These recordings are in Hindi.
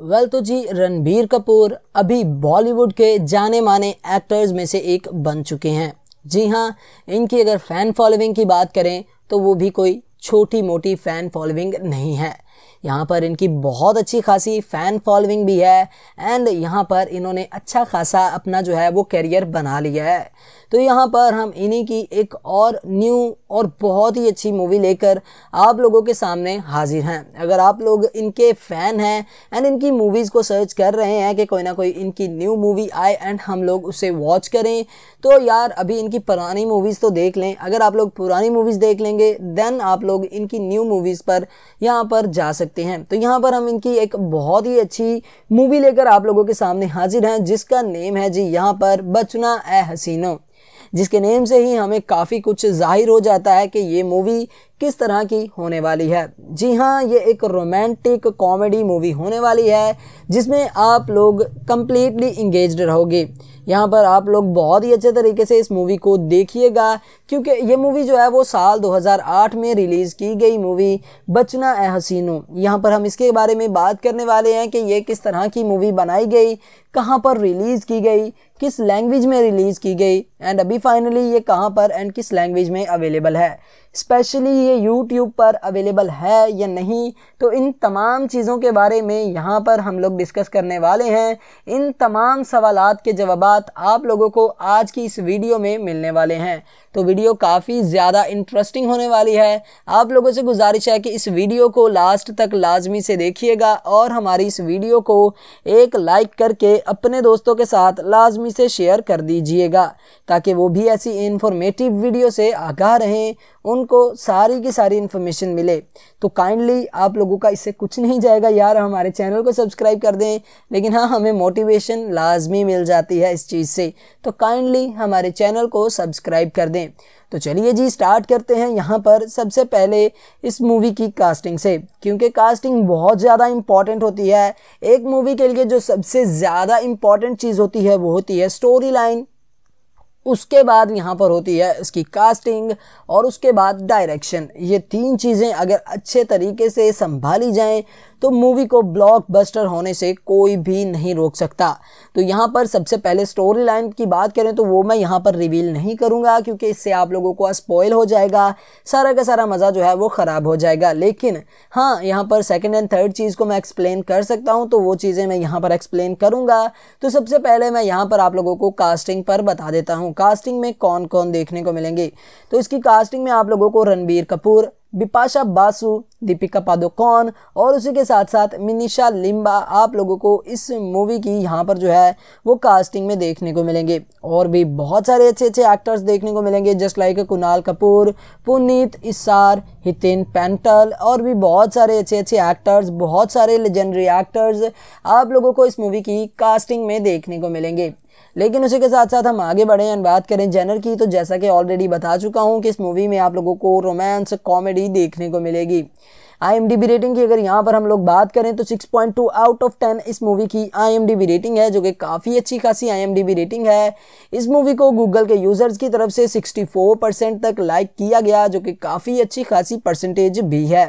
वेल तो जी रणबीर कपूर अभी बॉलीवुड के जाने माने एक्टर्स में से एक बन चुके हैं जी हाँ इनकी अगर फ़ैन फॉलोइंग की बात करें तो वो भी कोई छोटी मोटी फ़ैन फॉलोइंग नहीं है यहाँ पर इनकी बहुत अच्छी खासी फ़ैन फॉलोइंग भी है एंड यहाँ पर इन्होंने अच्छा खासा अपना जो है वो करियर बना लिया है तो यहाँ पर हम इन्हीं की एक और न्यू और बहुत ही अच्छी मूवी लेकर आप लोगों के सामने हाजिर हैं अगर आप लोग इनके फ़ैन हैं एंड इनकी मूवीज़ को सर्च कर रहे हैं कि कोई ना कोई इनकी न्यू मूवी आए एंड हम लोग उसे वॉच करें तो यार अभी इनकी पुरानी मूवीज़ तो देख लें अगर आप लोग पुरानी मूवीज़ देख लेंगे देन आप लोग इनकी न्यू मूवीज़ पर यहाँ पर जा सकते हैं तो यहाँ पर हम इनकी एक बहुत ही अच्छी मूवी लेकर आप लोगों के सामने हाजिर हैं जिसका नेम है जी यहाँ पर बचना ए हसीनो जिसके नेम से ही हमें काफ़ी कुछ जाहिर हो जाता है कि ये मूवी किस तरह की होने वाली है जी हाँ ये एक रोमांटिक कॉमेडी मूवी होने वाली है जिसमें आप लोग कम्प्लीटली इंगेज रहोगे यहाँ पर आप लोग बहुत ही अच्छे तरीके से इस मूवी को देखिएगा क्योंकि ये मूवी जो है वो साल 2008 में रिलीज़ की गई मूवी बचना ए यहाँ पर हम इसके बारे में बात करने वाले हैं कि ये किस तरह की मूवी बनाई गई कहाँ पर रिलीज़ की गई किस लैंग्वेज में रिलीज़ की गई एंड अभी फाइनली ये कहाँ पर एंड किस लैंग्वेज में अवेलेबल है स्पेशली ये यूट्यूब पर अवेलेबल है या नहीं तो इन तमाम चीज़ों के बारे में यहाँ पर हम लोग डिस्कस करने वाले हैं इन तमाम सवाल के जवाब आप लोगों को आज की इस वीडियो में मिलने वाले हैं तो वीडियो काफ़ी ज़्यादा इंटरेस्टिंग होने वाली है आप लोगों से गुजारिश है कि इस वीडियो को लास्ट तक लाजमी से देखिएगा और हमारी इस वीडियो को एक लाइक करके अपने दोस्तों के साथ लाजमी से शेयर कर दीजिएगा ताकि वो भी ऐसी इन्फॉर्मेटिव वीडियो से आगाह रहें उनको सारी की सारी इन्फॉर्मेशन मिले तो काइंडली आप लोगों का इससे कुछ नहीं जाएगा यार हमारे चैनल को सब्सक्राइब कर दें लेकिन हाँ हमें मोटिवेशन लाजमी मिल जाती है इस चीज़ से तो काइंडली हमारे चैनल को सब्सक्राइब कर दें तो चलिए जी स्टार्ट करते हैं यहाँ पर सबसे पहले इस मूवी की कास्टिंग से क्योंकि कास्टिंग बहुत ज़्यादा इम्पॉर्टेंट होती है एक मूवी के लिए जो सबसे ज़्यादा इम्पॉर्टेंट चीज़ होती है वो होती है स्टोरी लाइन उसके बाद यहाँ पर होती है उसकी कास्टिंग और उसके बाद डायरेक्शन ये तीन चीज़ें अगर अच्छे तरीके से संभाली जाएं तो मूवी को ब्लॉकबस्टर होने से कोई भी नहीं रोक सकता तो यहाँ पर सबसे पहले स्टोरी लाइन की बात करें तो वो मैं यहाँ पर रिवील नहीं करूँगा क्योंकि इससे आप लोगों को स्पॉयल हो जाएगा सारा का सारा मज़ा जो है वो ख़राब हो जाएगा लेकिन हाँ यहाँ पर सेकेंड एंड थर्ड चीज़ को मैं एक्सप्लेन कर सकता हूँ तो वो चीज़ें मैं यहाँ पर एक्सप्लेन करूँगा तो सबसे पहले मैं यहाँ पर आप लोगों को कास्टिंग पर बता देता हूँ कास्टिंग में कौन कौन देखने को मिलेंगे तो इसकी कास्टिंग में आप लोगों को रणबीर कपूर बिपाशा बासु दीपिका पादुकोण और उसी के साथ साथ मिनिशा लिम्बा आप लोगों को इस मूवी की यहाँ पर जो है वो कास्टिंग में देखने को मिलेंगे और भी बहुत सारे अच्छे अच्छे एक्टर्स देखने को मिलेंगे जस्ट लाइक कुणाल कपूर पुनीत इसार हितेन पेंटल और भी बहुत सारे अच्छे अच्छे एक्टर्स बहुत सारे लेजेंडरी एक्टर्स आप लोगों को इस मूवी की कास्टिंग में देखने को मिलेंगे लेकिन उसी के साथ साथ हम आगे बढ़ें और बात करें जेनर की तो जैसा कि ऑलरेडी बता चुका हूँ कि इस मूवी में आप लोगों को रोमांस कॉमेडी देखने को मिलेगी आई रेटिंग की अगर यहाँ पर हम लोग बात करें तो 6.2 आउट ऑफ 10 इस मूवी की आई रेटिंग है जो कि काफ़ी अच्छी खासी आई रेटिंग है इस मूवी को गूगल के यूज़र्स की तरफ से 64 परसेंट तक लाइक किया गया जो कि काफ़ी अच्छी खासी परसेंटेज भी है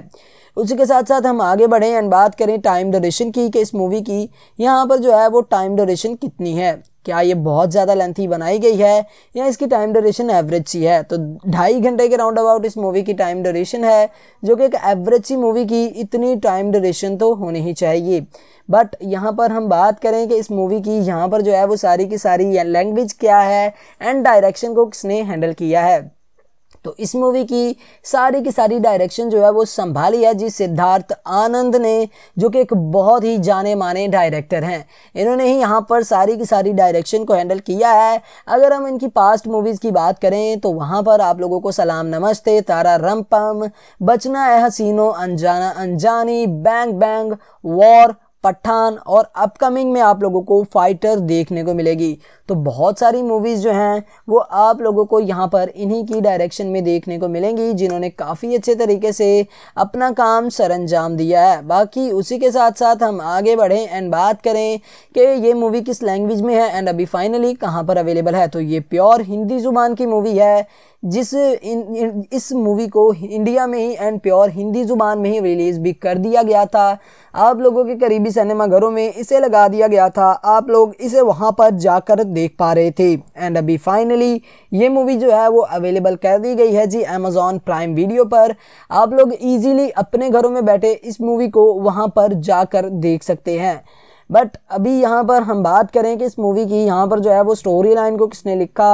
उसी के साथ साथ हम आगे बढ़ें एंड बात करें टाइम डोरेशन की कि इस मूवी की यहाँ पर जो है वो टाइम ड्यूरेशन कितनी है क्या ये बहुत ज़्यादा लेंथी बनाई गई है या इसकी टाइम ड्यूरेशन एवरेज सी है तो ढाई घंटे के राउंड अबाउट इस मूवी की टाइम ड्यूरेशन है जो कि एक एवरेज सी मूवी की इतनी टाइम ड्यूरेशन तो होनी ही चाहिए बट यहाँ पर हम बात करें कि इस मूवी की यहाँ पर जो है वो सारी की सारी लैंग्वेज क्या है एंड डायरेक्शन को किसने हैंडल किया है तो इस मूवी की सारी की सारी डायरेक्शन जो है वो संभाली है जी सिद्धार्थ आनंद ने जो कि एक बहुत ही जाने माने डायरेक्टर हैं इन्होंने ही यहाँ पर सारी की सारी डायरेक्शन को हैंडल किया है अगर हम इनकी पास्ट मूवीज़ की बात करें तो वहाँ पर आप लोगों को सलाम नमस्ते तारा रम पम बचना है हसीनो अनजाना अनजानी बैंग बैंग वॉर पठान और अपकमिंग में आप लोगों को फाइटर देखने को मिलेगी तो बहुत सारी मूवीज़ जो हैं वो आप लोगों को यहाँ पर इन्हीं की डायरेक्शन में देखने को मिलेंगी जिन्होंने काफ़ी अच्छे तरीके से अपना काम सर अंजाम दिया है बाकी उसी के साथ साथ हम आगे बढ़ें एंड बात करें कि ये मूवी किस लैंग्वेज में है एंड अभी फाइनली कहाँ पर अवेलेबल है तो ये प्योर हिंदी ज़ुबान की मूवी है जिस इन, इन, इस मूवी को इंडिया में ही एंड प्योर हिंदी ज़ुबान में ही रिलीज़ भी कर दिया गया था आप लोगों के करीबी सिनेमा घरों में इसे लगा दिया गया था आप लोग इसे वहाँ पर जाकर देख पा रहे थे एंड अभी फाइनली ये मूवी जो है वो अवेलेबल कर दी गई है जी अमेज़ॉन प्राइम वीडियो पर आप लोग इजीली अपने घरों में बैठे इस मूवी को वहां पर जाकर देख सकते हैं बट अभी यहाँ पर हम बात करें कि इस मूवी की यहाँ पर जो है वो स्टोरी लाइन को किसने लिखा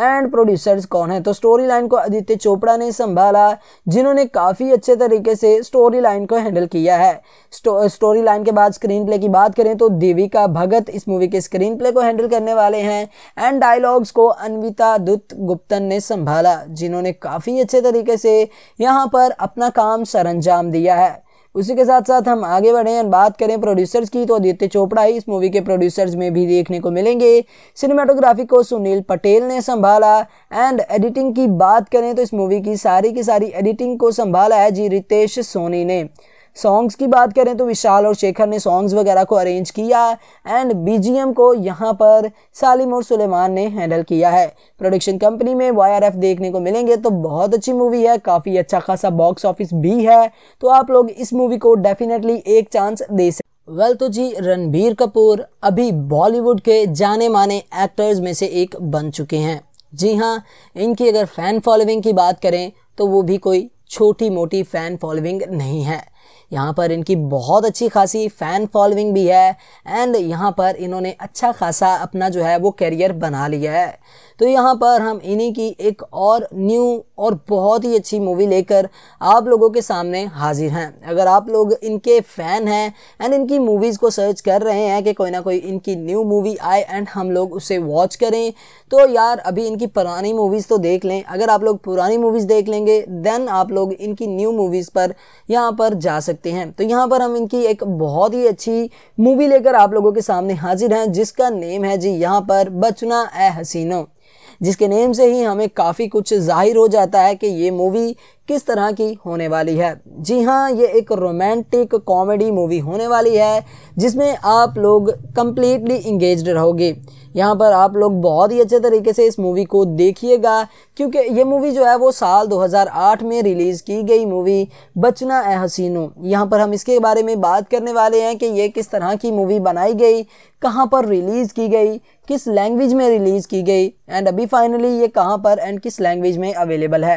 एंड प्रोड्यूसर्स कौन है तो स्टोरी लाइन को आदित्य चोपड़ा ने संभाला जिन्होंने काफ़ी अच्छे तरीके से स्टोरी लाइन को हैंडल किया है स्टोरी लाइन के बाद स्क्रीन प्ले की बात करें तो देविका भगत इस मूवी के स्क्रीन प्ले को हैंडल करने वाले हैं एंड डायलॉग्स को अनविता दुत गुप्तन ने संभाला जिन्होंने काफ़ी अच्छे तरीके से यहाँ पर अपना काम सर दिया है उसी के साथ साथ हम आगे बढ़ें और बात करें प्रोड्यूसर्स की तो आदित्य चोपड़ा ही इस मूवी के प्रोड्यूसर्स में भी देखने को मिलेंगे सिनेमाटोग्राफी को सुनील पटेल ने संभाला एंड एडिटिंग की बात करें तो इस मूवी की सारी की सारी एडिटिंग को संभाला है जी रितेश सोनी ने सॉन्ग्स की बात करें तो विशाल और शेखर ने सॉन्ग्स वगैरह को अरेंज किया एंड बीजीएम को यहाँ पर सालिम और सुलेमान ने हैंडल किया है प्रोडक्शन कंपनी में वाई देखने को मिलेंगे तो बहुत अच्छी मूवी है काफ़ी अच्छा खासा बॉक्स ऑफिस भी है तो आप लोग इस मूवी को डेफिनेटली एक चांस दे सकते वेल तो जी रणबीर कपूर अभी बॉलीवुड के जाने माने एक्टर्स में से एक बन चुके हैं जी हाँ इनकी अगर फ़ैन फॉलोइंग की बात करें तो वो भी कोई छोटी मोटी फ़ैन फॉलोइंग नहीं है यहाँ पर इनकी बहुत अच्छी खासी फ़ैन फॉलोइंग भी है एंड यहाँ पर इन्होंने अच्छा खासा अपना जो है वो करियर बना लिया है तो यहाँ पर हम इन्हीं की एक और न्यू और बहुत ही अच्छी मूवी लेकर आप लोगों के सामने हाजिर हैं अगर आप लोग इनके फ़ैन हैं एंड इनकी मूवीज़ को सर्च कर रहे हैं कि कोई ना कोई इनकी न्यू मूवी आए एंड हम लोग उसे वॉच करें तो यार अभी इनकी पुरानी मूवीज़ तो देख लें अगर आप लोग पुरानी मूवीज़ देख लेंगे देन आप लोग इनकी न्यू मूवीज़ पर यहाँ पर जा सकते हैं तो यहाँ पर हम इनकी एक बहुत ही अच्छी मूवी लेकर आप लोगों के सामने हाजिर हैं जिसका नेम है जी यहाँ पर बचना ए हसीनों जिसके नेम से ही हमें काफ़ी कुछ जाहिर हो जाता है कि ये मूवी किस तरह की होने वाली है जी हाँ ये एक रोमांटिक कॉमेडी मूवी होने वाली है जिसमें आप लोग कम्प्लीटली इंगेज रहोगे यहाँ पर आप लोग बहुत ही अच्छे तरीके से इस मूवी को देखिएगा क्योंकि ये मूवी जो है वो साल 2008 में रिलीज़ की गई मूवी बचना ए हसीनो यहाँ पर हम इसके बारे में बात करने वाले हैं कि ये किस तरह की मूवी बनाई गई कहाँ पर रिलीज़ की गई किस लैंग्वेज में रिलीज़ की गई एंड अभी फाइनली ये कहाँ पर एंड किस लैंग्वेज में अवेलेबल है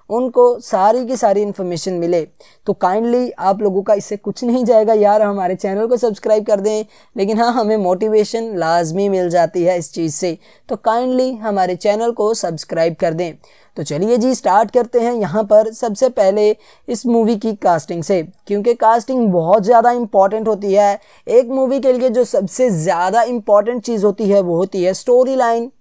उनको सारी की सारी इन्फॉर्मेशन मिले तो काइंडली आप लोगों का इससे कुछ नहीं जाएगा यार हमारे चैनल को सब्सक्राइब कर दें लेकिन हाँ हमें मोटिवेशन लाजमी मिल जाती है इस चीज़ से तो काइंडली हमारे चैनल को सब्सक्राइब कर दें तो चलिए जी स्टार्ट करते हैं यहाँ पर सबसे पहले इस मूवी की कास्टिंग से क्योंकि कास्टिंग बहुत ज़्यादा इम्पॉर्टेंट होती है एक मूवी के लिए जो सबसे ज़्यादा इम्पॉर्टेंट चीज़ होती है वो होती है स्टोरी लाइन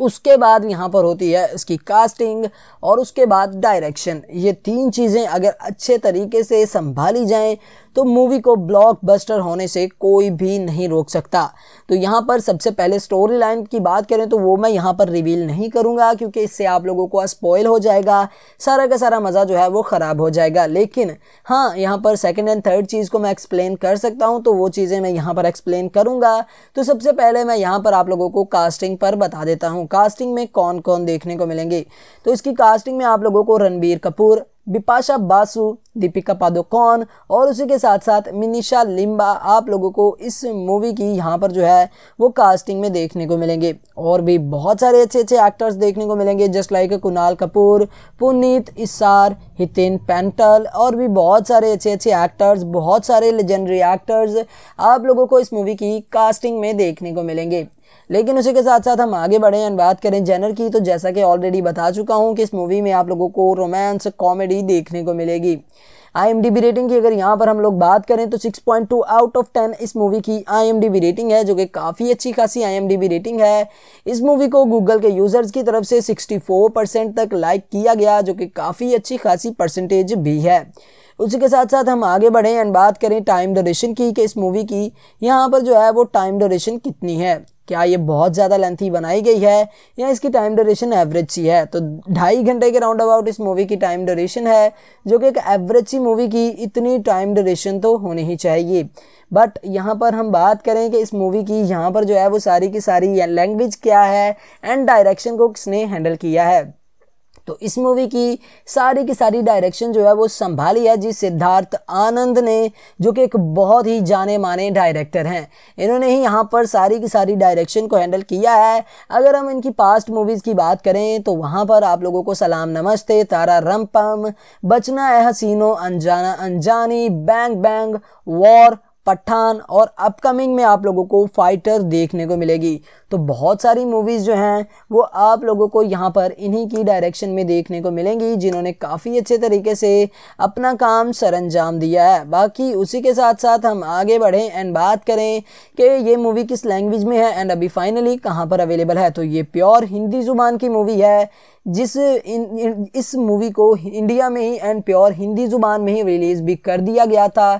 उसके बाद यहाँ पर होती है इसकी कास्टिंग और उसके बाद डायरेक्शन ये तीन चीज़ें अगर अच्छे तरीके से संभाली जाएँ तो मूवी को ब्लॉकबस्टर होने से कोई भी नहीं रोक सकता तो यहाँ पर सबसे पहले स्टोरी लाइन की बात करें तो वो मैं यहाँ पर रिवील नहीं करूँगा क्योंकि इससे आप लोगों को स्पॉयल हो जाएगा सारा का सारा मज़ा जो है वो ख़राब हो जाएगा लेकिन हाँ यहाँ पर सेकेंड एंड थर्ड चीज़ को मैं एक्सप्लेन कर सकता हूँ तो वो चीज़ें मैं यहाँ पर एक्सप्लेन करूँगा तो सबसे पहले मैं यहाँ पर आप लोगों को कास्टिंग पर बता देता हूँ कास्टिंग में कौन कौन देखने को मिलेंगे तो इसकी कास्टिंग में आप लोगों को रणबीर कपूर बिपाशा बासु दीपिका पादुकोण और उसी के साथ साथ मिनिशा लिम्बा आप लोगों को इस मूवी की यहाँ पर जो है वो कास्टिंग में देखने को मिलेंगे और भी बहुत सारे अच्छे अच्छे एक्टर्स देखने को मिलेंगे जस्ट लाइक कुणाल कपूर पुनीत इसार हितेन पेंटल और भी बहुत सारे अच्छे अच्छे एक्टर्स बहुत सारे लेजेंडरी एक्टर्स आप लोगों को इस मूवी की कास्टिंग में देखने को मिलेंगे लेकिन उसी के साथ साथ हम आगे बढ़े एंड बात करें जेनर की तो जैसा कि ऑलरेडी बता चुका हूँ कि इस मूवी में आप लोगों को रोमांस कॉमेडी देखने को मिलेगी आई रेटिंग की अगर यहाँ पर हम लोग बात करें तो 6.2 आउट ऑफ 10 इस मूवी की आई रेटिंग है जो कि काफ़ी अच्छी खासी आई रेटिंग है इस मूवी को गूगल के यूज़र्स की तरफ से 64 परसेंट तक लाइक किया गया जो कि काफ़ी अच्छी खासी परसेंटेज भी है उसी के साथ साथ हम आगे बढ़ें एंड बात करें टाइम डोरेशन की कि इस मूवी की यहाँ पर जो है वो टाइम डोरेशन कितनी है क्या ये बहुत ज़्यादा लेंथी बनाई गई है या इसकी टाइम ड्यूरेशन एवरेज सी है तो ढाई घंटे के राउंड अबाउट इस मूवी की टाइम ड्यूरेशन है जो कि एक एवरेज सी मूवी की इतनी टाइम ड्यूरेशन तो होनी ही चाहिए बट यहाँ पर हम बात करें कि इस मूवी की यहाँ पर जो है वो सारी की सारी लैंग्वेज क्या है एंड डायरेक्शन को किसने हैंडल किया है तो इस मूवी की सारी की सारी डायरेक्शन जो है वो संभाली है जी सिद्धार्थ आनंद ने जो कि एक बहुत ही जाने माने डायरेक्टर हैं इन्होंने ही यहाँ पर सारी की सारी डायरेक्शन को हैंडल किया है अगर हम इनकी पास्ट मूवीज़ की बात करें तो वहाँ पर आप लोगों को सलाम नमस्ते तारा रम पम बचना एह हसीनो अनजाना अनजानी बैंग बैंग वॉर पठान और अपकमिंग में आप लोगों को फाइटर देखने को मिलेगी तो बहुत सारी मूवीज़ जो हैं वो आप लोगों को यहाँ पर इन्हीं की डायरेक्शन में देखने को मिलेंगी जिन्होंने काफ़ी अच्छे तरीके से अपना काम सर दिया है बाकी उसी के साथ साथ हम आगे बढ़ें एंड बात करें कि ये मूवी किस लैंग्वेज में है एंड अभी फाइनली कहाँ पर अवेलेबल है तो ये प्योर हिंदी ज़ुबान की मूवी है जिस इन, इन, इस मूवी को इंडिया में ही एंड प्योर हिंदी ज़ुबान में ही रिलीज़ भी कर दिया गया था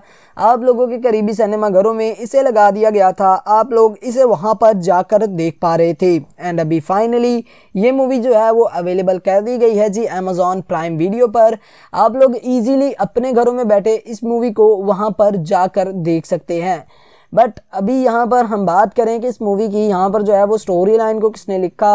आप लोगों के करीबी सिनेमाघरों में इसे लगा दिया गया था आप लोग इसे वहाँ पर जाकर देख पा रहे थे एंड अभी फाइनली ये मूवी जो है वो अवेलेबल कर दी गई है जी अमेजोन प्राइम वीडियो पर आप लोग ईजिली अपने घरों में बैठे इस मूवी को वहां पर जाकर देख सकते हैं बट अभी यहाँ पर हम बात करें कि इस मूवी की यहाँ पर जो है वो स्टोरी लाइन को किसने लिखा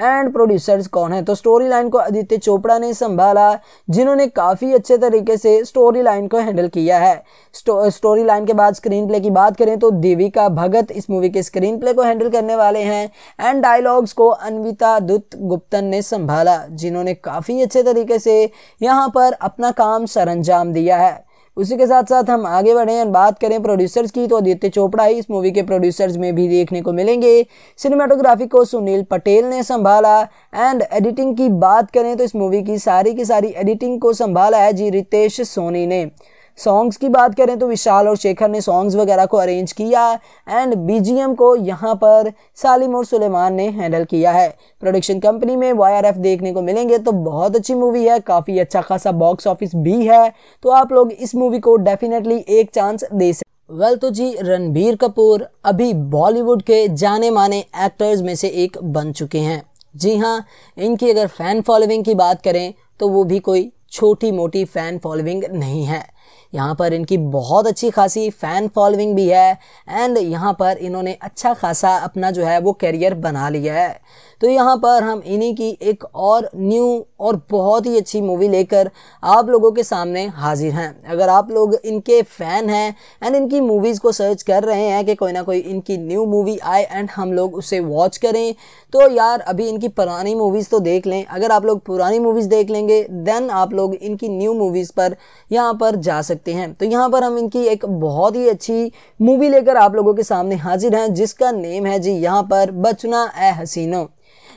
एंड प्रोड्यूसर्स कौन है तो स्टोरी लाइन को आदित्य चोपड़ा ने संभाला जिन्होंने काफ़ी अच्छे तरीके से स्टोरी लाइन को हैंडल किया है स्टोरी लाइन के बाद स्क्रीन प्ले की बात करें तो देविका भगत इस मूवी के स्क्रीन प्ले को हैंडल करने वाले हैं एंड डायलॉग्स को अनविता दुत गुप्तन ने संभाला जिन्होंने काफ़ी अच्छे तरीके से यहाँ पर अपना काम सर दिया है उसी के साथ साथ हम आगे बढ़े और बात करें प्रोड्यूसर्स की तो आदित्य चोपड़ा ही इस मूवी के प्रोड्यूसर्स में भी देखने को मिलेंगे सिनेमाटोग्राफी को सुनील पटेल ने संभाला एंड एडिटिंग की बात करें तो इस मूवी की सारी की सारी एडिटिंग को संभाला है जी रितेश सोनी ने सॉन्ग्स की बात करें तो विशाल और शेखर ने सॉन्ग्स वगैरह को अरेंज किया एंड बीजीएम को यहाँ पर सालिम और सुलेमान ने हैंडल किया है प्रोडक्शन कंपनी में वाई देखने को मिलेंगे तो बहुत अच्छी मूवी है काफ़ी अच्छा खासा बॉक्स ऑफिस भी है तो आप लोग इस मूवी को डेफिनेटली एक चांस दे सकते वेल well, तो जी रणबीर कपूर अभी बॉलीवुड के जाने माने एक्टर्स में से एक बन चुके हैं जी हाँ इनकी अगर फ़ैन फॉलोइंग की बात करें तो वो भी कोई छोटी मोटी फ़ैन फॉलोइंग नहीं है यहाँ पर इनकी बहुत अच्छी खासी फ़ैन फॉलोइंग भी है एंड यहाँ पर इन्होंने अच्छा खासा अपना जो है वो करियर बना लिया है तो यहाँ पर हम इन्हीं की एक और न्यू और बहुत ही अच्छी मूवी लेकर आप लोगों के सामने हाजिर हैं अगर आप लोग इनके फ़ैन हैं एंड इनकी मूवीज़ को सर्च कर रहे हैं कि कोई ना कोई इनकी न्यू मूवी आए एंड हम लोग उसे वॉच करें तो यार अभी इनकी पुरानी मूवीज़ तो देख लें अगर आप लोग पुरानी मूवीज़ देख लेंगे देन आप लोग इनकी न्यू मूवीज़ पर यहाँ पर जा सकते हैं तो यहाँ पर हम इनकी एक बहुत ही अच्छी मूवी लेकर आप लोगों के सामने हाजिर हैं जिसका नेम है जी यहाँ पर बचना ए हसीनो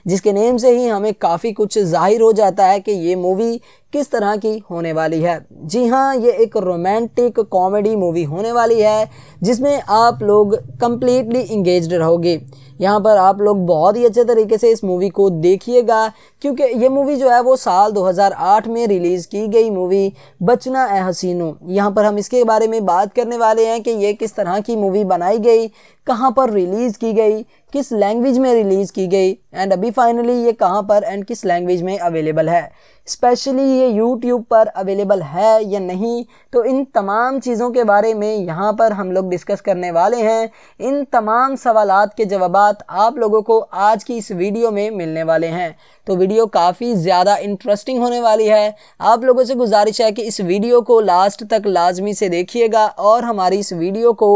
जिसके नेम से ही हमें काफ़ी कुछ जाहिर हो जाता है कि ये मूवी किस तरह की होने वाली है जी हाँ ये एक रोमांटिक कॉमेडी मूवी होने वाली है जिसमें आप लोग कम्प्लीटली इंगेज रहोगे यहाँ पर आप लोग बहुत ही अच्छे तरीके से इस मूवी को देखिएगा क्योंकि ये मूवी जो है वो साल 2008 में रिलीज़ की गई मूवी बचना ए हसीनो यहाँ पर हम इसके बारे में बात करने वाले हैं कि ये किस तरह की मूवी बनाई गई कहाँ पर रिलीज़ की गई किस लैंग्वेज में रिलीज़ की गई एंड अभी फाइनली ये कहाँ पर एंड किस लैंग्वेज में अवेलेबल है स्पेशली ये यूट्यूब पर अवेलेबल है या नहीं तो इन तमाम चीज़ों के बारे में यहाँ पर हम लोग डिस्कस करने वाले हैं इन तमाम सवाल के जवाब आप लोगों को आज की इस वीडियो में मिलने वाले हैं तो वीडियो काफ़ी ज़्यादा इंटरेस्टिंग होने वाली है आप लोगों से गुजारिश है कि इस वीडियो को लास्ट तक लाजमी से देखिएगा और हमारी इस वीडियो को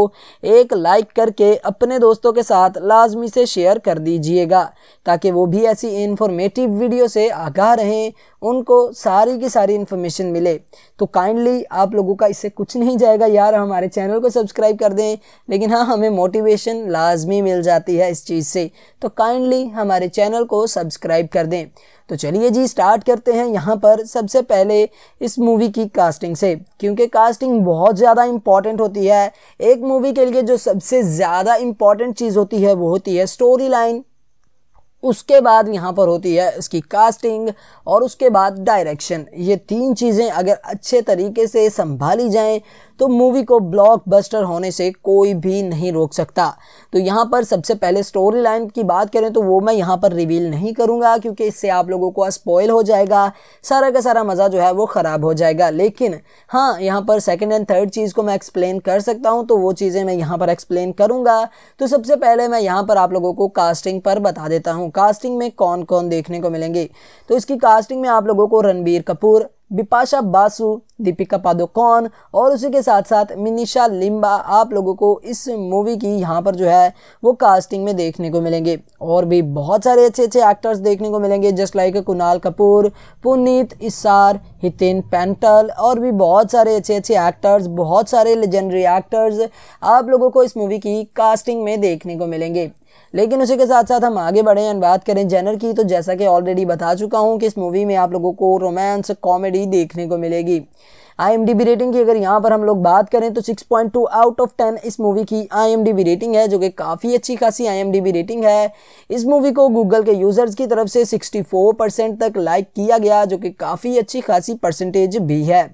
एक लाइक करके अपने दोस्तों के साथ लाजमी से शेयर कर दीजिएगा ताकि वो भी ऐसी इन्फॉर्मेटिव वीडियो से आगाह रहें उनको सारी की सारी इन्फॉर्मेशन मिले तो काइंडली आप लोगों का इससे कुछ नहीं जाएगा यार हमारे चैनल को सब्सक्राइब कर दें लेकिन हाँ हमें मोटिवेशन लाजमी मिल जाती है इस चीज़ से तो काइंडली हमारे चैनल को सब्सक्राइब कर दें तो चलिए जी स्टार्ट करते हैं यहाँ पर सबसे पहले इस मूवी की कास्टिंग से क्योंकि कास्टिंग बहुत ज़्यादा इम्पॉर्टेंट होती है एक मूवी के लिए जो सबसे ज़्यादा इम्पॉर्टेंट चीज़ होती है वो होती है स्टोरी लाइन उसके बाद यहाँ पर होती है इसकी कास्टिंग और उसके बाद डायरेक्शन ये तीन चीज़ें अगर अच्छे तरीके से संभाली जाएं तो मूवी को ब्लॉकबस्टर होने से कोई भी नहीं रोक सकता तो यहाँ पर सबसे पहले स्टोरी लाइन की बात करें तो वो मैं यहाँ पर रिवील नहीं करूँगा क्योंकि इससे आप लोगों को स्पॉयल हो जाएगा सारा का सारा मज़ा जो है वो ख़राब हो जाएगा लेकिन हाँ यहाँ पर सेकेंड एंड थर्ड चीज़ को मैं एक्सप्लेन कर सकता हूँ तो वो चीज़ें मैं यहाँ पर एक्सप्लेन करूँगा तो सबसे पहले मैं यहाँ पर आप लोगों को कास्टिंग पर बता देता हूँ कास्टिंग में कौन कौन देखने को मिलेंगे तो इसकी कास्टिंग में आप लोगों को रणबीर कपूर बिपाशा बासु दीपिका पादुकोण और उसी के साथ साथ मिनिशा लिम्बा आप लोगों को इस मूवी की यहाँ पर जो है वो कास्टिंग में देखने को मिलेंगे और भी बहुत सारे अच्छे अच्छे एक्टर्स देखने को मिलेंगे जस्ट लाइक कुणाल कपूर पुनीत इसार हितेन पेंटल और भी बहुत सारे अच्छे अच्छे एक्टर्स बहुत सारे लेजेंडरी एक्टर्स आप लोगों को इस मूवी की कास्टिंग में देखने को मिलेंगे लेकिन उसी के साथ साथ हम आगे बढ़े एंड बात करें जेनर की तो जैसा कि ऑलरेडी बता चुका हूँ कि इस मूवी में आप लोगों को रोमांस कॉमेडी देखने को मिलेगी आई रेटिंग की अगर यहाँ पर हम लोग बात करें तो 6.2 आउट ऑफ 10 इस मूवी की आई रेटिंग है जो कि काफ़ी अच्छी खासी आई रेटिंग है इस मूवी को गूगल के यूज़र्स की तरफ से 64 परसेंट तक लाइक किया गया जो कि काफ़ी अच्छी खासी परसेंटेज भी है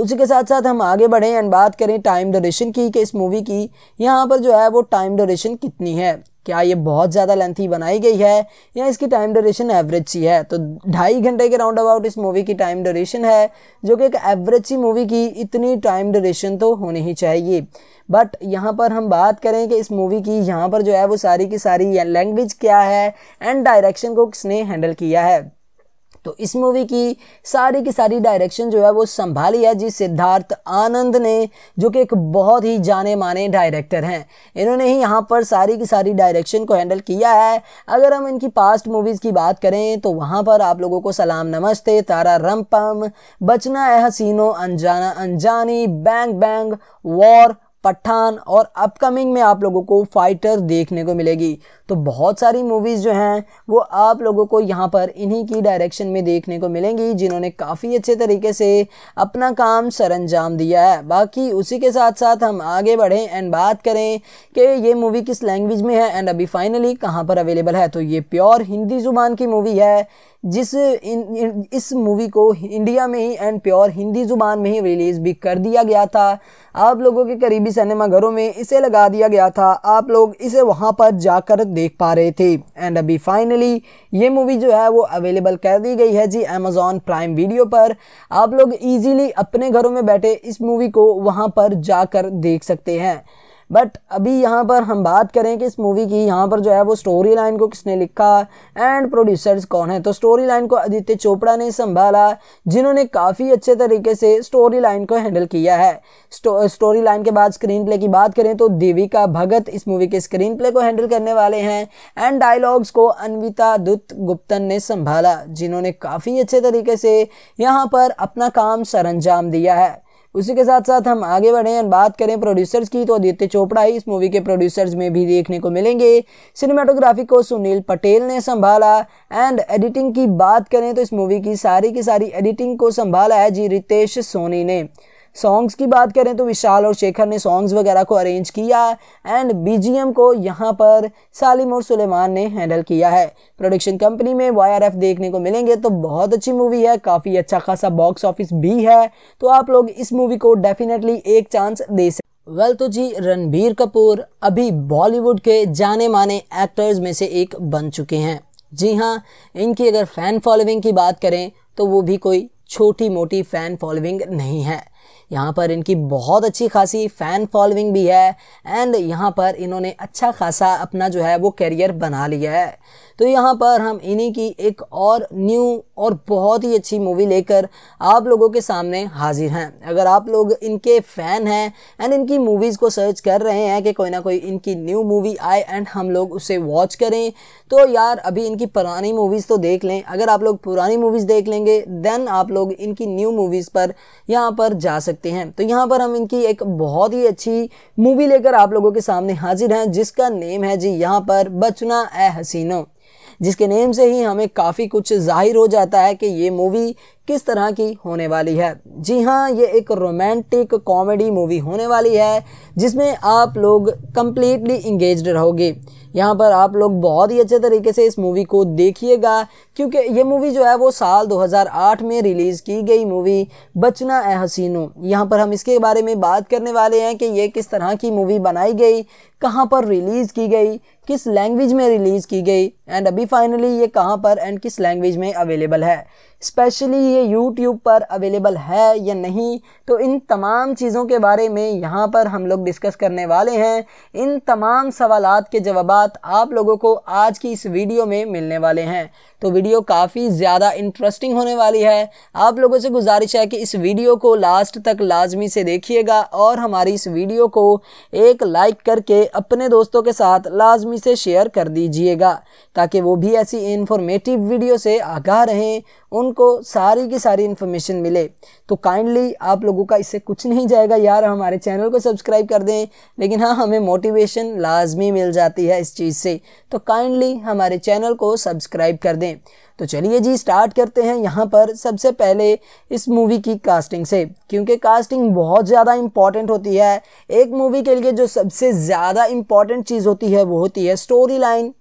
उसी के साथ साथ हम आगे बढ़ें एंड बात करें टाइम डोरेशन की कि इस मूवी की यहाँ पर जो है वो टाइम डोरेशन कितनी है क्या ये बहुत ज़्यादा लेंथी बनाई गई है या इसकी टाइम ड्यूरेशन एवरेज सी है तो ढाई घंटे के राउंड अबाउट इस मूवी की टाइम ड्यूरेशन है जो कि एक एवरेज सी मूवी की इतनी टाइम ड्यूरेशन तो होनी ही चाहिए बट यहाँ पर हम बात करें कि इस मूवी की यहाँ पर जो है वो सारी की सारी लैंग्वेज क्या है एंड डायरेक्शन को किसने हैंडल किया है तो इस मूवी की सारी की सारी डायरेक्शन जो है वो संभाली है जी सिद्धार्थ आनंद ने जो कि एक बहुत ही जाने माने डायरेक्टर हैं इन्होंने ही यहाँ पर सारी की सारी डायरेक्शन को हैंडल किया है अगर हम इनकी पास्ट मूवीज़ की बात करें तो वहाँ पर आप लोगों को सलाम नमस्ते तारा रम पम बचना है हसीनो अनजाना अनजानी बैंग बैंग वॉर पठान और अपकमिंग में आप लोगों को फाइटर देखने को मिलेगी तो बहुत सारी मूवीज़ जो हैं वो आप लोगों को यहाँ पर इन्हीं की डायरेक्शन में देखने को मिलेंगी जिन्होंने काफ़ी अच्छे तरीके से अपना काम सर अंजाम दिया है बाकी उसी के साथ साथ हम आगे बढ़ें एंड बात करें कि ये मूवी किस लैंग्वेज में है एंड अभी फाइनली कहाँ पर अवेलेबल है तो ये प्योर हिंदी ज़ुबान की मूवी है जिस इन, इन, इस मूवी को इंडिया में ही एंड प्योर हिंदी ज़ुबान में ही रिलीज़ भी कर दिया गया था आप लोगों के करीबी घरों में इसे लगा दिया गया था आप लोग इसे वहाँ पर जाकर देख पा रहे थे एंड अभी फाइनली ये मूवी जो है वो अवेलेबल कर दी गई है जी अमेज़ोन प्राइम वीडियो पर आप लोग ईजिली अपने घरों में बैठे इस मूवी को वहाँ पर जाकर देख सकते हैं बट अभी यहाँ पर हम बात करें कि इस मूवी की यहाँ पर जो है वो स्टोरी लाइन को किसने लिखा एंड प्रोड्यूसर्स कौन है तो स्टोरी लाइन को आदित्य चोपड़ा ने संभाला जिन्होंने काफ़ी अच्छे तरीके से स्टोरी लाइन को हैंडल किया है स्टोरी लाइन के बाद स्क्रीन प्ले की बात करें तो देविका भगत इस मूवी के स्क्रीन प्ले को हैंडल करने वाले हैं एंड डायलॉग्स को अनविता दुत गुप्तन ने संभाला जिन्होंने काफ़ी अच्छे तरीके से यहाँ पर अपना काम सर दिया है उसी के साथ साथ हम आगे बढ़ें और बात करें प्रोड्यूसर्स की तो आदित्य चोपड़ा ही इस मूवी के प्रोड्यूसर्स में भी देखने को मिलेंगे सिनेमाटोग्राफी को सुनील पटेल ने संभाला एंड एडिटिंग की बात करें तो इस मूवी की सारी की सारी एडिटिंग को संभाला है जी रितेश सोनी ने सॉन्ग्स की बात करें तो विशाल और शेखर ने सॉन्ग्स वगैरह को अरेंज किया एंड बीजीएम को यहाँ पर सालिम और सुलेमान ने हैंडल किया है प्रोडक्शन कंपनी में वाई देखने को मिलेंगे तो बहुत अच्छी मूवी है काफ़ी अच्छा खासा बॉक्स ऑफिस भी है तो आप लोग इस मूवी को डेफिनेटली एक चांस दे सकते वेल तो जी रणबीर कपूर अभी बॉलीवुड के जाने माने एक्टर्स में से एक बन चुके हैं जी हाँ इनकी अगर फ़ैन फॉलोइंग की बात करें तो वो भी कोई छोटी मोटी फ़ैन फॉलोइंग नहीं है यहाँ पर इनकी बहुत अच्छी खासी फ़ैन फॉलोइंग भी है एंड यहाँ पर इन्होंने अच्छा खासा अपना जो है वो करियर बना लिया है तो यहाँ पर हम इन्हीं की एक और न्यू और बहुत ही अच्छी मूवी लेकर आप लोगों के सामने हाजिर हैं अगर आप लोग इनके फ़ैन हैं एंड इनकी मूवीज़ को सर्च कर रहे हैं कि कोई ना कोई इनकी न्यू मूवी आए एंड हम लोग उसे वॉच करें तो यार अभी इनकी पुरानी मूवीज़ तो देख लें अगर आप लोग पुरानी मूवीज़ देख लेंगे देन आप लोग इनकी न्यू मूवीज़ पर यहाँ पर जा सकते हैं तो यहाँ पर हम इनकी एक बहुत ही अच्छी मूवी लेकर आप लोगों के सामने हाजिर हैं जिसका नेम है जी यहाँ पर बचना ए हसीनो जिसके नेम से ही हमें काफ़ी कुछ जाहिर हो जाता है कि ये मूवी किस तरह की होने वाली है जी हाँ ये एक रोमांटिक कॉमेडी मूवी होने वाली है जिसमें आप लोग कम्प्लीटली इंगेज रहोगे यहाँ पर आप लोग बहुत ही अच्छे तरीके से इस मूवी को देखिएगा क्योंकि ये मूवी जो है वो साल 2008 में रिलीज़ की गई मूवी बचना ए हसीनों यहाँ पर हम इसके बारे में बात करने वाले हैं कि ये किस तरह की मूवी बनाई गई कहाँ पर रिलीज़ की गई किस लैंग्वेज में रिलीज़ की गई एंड अभी फाइनली ये कहाँ पर एंड किस लैंग्वेज में अवेलेबल है स्पेशली ये यूट्यूब पर अवेलेबल है या नहीं तो इन तमाम चीज़ों के बारे में यहाँ पर हम लोग डिस्कस करने वाले हैं इन तमाम सवालत के जवाब आप लोगों को आज की इस वीडियो में मिलने वाले हैं तो वीडियो काफ़ी ज़्यादा इंटरेस्टिंग होने वाली है आप लोगों से गुजारिश है कि इस वीडियो को लास्ट तक लाजमी से देखिएगा और हमारी इस वीडियो को एक लाइक करके अपने दोस्तों के साथ लाजमी से शेयर कर दीजिएगा ताकि वो भी ऐसी इन्फॉर्मेटिव वीडियो से आगाह रहें उनको सारी की सारी इन्फॉर्मेशन मिले तो काइंडली आप लोगों का इससे कुछ नहीं जाएगा यार हमारे चैनल को सब्सक्राइब कर दें लेकिन हाँ हमें मोटिवेशन लाजमी मिल जाती है इस चीज़ से तो काइंडली हमारे चैनल को सब्सक्राइब कर दें तो चलिए जी स्टार्ट करते हैं यहाँ पर सबसे पहले इस मूवी की कास्टिंग से क्योंकि कास्टिंग बहुत ज़्यादा इम्पॉर्टेंट होती है एक मूवी के लिए जो सबसे ज़्यादा इम्पॉर्टेंट चीज़ होती है वो होती है स्टोरी लाइन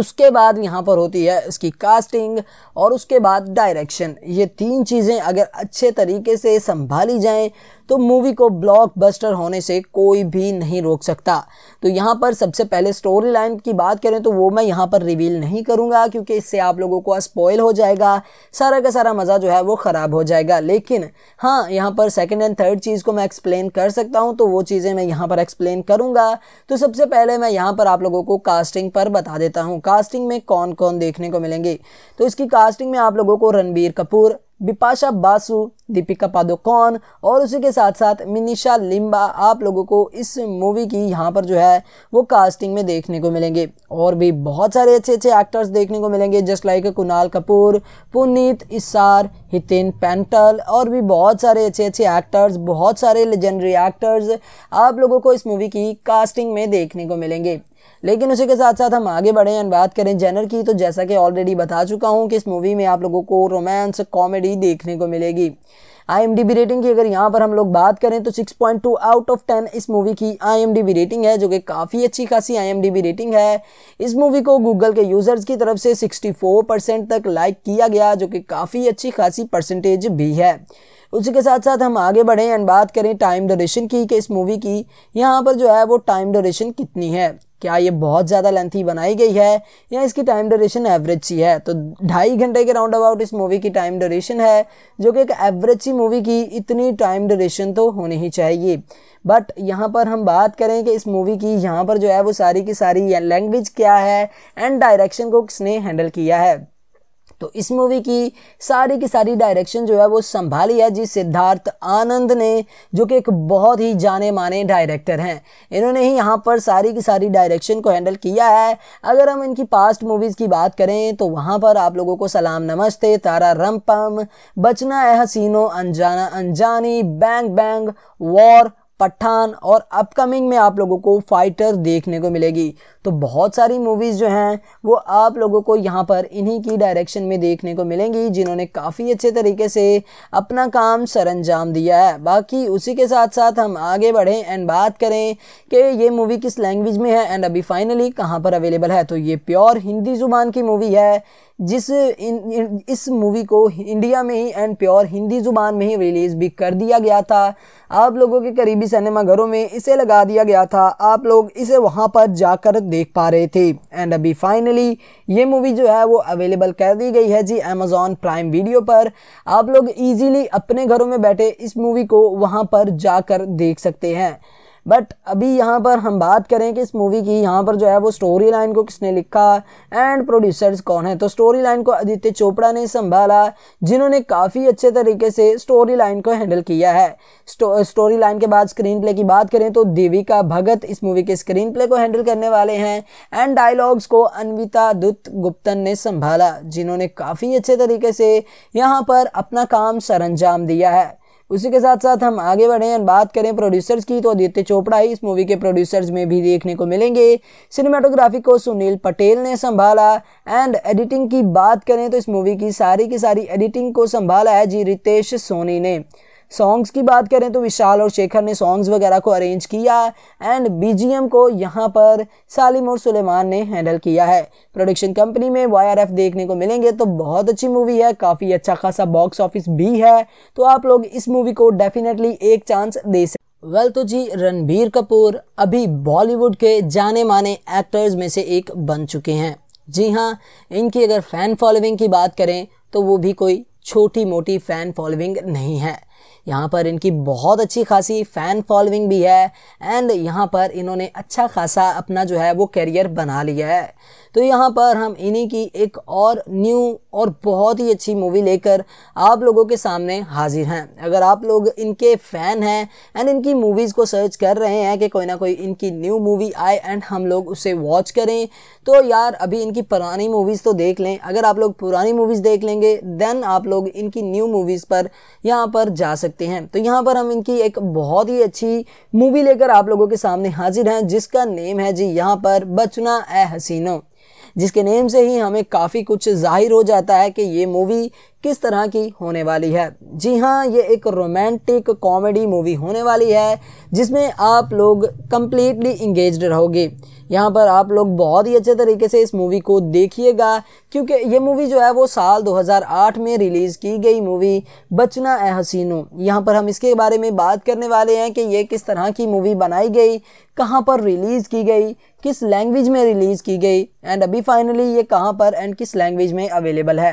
उसके बाद यहाँ पर होती है इसकी कास्टिंग और उसके बाद डायरेक्शन ये तीन चीज़ें अगर अच्छे तरीके से संभाली जाएँ तो मूवी को ब्लॉकबस्टर होने से कोई भी नहीं रोक सकता तो यहाँ पर सबसे पहले स्टोरी लाइन की बात करें तो वो मैं यहाँ पर रिवील नहीं करूँगा क्योंकि इससे आप लोगों को स्पॉयल हो जाएगा सारा का सारा मज़ा जो है वो ख़राब हो जाएगा लेकिन हाँ यहाँ पर सेकेंड एंड थर्ड चीज़ को मैं एक्सप्लेन कर सकता हूँ तो वो चीज़ें मैं यहाँ पर एक्सप्लेन करूँगा तो सबसे पहले मैं यहाँ पर आप लोगों को कास्टिंग पर बता देता हूँ कास्टिंग में कौन कौन देखने को मिलेंगे तो इसकी कास्टिंग में आप लोगों को रणबीर कपूर बिपाशा बासु दीपिका पादुकोण और उसी के साथ साथ मिनिशा लिम्बा आप लोगों को इस मूवी की यहाँ पर जो है वो कास्टिंग में देखने को मिलेंगे और भी बहुत सारे अच्छे अच्छे एक्टर्स देखने को मिलेंगे जस्ट लाइक कुणाल कपूर पुनीत इसार हितेन पेंटल और भी बहुत सारे अच्छे अच्छे एक्टर्स बहुत सारे लेजेंडरी एक्टर्स आप लोगों को इस मूवी की कास्टिंग में देखने को मिलेंगे लेकिन उसी के साथ साथ हम आगे बढ़ें और बात करें जेनर की तो जैसा कि ऑलरेडी बता चुका हूँ कि इस मूवी में आप लोगों को रोमांस कॉमेडी देखने को मिलेगी आई रेटिंग की अगर यहाँ पर हम लोग बात करें तो 6.2 आउट ऑफ 10 इस मूवी की आई रेटिंग है जो कि काफ़ी अच्छी खासी आई रेटिंग है इस मूवी को गूगल के यूज़र्स की तरफ से 64 परसेंट तक लाइक किया गया जो कि काफ़ी अच्छी खासी परसेंटेज भी है उसी के साथ साथ हम आगे बढ़ें एंड बात करें टाइम डोरेशन की कि इस मूवी की यहाँ पर जो है वो टाइम डोरेशन कितनी है क्या ये बहुत ज़्यादा लेंथी बनाई गई है या इसकी टाइम ड्यूरेशन एवरेज सी है तो ढाई घंटे के राउंड अबाउट इस मूवी की टाइम ड्यूरेशन है जो कि एक एवरेज सी मूवी की इतनी टाइम ड्यूरेशन तो होनी ही चाहिए बट यहाँ पर हम बात करें कि इस मूवी की यहाँ पर जो है वो सारी की सारी लैंग्वेज क्या है एंड डायरेक्शन को किसने हैंडल किया है तो इस मूवी की सारी की सारी डायरेक्शन जो है वो संभाली है जी सिद्धार्थ आनंद ने जो कि एक बहुत ही जाने माने डायरेक्टर हैं इन्होंने ही यहाँ पर सारी की सारी डायरेक्शन को हैंडल किया है अगर हम इनकी पास्ट मूवीज़ की बात करें तो वहाँ पर आप लोगों को सलाम नमस्ते तारा रम पम बचना है हसीनो अनजाना अनजानी बैंग बैंग वॉर पठान और अपकमिंग में आप लोगों को फाइटर देखने को मिलेगी तो बहुत सारी मूवीज़ जो हैं वो आप लोगों को यहाँ पर इन्हीं की डायरेक्शन में देखने को मिलेंगी जिन्होंने काफ़ी अच्छे तरीके से अपना काम सर अंजाम दिया है बाकी उसी के साथ साथ हम आगे बढ़ें एंड बात करें कि ये मूवी किस लैंग्वेज में है एंड अभी फाइनली कहाँ पर अवेलेबल है तो ये प्योर हिंदी ज़ुबान की मूवी है जिस इन, इन, इस मूवी को इंडिया में ही एंड प्योर हिंदी ज़ुबान में ही रिलीज़ भी कर दिया गया था आप लोगों के करीबी घरों में इसे लगा दिया गया था आप लोग इसे वहां पर जाकर देख पा रहे थे एंड अभी फाइनली ये मूवी जो है वो अवेलेबल कर दी गई है जी अमेज़ॉन प्राइम वीडियो पर आप लोग ईजीली अपने घरों में बैठे इस मूवी को वहाँ पर जाकर देख सकते हैं बट अभी यहाँ पर हम बात करें कि इस मूवी की यहाँ पर जो है वो स्टोरी लाइन को किसने लिखा एंड प्रोड्यूसर्स कौन है तो स्टोरी लाइन को आदित्य चोपड़ा ने संभाला जिन्होंने काफ़ी अच्छे तरीके से स्टोरी लाइन को हैंडल किया है स्टोरी लाइन के बाद स्क्रीन प्ले की बात करें तो देविका भगत इस मूवी के स्क्रीन प्ले को हैंडल करने वाले हैं एंड डायलॉग्स को अनविता दुत गुप्तन ने संभाला जिन्होंने काफ़ी अच्छे तरीके से यहाँ पर अपना काम सर दिया है उसी के साथ साथ हम आगे बढ़ें और बात करें प्रोड्यूसर्स की तो आदित्य चोपड़ा ही इस मूवी के प्रोड्यूसर्स में भी देखने को मिलेंगे सिनेमाटोग्राफी को सुनील पटेल ने संभाला एंड एडिटिंग की बात करें तो इस मूवी की सारी की सारी एडिटिंग को संभाला है जी रितेश सोनी ने सॉन्ग्स की बात करें तो विशाल और शेखर ने सॉन्ग्स वगैरह को अरेंज किया एंड बीजीएम को यहाँ पर सालिम और सुलेमान ने हैंडल किया है प्रोडक्शन कंपनी में वाई देखने को मिलेंगे तो बहुत अच्छी मूवी है काफ़ी अच्छा खासा बॉक्स ऑफिस भी है तो आप लोग इस मूवी को डेफिनेटली एक चांस दे सकते वेल well, तो जी रणबीर कपूर अभी बॉलीवुड के जाने माने एक्टर्स में से एक बन चुके हैं जी हाँ इनकी अगर फ़ैन फॉलोइंग की बात करें तो वो भी कोई छोटी मोटी फ़ैन फॉलोइंग नहीं है यहाँ पर इनकी बहुत अच्छी खासी फ़ैन फॉलोइंग भी है एंड यहाँ पर इन्होंने अच्छा खासा अपना जो है वो करियर बना लिया है तो यहाँ पर हम इन्हीं की एक और न्यू और बहुत ही अच्छी मूवी लेकर आप लोगों के सामने हाजिर हैं अगर आप लोग इनके फ़ैन हैं एंड इनकी मूवीज़ को सर्च कर रहे हैं कि कोई ना कोई इनकी न्यू मूवी आए एंड हम लोग उसे वॉच करें तो यार अभी इनकी पुरानी मूवीज़ तो देख लें अगर आप लोग पुरानी मूवीज़ देख लेंगे देन आप लोग इनकी न्यू मूवीज़ पर यहाँ पर जा सकते हैं तो यहाँ पर हम इनकी एक बहुत ही अच्छी मूवी लेकर आप लोगों के सामने हाजिर हैं जिसका नेम है जी यहाँ पर बचना ए हसीनो जिसके नेम से ही हमें काफ़ी कुछ जाहिर हो जाता है कि ये मूवी किस तरह की होने वाली है जी हाँ ये एक रोमांटिक कॉमेडी मूवी होने वाली है जिसमें आप लोग कम्प्लीटली इंगेज रहोगे यहाँ पर आप लोग बहुत ही अच्छे तरीके से इस मूवी को देखिएगा क्योंकि ये मूवी जो है वो साल 2008 में रिलीज़ की गई मूवी बचना ए हसीनो यहाँ पर हम इसके बारे में बात करने वाले हैं कि ये किस तरह की मूवी बनाई गई कहाँ पर रिलीज़ की गई किस लैंग्वेज में रिलीज़ की गई एंड अभी फाइनली ये कहाँ पर एंड किस लैंग्वेज में अवेलेबल है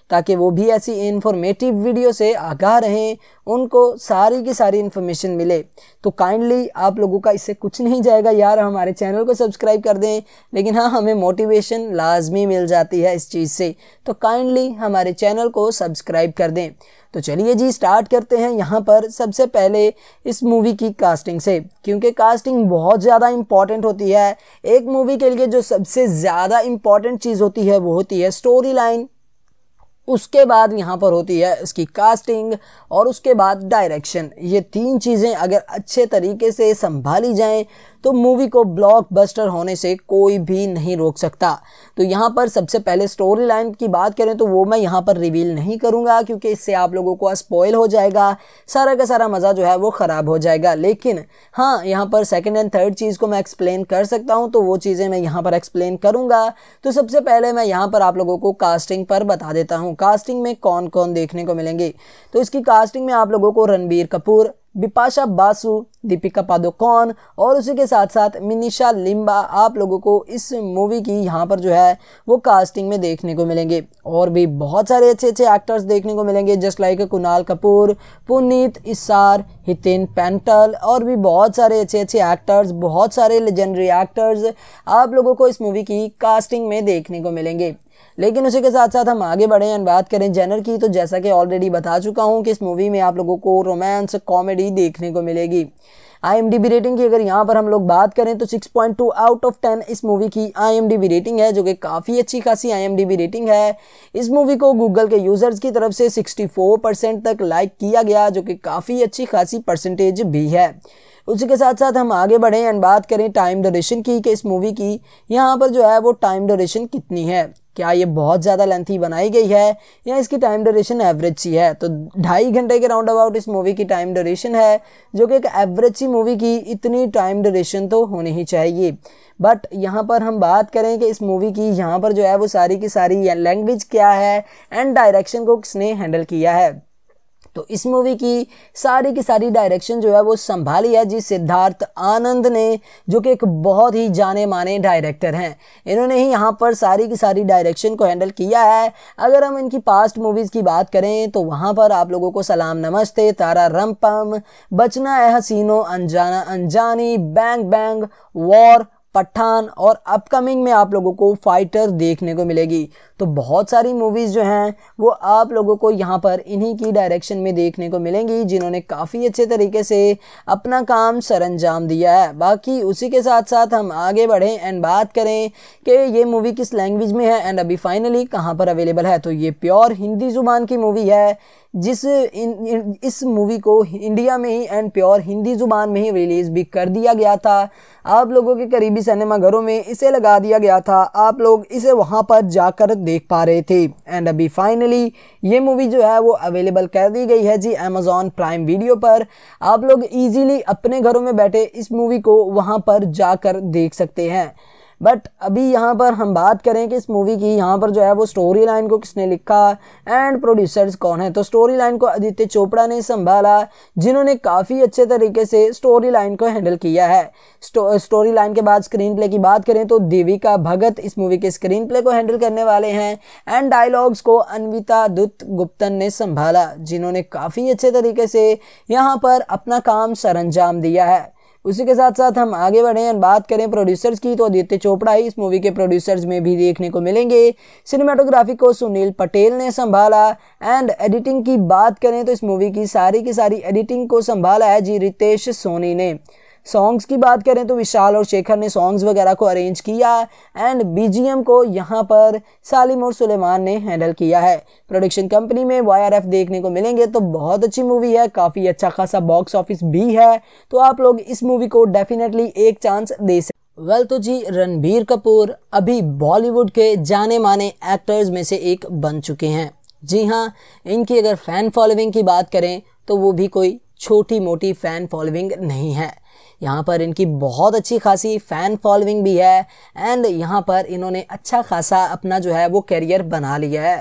ताकि वो भी ऐसी इन्फॉर्मेटिव वीडियो से आगाह रहें उनको सारी की सारी इन्फॉर्मेशन मिले तो काइंडली आप लोगों का इससे कुछ नहीं जाएगा यार हमारे चैनल को सब्सक्राइब कर दें लेकिन हाँ हमें मोटिवेशन लाजमी मिल जाती है इस चीज़ से तो काइंडली हमारे चैनल को सब्सक्राइब कर दें तो चलिए जी स्टार्ट करते हैं यहाँ पर सबसे पहले इस मूवी की कास्टिंग से क्योंकि कास्टिंग बहुत ज़्यादा इम्पॉर्टेंट होती है एक मूवी के लिए जो सबसे ज़्यादा इम्पॉर्टेंट चीज़ होती है वो होती है स्टोरी लाइन उसके बाद यहाँ पर होती है उसकी कास्टिंग और उसके बाद डायरेक्शन ये तीन चीज़ें अगर अच्छे तरीके से संभाली जाएँ तो मूवी को ब्लॉकबस्टर होने से कोई भी नहीं रोक सकता तो यहाँ पर सबसे पहले स्टोरी लाइन की बात करें तो वो मैं यहाँ पर रिवील नहीं करूँगा क्योंकि इससे आप लोगों को स्पॉयल हो जाएगा सारा का सारा मज़ा जो है वो ख़राब हो जाएगा लेकिन हाँ यहाँ पर सेकेंड एंड थर्ड चीज़ को मैं एक्सप्लेन कर सकता हूँ तो वो चीज़ें मैं यहाँ पर एक्सप्लेन करूँगा तो सबसे पहले मैं यहाँ पर आप लोगों को कास्टिंग पर बता देता हूँ कास्टिंग में कौन कौन देखने को मिलेंगे तो इसकी कास्टिंग में आप लोगों को रणबीर कपूर बिपाशा बासु दीपिका पादुकोण और उसी के साथ साथ मिनिशा लिम्बा आप लोगों को इस मूवी की यहाँ पर जो है वो कास्टिंग में देखने को मिलेंगे और भी बहुत सारे अच्छे अच्छे एक्टर्स देखने को मिलेंगे जस्ट लाइक कुणाल कपूर पुनीत इसार हितेन पेंटल और भी बहुत सारे अच्छे अच्छे एक्टर्स बहुत सारे लेजेंडरी एक्टर्स आप लोगों को इस मूवी की कास्टिंग में देखने को मिलेंगे लेकिन उसी के साथ साथ हम आगे बढ़े एंड बात करें जेनर की तो जैसा कि ऑलरेडी बता चुका हूँ कि इस मूवी में आप लोगों को रोमांस कॉमेडी देखने को मिलेगी आई रेटिंग की अगर यहाँ पर हम लोग बात करें तो 6.2 आउट ऑफ 10 इस मूवी की आई रेटिंग है जो कि काफ़ी अच्छी खासी आई रेटिंग है इस मूवी को गूगल के यूज़र्स की तरफ से 64 परसेंट तक लाइक किया गया जो कि काफ़ी अच्छी खासी परसेंटेज भी है उसी के साथ साथ हम आगे बढ़ें एंड बात करें टाइम ड्यूरेशन की कि इस मूवी की यहाँ पर जो है वो टाइम ड्यूरेशन कितनी है क्या ये बहुत ज़्यादा लेंथी बनाई गई है या इसकी टाइम ड्यूरेशन एवरेज सी है तो ढाई घंटे के राउंड अबाउट इस मूवी की टाइम ड्यूरेशन है जो कि एक एवरेज सी मूवी की इतनी टाइम ड्यूरेशन तो होनी ही चाहिए बट यहाँ पर हम बात करें कि इस मूवी की यहाँ पर जो है वो सारी की सारी लैंग्वेज क्या है एंड डायरेक्शन को किसने हैंडल किया है तो इस मूवी की सारी की सारी डायरेक्शन जो है वो संभाली है जी सिद्धार्थ आनंद ने जो कि एक बहुत ही जाने माने डायरेक्टर हैं इन्होंने ही यहाँ पर सारी की सारी डायरेक्शन को हैंडल किया है अगर हम इनकी पास्ट मूवीज़ की बात करें तो वहाँ पर आप लोगों को सलाम नमस्ते तारा रम पम बचना है हसीनो अनजाना अनजानी बैंग बैंग वॉर पठान और अपकमिंग में आप लोगों को फाइटर देखने को मिलेगी तो बहुत सारी मूवीज़ जो हैं वो आप लोगों को यहाँ पर इन्हीं की डायरेक्शन में देखने को मिलेंगी जिन्होंने काफ़ी अच्छे तरीके से अपना काम सर अंजाम दिया है बाकी उसी के साथ साथ हम आगे बढ़ें एंड बात करें कि ये मूवी किस लैंग्वेज में है एंड अभी फाइनली कहाँ पर अवेलेबल है तो ये प्योर हिंदी ज़ुबान की मूवी है जिस इन, इन, इस मूवी को इंडिया में ही एंड प्योर हिंदी ज़ुबान में ही रिलीज़ भी कर दिया गया था आप लोगों के करीबी सिनेमा घरों में इसे लगा दिया गया था आप लोग इसे वहाँ पर जाकर देख पा रहे थे एंड अभी फाइनली ये मूवी जो है वो अवेलेबल कर दी गई है जी अमेज़ॉन प्राइम वीडियो पर आप लोग ईजिली अपने घरों में बैठे इस मूवी को वहाँ पर जाकर देख सकते हैं बट अभी यहाँ पर हम बात करें कि इस मूवी की यहाँ पर जो है वो स्टोरी लाइन को किसने लिखा एंड प्रोड्यूसर्स कौन है तो स्टोरी लाइन को आदित्य चोपड़ा ने संभाला जिन्होंने काफ़ी अच्छे तरीके से स्टोरी लाइन को हैंडल किया है स्टोरी लाइन के बाद स्क्रीन प्ले की बात करें तो देविका भगत इस मूवी के स्क्रीन प्ले को हैंडल करने वाले हैं एंड डायलॉग्स को अनविता दुत गुप्तन ने संभाला जिन्होंने काफ़ी अच्छे तरीके से यहाँ पर अपना काम सर दिया है उसी के साथ साथ हम आगे बढ़ें और बात करें प्रोड्यूसर्स की तो आदित्य चोपड़ा ही इस मूवी के प्रोड्यूसर्स में भी देखने को मिलेंगे सिनेमाटोग्राफी को सुनील पटेल ने संभाला एंड एडिटिंग की बात करें तो इस मूवी की सारी की सारी एडिटिंग को संभाला है जी रितेश सोनी ने सॉन्ग्स की बात करें तो विशाल और शेखर ने सॉन्ग्स वगैरह को अरेंज किया एंड बीजीएम को यहाँ पर सालिम और सुलेमान ने हैंडल किया है प्रोडक्शन कंपनी में वाई देखने को मिलेंगे तो बहुत अच्छी मूवी है काफ़ी अच्छा खासा बॉक्स ऑफिस भी है तो आप लोग इस मूवी को डेफिनेटली एक चांस दे सकते वेल तो जी रणबीर कपूर अभी बॉलीवुड के जाने माने एक्टर्स में से एक बन चुके हैं जी हाँ इनकी अगर फ़ैन फॉलोइंग की बात करें तो वो भी कोई छोटी मोटी फ़ैन फॉलोइंग नहीं है यहाँ पर इनकी बहुत अच्छी खासी फ़ैन फॉलोइंग भी है एंड यहाँ पर इन्होंने अच्छा खासा अपना जो है वो करियर बना लिया है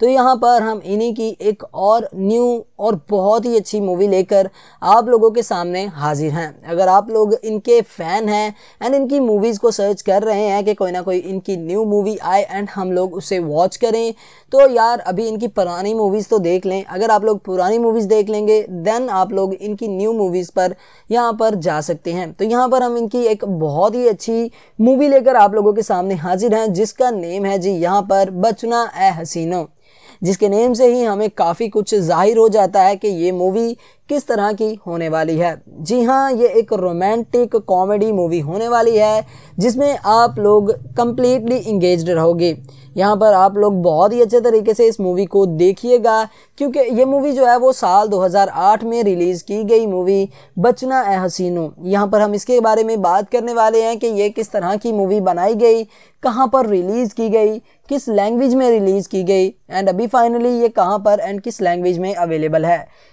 तो यहाँ पर हम इन्हीं की एक और न्यू और बहुत ही अच्छी मूवी लेकर आप लोगों के सामने हाजिर हैं अगर आप लोग इनके फ़ैन हैं एंड इनकी मूवीज़ को सर्च कर रहे हैं कि कोई ना कोई इनकी न्यू मूवी आए एंड हम लोग उसे वॉच करें तो यार अभी इनकी पुरानी मूवीज़ तो देख लें अगर आप लोग पुरानी मूवीज़ देख लेंगे देन आप लोग इनकी न्यू मूवीज़ पर यहाँ पर जा सकते हैं तो यहाँ पर हम इनकी एक बहुत ही अच्छी मूवी लेकर आप लोगों के सामने हाजिर हैं जिसका नेम है जी यहाँ पर बचना ए हसीनो जिसके नेम से ही हमें काफ़ी कुछ जाहिर हो जाता है कि ये मूवी किस तरह की होने वाली है जी हाँ ये एक रोमांटिक कॉमेडी मूवी होने वाली है जिसमें आप लोग कम्प्लीटली इंगेज रहोगे यहाँ पर आप लोग बहुत ही अच्छे तरीके से इस मूवी को देखिएगा क्योंकि ये मूवी जो है वो साल 2008 में रिलीज़ की गई मूवी बचना ए हसीनों यहाँ पर हम इसके बारे में बात करने वाले हैं कि ये किस तरह की मूवी बनाई गई कहाँ पर रिलीज़ की गई किस लैंग्वेज में रिलीज़ की गई एंड अभी फाइनली ये कहाँ पर एंड किस लैंग्वेज में अवेलेबल है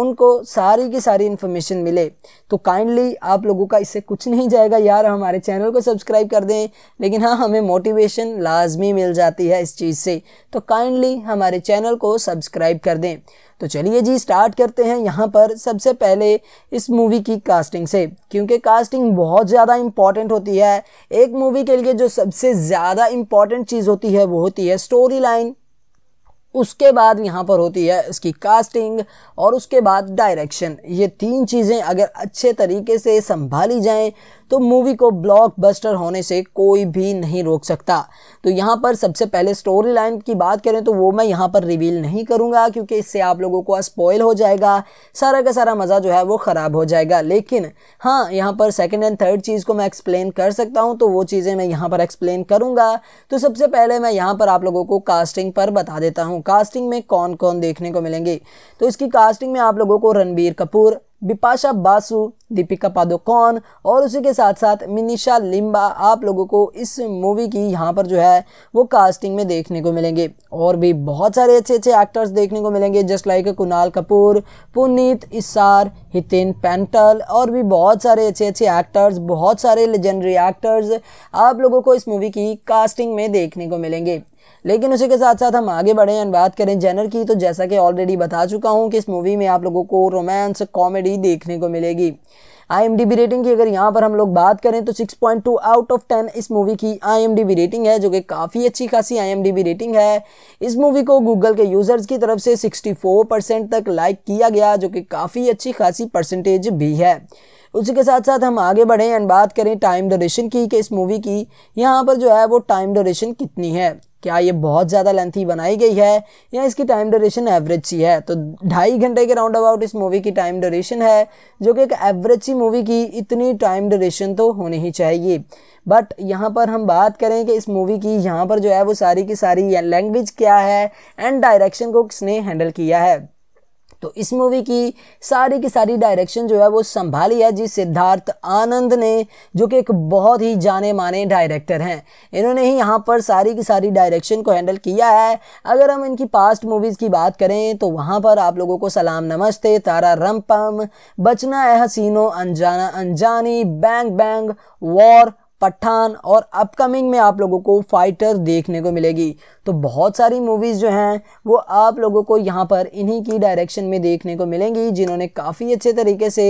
उनको सारी की सारी इन्फॉर्मेशन मिले तो काइंडली आप लोगों का इससे कुछ नहीं जाएगा यार हमारे चैनल को सब्सक्राइब कर दें लेकिन हाँ हमें मोटिवेशन लाजमी मिल जाती है इस चीज़ से तो काइंडली हमारे चैनल को सब्सक्राइब कर दें तो चलिए जी स्टार्ट करते हैं यहाँ पर सबसे पहले इस मूवी की कास्टिंग से क्योंकि कास्टिंग बहुत ज़्यादा इम्पॉर्टेंट होती है एक मूवी के लिए जो सबसे ज़्यादा इम्पॉर्टेंट चीज़ होती है वो होती है स्टोरी लाइन उसके बाद यहाँ पर होती है इसकी कास्टिंग और उसके बाद डायरेक्शन ये तीन चीज़ें अगर अच्छे तरीके से संभाली जाएं तो मूवी को ब्लॉकबस्टर होने से कोई भी नहीं रोक सकता तो यहाँ पर सबसे पहले स्टोरी लाइन की बात करें तो वो मैं यहाँ पर रिवील नहीं करूँगा क्योंकि इससे आप लोगों को स्पॉयल हो जाएगा सारा का सारा मज़ा जो है वो ख़राब हो जाएगा लेकिन हाँ यहाँ पर सेकेंड एंड थर्ड चीज़ को मैं एक्सप्लेन कर सकता हूँ तो वो चीज़ें मैं यहाँ पर एक्सप्लेन करूँगा तो सबसे पहले मैं यहाँ पर आप लोगों को कास्टिंग पर बता देता हूँ कास्टिंग में कौन कौन देखने को मिलेंगे तो इसकी कास्टिंग में आप लोगों को रणबीर कपूर बिपाशा बासु दीपिका पादुकोण और उसी के साथ साथ मिनिशा लिम्बा आप लोगों को इस मूवी की यहाँ पर जो है वो कास्टिंग में देखने को मिलेंगे और भी बहुत सारे अच्छे अच्छे एक्टर्स देखने को मिलेंगे जस्ट लाइक कुणाल कपूर पुनीत इसार हितेन पेंटल और भी बहुत सारे अच्छे अच्छे एक्टर्स बहुत सारे लेजेंडरी एक्टर्स आप लोगों को इस मूवी की कास्टिंग में देखने को मिलेंगे लेकिन उसी के साथ साथ हम आगे बढ़ें एंड बात करें जेनर की तो जैसा कि ऑलरेडी बता चुका हूँ कि इस मूवी में आप लोगों को रोमांस कॉमेडी देखने को मिलेगी आई एम रेटिंग की अगर यहाँ पर हम लोग बात करें तो 6.2 आउट ऑफ 10 इस मूवी की आई एम रेटिंग है जो कि काफ़ी अच्छी खासी आई एम रेटिंग है इस मूवी को गूगल के यूज़र्स की तरफ से 64 परसेंट तक लाइक किया गया जो कि काफ़ी अच्छी खासी परसेंटेज भी है उसी के साथ साथ हम आगे बढ़ें एंड बात करें टाइम ड्यूरेशन की कि इस मूवी की यहाँ पर जो है वो टाइम डोरेशन कितनी है क्या ये बहुत ज़्यादा लेंथी बनाई गई है या इसकी टाइम ड्यूरेशन एवरेज सी है तो ढाई घंटे के राउंड अबाउट इस मूवी की टाइम ड्यूरेशन है जो कि एक एवरेज सी मूवी की इतनी टाइम ड्यूरेशन तो होनी ही चाहिए बट यहाँ पर हम बात करें कि इस मूवी की यहाँ पर जो है वो सारी की सारी लैंग्वेज क्या है एंड डायरेक्शन को किसने हैंडल किया है तो इस मूवी की सारी की सारी डायरेक्शन जो है वो संभाली है जी सिद्धार्थ आनंद ने जो कि एक बहुत ही जाने माने डायरेक्टर हैं इन्होंने ही यहाँ पर सारी की सारी डायरेक्शन को हैंडल किया है अगर हम इनकी पास्ट मूवीज़ की बात करें तो वहाँ पर आप लोगों को सलाम नमस्ते तारा रम पम बचना है हसीनो अनजाना अनजानी बैंग बैंग वॉर पठान और अपकमिंग में आप लोगों को फाइटर देखने को मिलेगी तो बहुत सारी मूवीज़ जो हैं वो आप लोगों को यहाँ पर इन्हीं की डायरेक्शन में देखने को मिलेंगी जिन्होंने काफ़ी अच्छे तरीके से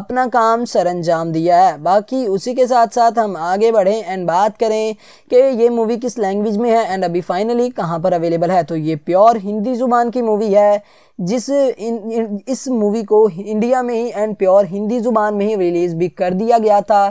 अपना काम अंजाम दिया है बाकी उसी के साथ साथ हम आगे बढ़ें एंड बात करें कि ये मूवी किस लैंग्वेज में है एंड अभी फाइनली कहाँ पर अवेलेबल है तो ये प्योर हिंदी ज़ुबान की मूवी है जिस इन, इन, इस मूवी को इंडिया में ही एंड प्योर हिंदी ज़ुबान में ही रिलीज़ भी कर दिया गया था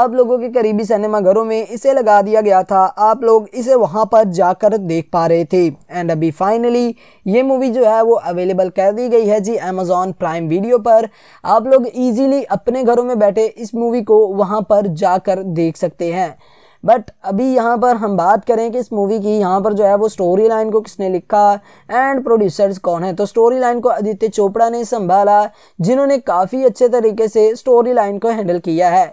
आप लोगों के करीबी सिनेमाघरों में इसे लगा दिया गया था आप लोग इसे वहाँ पर जाकर देख पा रहे थे एंड अभी फाइनली ये मूवी जो है वो अवेलेबल कर दी गई है जी अमेज़ॉन प्राइम वीडियो पर आप लोग इजीली अपने घरों में बैठे इस मूवी को वहां पर जाकर देख सकते हैं बट अभी यहाँ पर हम बात करें कि इस मूवी की यहाँ पर जो है वो स्टोरी लाइन को किसने लिखा एंड प्रोड्यूसर्स कौन है तो स्टोरी लाइन को आदित्य चोपड़ा ने संभाला जिन्होंने काफ़ी अच्छे तरीके से स्टोरी लाइन को हैंडल किया है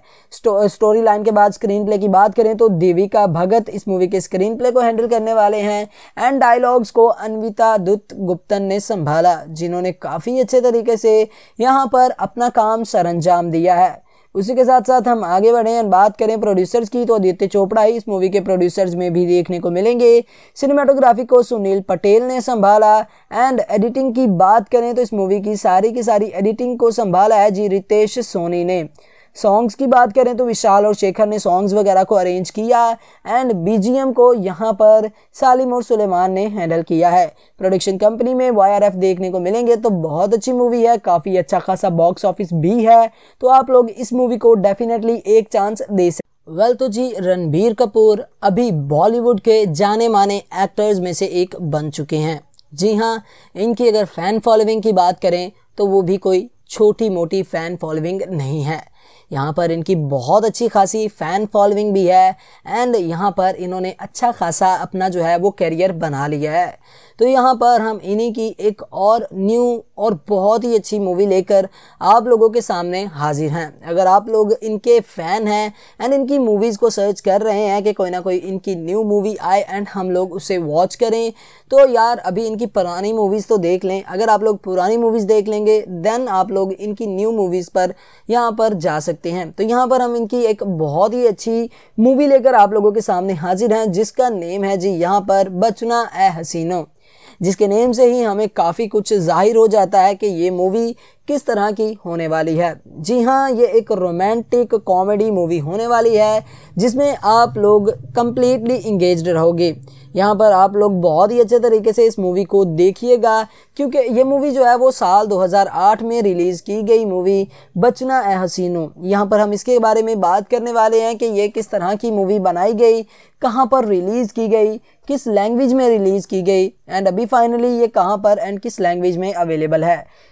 स्टोरी लाइन के बाद स्क्रीन प्ले की बात करें तो देविका भगत इस मूवी के स्क्रीन प्ले को हैंडल करने वाले हैं एंड डायलॉग्स को अन्विता दुत गुप्तन ने संभाला जिन्होंने काफ़ी अच्छे तरीके से यहाँ पर अपना काम सर दिया है उसी के साथ साथ हम आगे बढ़ें और बात करें प्रोड्यूसर्स की तो आदित्य चोपड़ा ही इस मूवी के प्रोड्यूसर्स में भी देखने को मिलेंगे सिनेमाटोग्राफी को सुनील पटेल ने संभाला एंड एडिटिंग की बात करें तो इस मूवी की सारी की सारी एडिटिंग को संभाला है जी रितेश सोनी ने सॉन्ग्स की बात करें तो विशाल और शेखर ने सॉन्ग्स वगैरह को अरेंज किया एंड बीजीएम को यहाँ पर सालिम और सुलेमान ने हैंडल किया है प्रोडक्शन कंपनी में वाई देखने को मिलेंगे तो बहुत अच्छी मूवी है काफ़ी अच्छा खासा बॉक्स ऑफिस भी है तो आप लोग इस मूवी को डेफिनेटली एक चांस दे सकते वेल तो जी रणबीर कपूर अभी बॉलीवुड के जाने माने एक्टर्स में से एक बन चुके हैं जी हाँ इनकी अगर फ़ैन फॉलोइंग की बात करें तो वो भी कोई छोटी मोटी फ़ैन फॉलोइंग नहीं है यहाँ पर इनकी बहुत अच्छी खासी फ़ैन फॉलोइंग भी है एंड यहाँ पर इन्होंने अच्छा खासा अपना जो है वो करियर बना लिया है तो यहाँ पर हम इन्हीं की एक और न्यू और बहुत ही अच्छी मूवी लेकर आप लोगों के सामने हाजिर हैं अगर आप लोग इनके फ़ैन हैं एंड इनकी मूवीज़ को सर्च कर रहे हैं कि कोई ना कोई इनकी न्यू मूवी आए एंड हम लोग उसे वॉच करें तो यार अभी इनकी पुरानी मूवीज़ तो देख लें अगर आप लोग पुरानी मूवीज़ देख लेंगे देन आप लोग इनकी न्यू मूवीज़ पर यहाँ पर जा सकते हैं तो यहाँ पर हम इनकी एक बहुत ही अच्छी मूवी लेकर आप लोगों के सामने हाजिर हैं जिसका नेम है जी यहाँ पर बचना ए हसीनो जिसके नेम से ही हमें काफ़ी कुछ जाहिर हो जाता है कि ये मूवी किस तरह की होने वाली है जी हाँ ये एक रोमांटिक कॉमेडी मूवी होने वाली है जिसमें आप लोग कम्प्लीटली इंगेज रहोगे यहाँ पर आप लोग बहुत ही अच्छे तरीके से इस मूवी को देखिएगा क्योंकि ये मूवी जो है वो साल 2008 में रिलीज़ की गई मूवी बचना ए हसीनो यहाँ पर हम इसके बारे में बात करने वाले हैं कि ये किस तरह की मूवी बनाई गई कहाँ पर रिलीज़ की गई किस लैंग्वेज में रिलीज़ की गई एंड अभी फाइनली ये कहाँ पर एंड किस लैंग्वेज में अवेलेबल है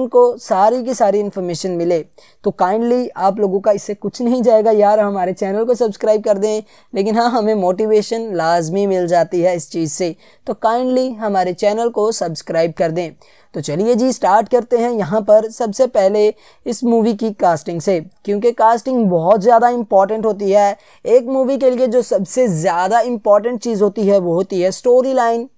उनको सारी की सारी इन्फॉर्मेशन मिले तो काइंडली आप लोगों का इससे कुछ नहीं जाएगा यार हमारे चैनल को सब्सक्राइब कर दें लेकिन हाँ हमें मोटिवेशन लाजमी मिल जाती है इस चीज़ से तो काइंडली हमारे चैनल को सब्सक्राइब कर दें तो चलिए जी स्टार्ट करते हैं यहाँ पर सबसे पहले इस मूवी की कास्टिंग से क्योंकि कास्टिंग बहुत ज़्यादा इम्पॉर्टेंट होती है एक मूवी के लिए जो सबसे ज़्यादा इम्पॉर्टेंट चीज़ होती है वो होती है स्टोरी लाइन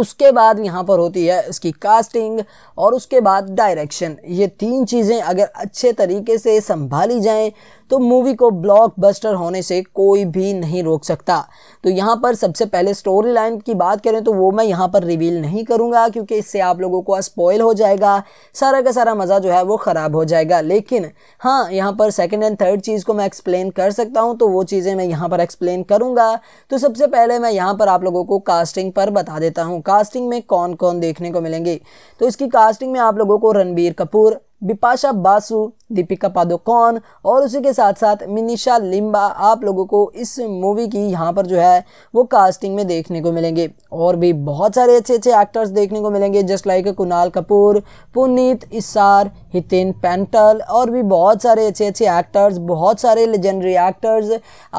उसके बाद यहाँ पर होती है इसकी कास्टिंग और उसके बाद डायरेक्शन ये तीन चीज़ें अगर अच्छे तरीके से संभाली जाएँ तो मूवी को ब्लॉकबस्टर होने से कोई भी नहीं रोक सकता तो यहाँ पर सबसे पहले स्टोरी लाइन की बात करें तो वो मैं यहाँ पर रिवील नहीं करूँगा क्योंकि इससे आप लोगों को स्पॉयल हो जाएगा सारा का सारा मज़ा जो है वो ख़राब हो जाएगा लेकिन हाँ यहाँ पर सेकेंड एंड थर्ड चीज़ को मैं एक्सप्लेन कर सकता हूँ तो वो चीज़ें मैं यहाँ पर एक्सप्लेन करूँगा तो सबसे पहले मैं यहाँ पर आप लोगों को कास्टिंग पर बता देता हूँ कास्टिंग में कौन कौन देखने को मिलेंगे तो इसकी कास्टिंग में आप लोगों को रणबीर कपूर बिपाशा बासु दीपिका पादुकोण और उसी के साथ साथ मिनिशा लिम्बा आप लोगों को इस मूवी की यहाँ पर जो है वो कास्टिंग में देखने को मिलेंगे और भी बहुत सारे अच्छे अच्छे एक्टर्स देखने को मिलेंगे जस्ट लाइक कुणाल कपूर पुनीत इसार हितेन पेंटल और भी बहुत सारे अच्छे अच्छे एक्टर्स बहुत सारे लेजेंडरी एक्टर्स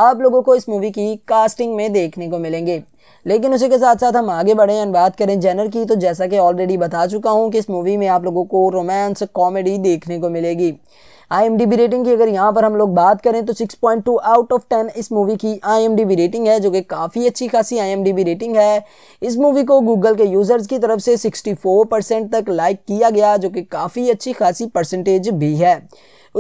आप लोगों को इस मूवी की कास्टिंग में देखने को मिलेंगे लेकिन उसी के साथ साथ हम आगे बढ़े एंड बात करें जेनर की तो जैसा कि ऑलरेडी बता चुका हूँ कि इस मूवी में आप लोगों को रोमांस कॉमेडी देखने को मिलेगी आई रेटिंग की अगर यहाँ पर हम लोग बात करें तो 6.2 आउट ऑफ 10 इस मूवी की आई रेटिंग है जो कि काफ़ी अच्छी खासी आई रेटिंग है इस मूवी को गूगल के यूज़र्स की तरफ से 64 परसेंट तक लाइक किया गया जो कि काफ़ी अच्छी खासी परसेंटेज भी है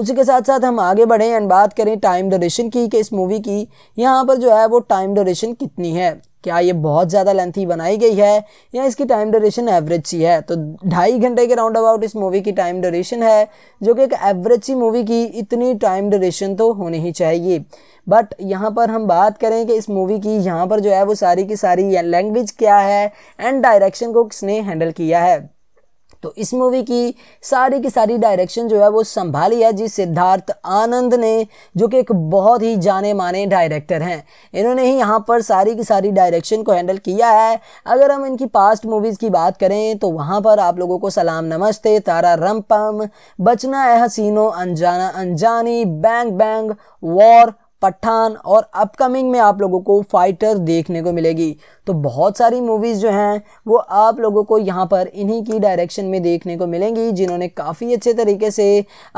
उसी के साथ साथ हम आगे बढ़ें एंड बात करें टाइम डोरेशन की कि इस मूवी की यहाँ पर जो है वो टाइम डोरेशन कितनी है क्या ये बहुत ज़्यादा लेंथी बनाई गई है या इसकी टाइम ड्यूरेशन एवरेज सी है तो ढाई घंटे के राउंड अबाउट इस मूवी की टाइम ड्यूरेशन है जो कि एक एवरेज सी मूवी की इतनी टाइम ड्यूरेशन तो होनी ही चाहिए बट यहाँ पर हम बात करें कि इस मूवी की यहाँ पर जो है वो सारी की सारी लैंग्वेज क्या है एंड डायरेक्शन को किसने हैंडल किया है तो इस मूवी की सारी की सारी डायरेक्शन जो है वो संभाली है जी सिद्धार्थ आनंद ने जो कि एक बहुत ही जाने माने डायरेक्टर हैं इन्होंने ही यहाँ पर सारी की सारी डायरेक्शन को हैंडल किया है अगर हम इनकी पास्ट मूवीज़ की बात करें तो वहाँ पर आप लोगों को सलाम नमस्ते तारा रम पम बचना है हसीनो अनजाना अनजानी बैंग बैंग वॉर पठान और अपकमिंग में आप लोगों को फाइटर देखने को मिलेगी तो बहुत सारी मूवीज़ जो हैं वो आप लोगों को यहाँ पर इन्हीं की डायरेक्शन में देखने को मिलेंगी जिन्होंने काफ़ी अच्छे तरीके से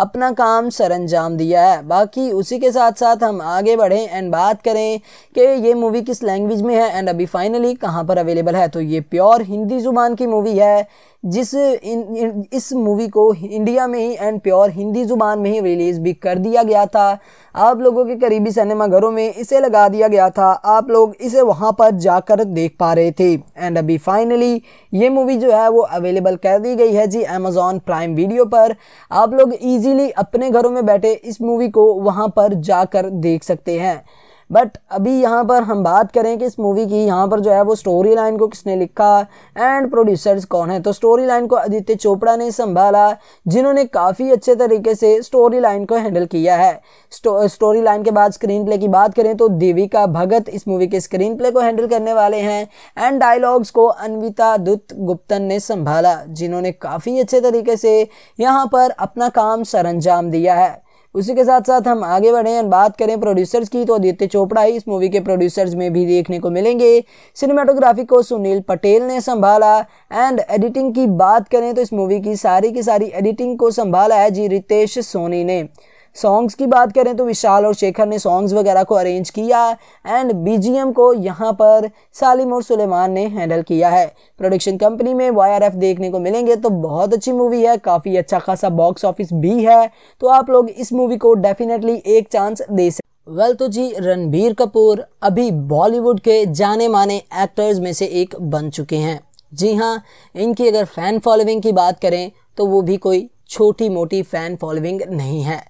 अपना काम सर अंजाम दिया है बाकी उसी के साथ साथ हम आगे बढ़ें एंड बात करें कि ये मूवी किस लैंग्वेज में है एंड अभी फाइनली कहाँ पर अवेलेबल है तो ये प्योर हिंदी ज़ुबान की मूवी है जिस इन, इन, इस मूवी को इंडिया में ही एंड प्योर हिंदी ज़ुबान में ही रिलीज़ भी कर दिया गया था आप लोगों के करीबी सिनेमाघरों में इसे लगा दिया गया था आप लोग इसे वहाँ पर जाकर देख पा रहे थे एंड अभी फाइनली ये मूवी जो है वो अवेलेबल कर दी गई है जी अमेजोन प्राइम वीडियो पर आप लोग इजीली अपने घरों में बैठे इस मूवी को वहां पर जाकर देख सकते हैं बट अभी यहाँ पर हम बात करें कि इस मूवी की यहाँ पर जो है वो स्टोरी लाइन को किसने लिखा एंड प्रोड्यूसर्स कौन है तो स्टोरी लाइन को आदित्य चोपड़ा ने संभाला जिन्होंने काफ़ी अच्छे तरीके से स्टोरी लाइन को हैंडल किया है स्टोरी लाइन के बाद स्क्रीन प्ले की बात करें तो देविका भगत इस मूवी के स्क्रीन प्ले को हैंडल करने वाले हैं एंड डायलॉग्स को अनविता दुत गुप्तन ने संभाला जिन्होंने काफ़ी अच्छे तरीके से यहाँ पर अपना काम सर दिया है उसी के साथ साथ हम आगे बढ़ें और बात करें प्रोड्यूसर्स की तो आदित्य चोपड़ा ही इस मूवी के प्रोड्यूसर्स में भी देखने को मिलेंगे सिनेमाटोग्राफी को सुनील पटेल ने संभाला एंड एडिटिंग की बात करें तो इस मूवी की सारी की सारी एडिटिंग को संभाला है जी रितेश सोनी ने सॉन्ग्स की बात करें तो विशाल और शेखर ने सॉन्ग्स वगैरह को अरेंज किया एंड बीजीएम को यहाँ पर सालिम और सुलेमान ने हैंडल किया है प्रोडक्शन कंपनी में वाई देखने को मिलेंगे तो बहुत अच्छी मूवी है काफ़ी अच्छा खासा बॉक्स ऑफिस भी है तो आप लोग इस मूवी को डेफिनेटली एक चांस दे सकते वेल well, तो जी रणबीर कपूर अभी बॉलीवुड के जाने माने एक्टर्स में से एक बन चुके हैं जी हाँ इनकी अगर फ़ैन फॉलोइंग की बात करें तो वो भी कोई छोटी मोटी फ़ैन फॉलोइंग नहीं है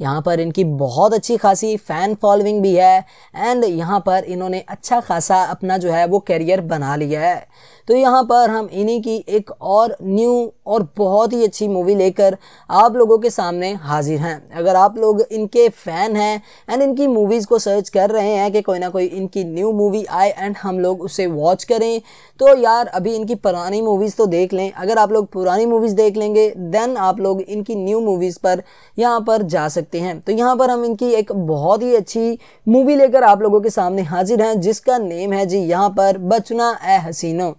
यहाँ पर इनकी बहुत अच्छी खासी फ़ैन फॉलोइंग भी है एंड यहाँ पर इन्होंने अच्छा खासा अपना जो है वो करियर बना लिया है तो यहाँ पर हम इन्हीं की एक और न्यू और बहुत ही अच्छी मूवी लेकर आप लोगों के सामने हाजिर हैं अगर आप लोग इनके फ़ैन हैं एंड इनकी मूवीज़ को सर्च कर रहे हैं कि कोई ना कोई इनकी न्यू मूवी आए एंड हम लोग उसे वॉच करें तो यार अभी इनकी पुरानी मूवीज़ तो देख लें अगर आप लोग पुरानी मूवीज़ देख लेंगे देन आप लोग इनकी न्यू मूवीज़ पर यहाँ पर जा सकते हैं तो यहाँ पर हम इनकी एक बहुत ही अच्छी मूवी लेकर आप लोगों के सामने हाजिर हैं जिसका नेम है जी यहाँ पर बचना ए हसीनो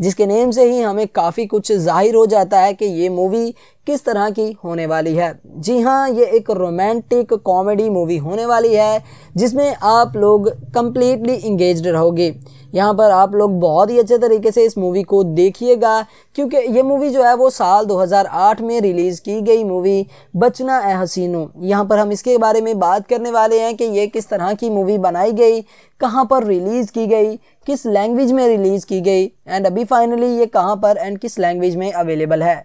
जिसके नेम से ही हमें काफ़ी कुछ जाहिर हो जाता है कि ये मूवी किस तरह की होने वाली है जी हाँ ये एक रोमांटिक कॉमेडी मूवी होने वाली है जिसमें आप लोग कम्प्लीटली इंगेज रहोगे यहाँ पर आप लोग बहुत ही अच्छे तरीके से इस मूवी को देखिएगा क्योंकि ये मूवी जो है वो साल 2008 में रिलीज़ की गई मूवी बचना ए हसीनो यहाँ पर हम इसके बारे में बात करने वाले हैं कि ये किस तरह की मूवी बनाई गई कहाँ पर रिलीज़ की गई किस लैंग्वेज में रिलीज़ की गई एंड अभी फाइनली ये कहाँ पर एंड किस लैंग्वेज में अवेलेबल है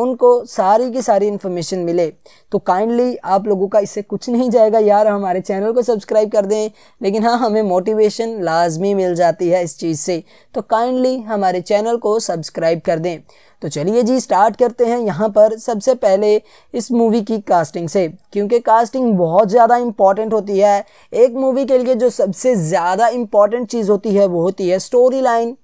उनको सारी की सारी इन्फॉर्मेशन मिले तो काइंडली आप लोगों का इससे कुछ नहीं जाएगा यार हमारे चैनल को सब्सक्राइब कर दें लेकिन हाँ हमें मोटिवेशन लाजमी मिल जाती है इस चीज़ से तो काइंडली हमारे चैनल को सब्सक्राइब कर दें तो चलिए जी स्टार्ट करते हैं यहाँ पर सबसे पहले इस मूवी की कास्टिंग से क्योंकि कास्टिंग बहुत ज़्यादा इम्पॉर्टेंट होती है एक मूवी के लिए जो सबसे ज़्यादा इम्पॉर्टेंट चीज़ होती है वो होती है स्टोरी लाइन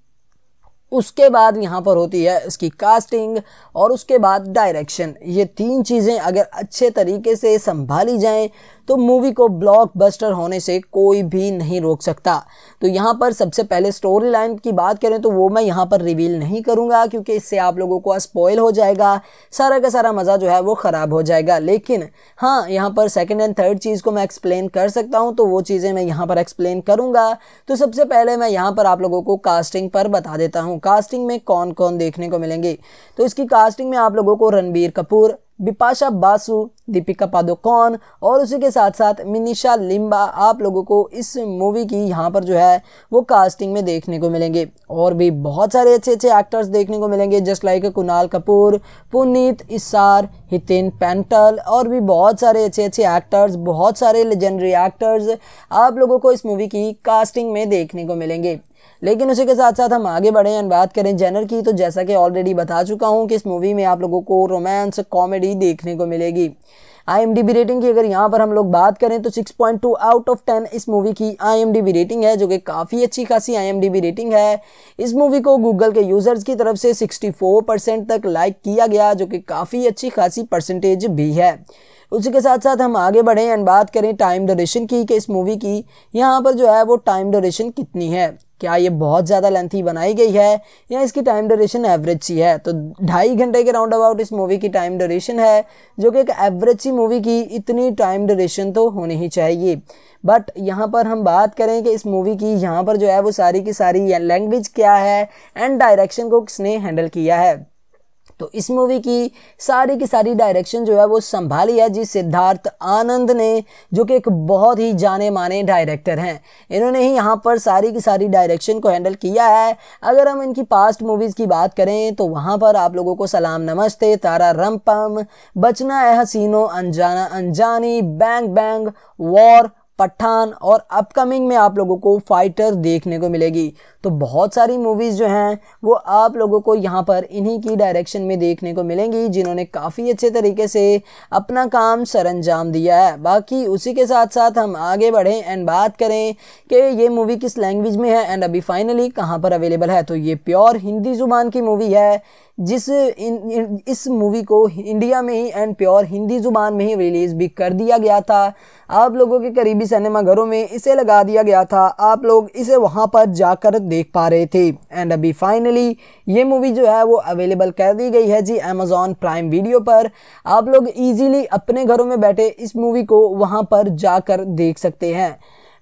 उसके बाद यहाँ पर होती है इसकी कास्टिंग और उसके बाद डायरेक्शन ये तीन चीज़ें अगर अच्छे तरीके से संभाली जाएं तो मूवी को ब्लॉकबस्टर होने से कोई भी नहीं रोक सकता तो यहाँ पर सबसे पहले स्टोरी लाइन की बात करें तो वो मैं यहाँ पर रिवील नहीं करूँगा क्योंकि इससे आप लोगों को स्पॉयल हो जाएगा सारा का सारा मज़ा जो है वो ख़राब हो जाएगा लेकिन हाँ यहाँ पर सेकेंड एंड थर्ड चीज़ को मैं एक्सप्लेन कर सकता हूँ तो वो चीज़ें मैं यहाँ पर एक्सप्लेन करूँगा तो सबसे पहले मैं यहाँ पर आप लोगों को कास्टिंग पर बता देता हूँ कास्टिंग में कौन कौन देखने को मिलेंगे तो इसकी कास्टिंग में आप लोगों को रणबीर कपूर बिपाशा बासु दीपिका पादुकोण और उसी के साथ साथ मिनिशा लिम्बा आप लोगों को इस मूवी की यहाँ पर जो है वो कास्टिंग में देखने को मिलेंगे और भी बहुत सारे अच्छे अच्छे एक्टर्स देखने को मिलेंगे जस्ट लाइक कुणाल कपूर पुनीत इसार हितेन पेंटल और भी बहुत सारे अच्छे अच्छे एक्टर्स बहुत सारे लेजेंडरी एक्टर्स आप लोगों को इस मूवी की कास्टिंग में देखने को मिलेंगे लेकिन उसी के साथ साथ हम आगे बढ़ें एंड बात करें जेनर की तो जैसा कि ऑलरेडी बता चुका हूँ कि इस मूवी में आप लोगों को रोमांस कॉमेडी देखने को मिलेगी I M D B rating की अगर यहाँ पर हम लोग बात करें तो 6.2 आउट ऑफ 10 इस मूवी की I M D B rating है जो कि काफ़ी अच्छी खासी I M D B rating है इस मूवी को गूगल के यूज़र्स की तरफ से 64 परसेंट तक लाइक किया गया जो कि काफ़ी अच्छी खासी परसेंटेज भी है उसी के साथ साथ हम आगे बढ़ें एंड बात करें टाइम डोरेशन की कि इस मूवी की यहाँ पर जो है वो टाइम डोरेशन कितनी है क्या ये बहुत ज़्यादा लेंथी बनाई गई है या इसकी टाइम ड्यूरेशन एवरेज सी है तो ढाई घंटे के राउंड अबाउट इस मूवी की टाइम ड्यूरेशन है जो कि एक एवरेज सी मूवी की इतनी टाइम ड्यूरेशन तो होनी ही चाहिए बट यहाँ पर हम बात करें कि इस मूवी की यहाँ पर जो है वो सारी की सारी लैंग्वेज क्या है एंड डायरेक्शन को किसने हैंडल किया है तो इस मूवी की सारी की सारी डायरेक्शन जो है वो संभाली है जी सिद्धार्थ आनंद ने जो कि एक बहुत ही जाने माने डायरेक्टर हैं इन्होंने ही यहाँ पर सारी की सारी डायरेक्शन को हैंडल किया है अगर हम इनकी पास्ट मूवीज़ की बात करें तो वहाँ पर आप लोगों को सलाम नमस्ते तारा रम पम बचना है हसीनो अनजाना अनजानी बैंग बैंग वॉर पठान और अपकमिंग में आप लोगों को फाइटर देखने को मिलेगी तो बहुत सारी मूवीज़ जो हैं वो आप लोगों को यहाँ पर इन्हीं की डायरेक्शन में देखने को मिलेंगी जिन्होंने काफ़ी अच्छे तरीके से अपना काम सरंजाम दिया है बाकी उसी के साथ साथ हम आगे बढ़ें एंड बात करें कि ये मूवी किस लैंग्वेज में है एंड अभी फाइनली कहाँ पर अवेलेबल है तो ये प्योर हिंदी ज़ुबान की मूवी है जिस इन, इन, इस मूवी को इंडिया में ही एंड प्योर हिंदी ज़ुबान में ही रिलीज़ भी कर दिया गया था आप लोगों के करीबी सिनेमा घरों में इसे लगा दिया गया था आप लोग इसे वहाँ पर जाकर देख पा रहे थे एंड अभी फाइनली ये मूवी जो है वो अवेलेबल कर दी गई है जी अमेज़ॉन प्राइम वीडियो पर आप लोग ईजीली अपने घरों में बैठे इस मूवी को वहाँ पर जाकर देख सकते हैं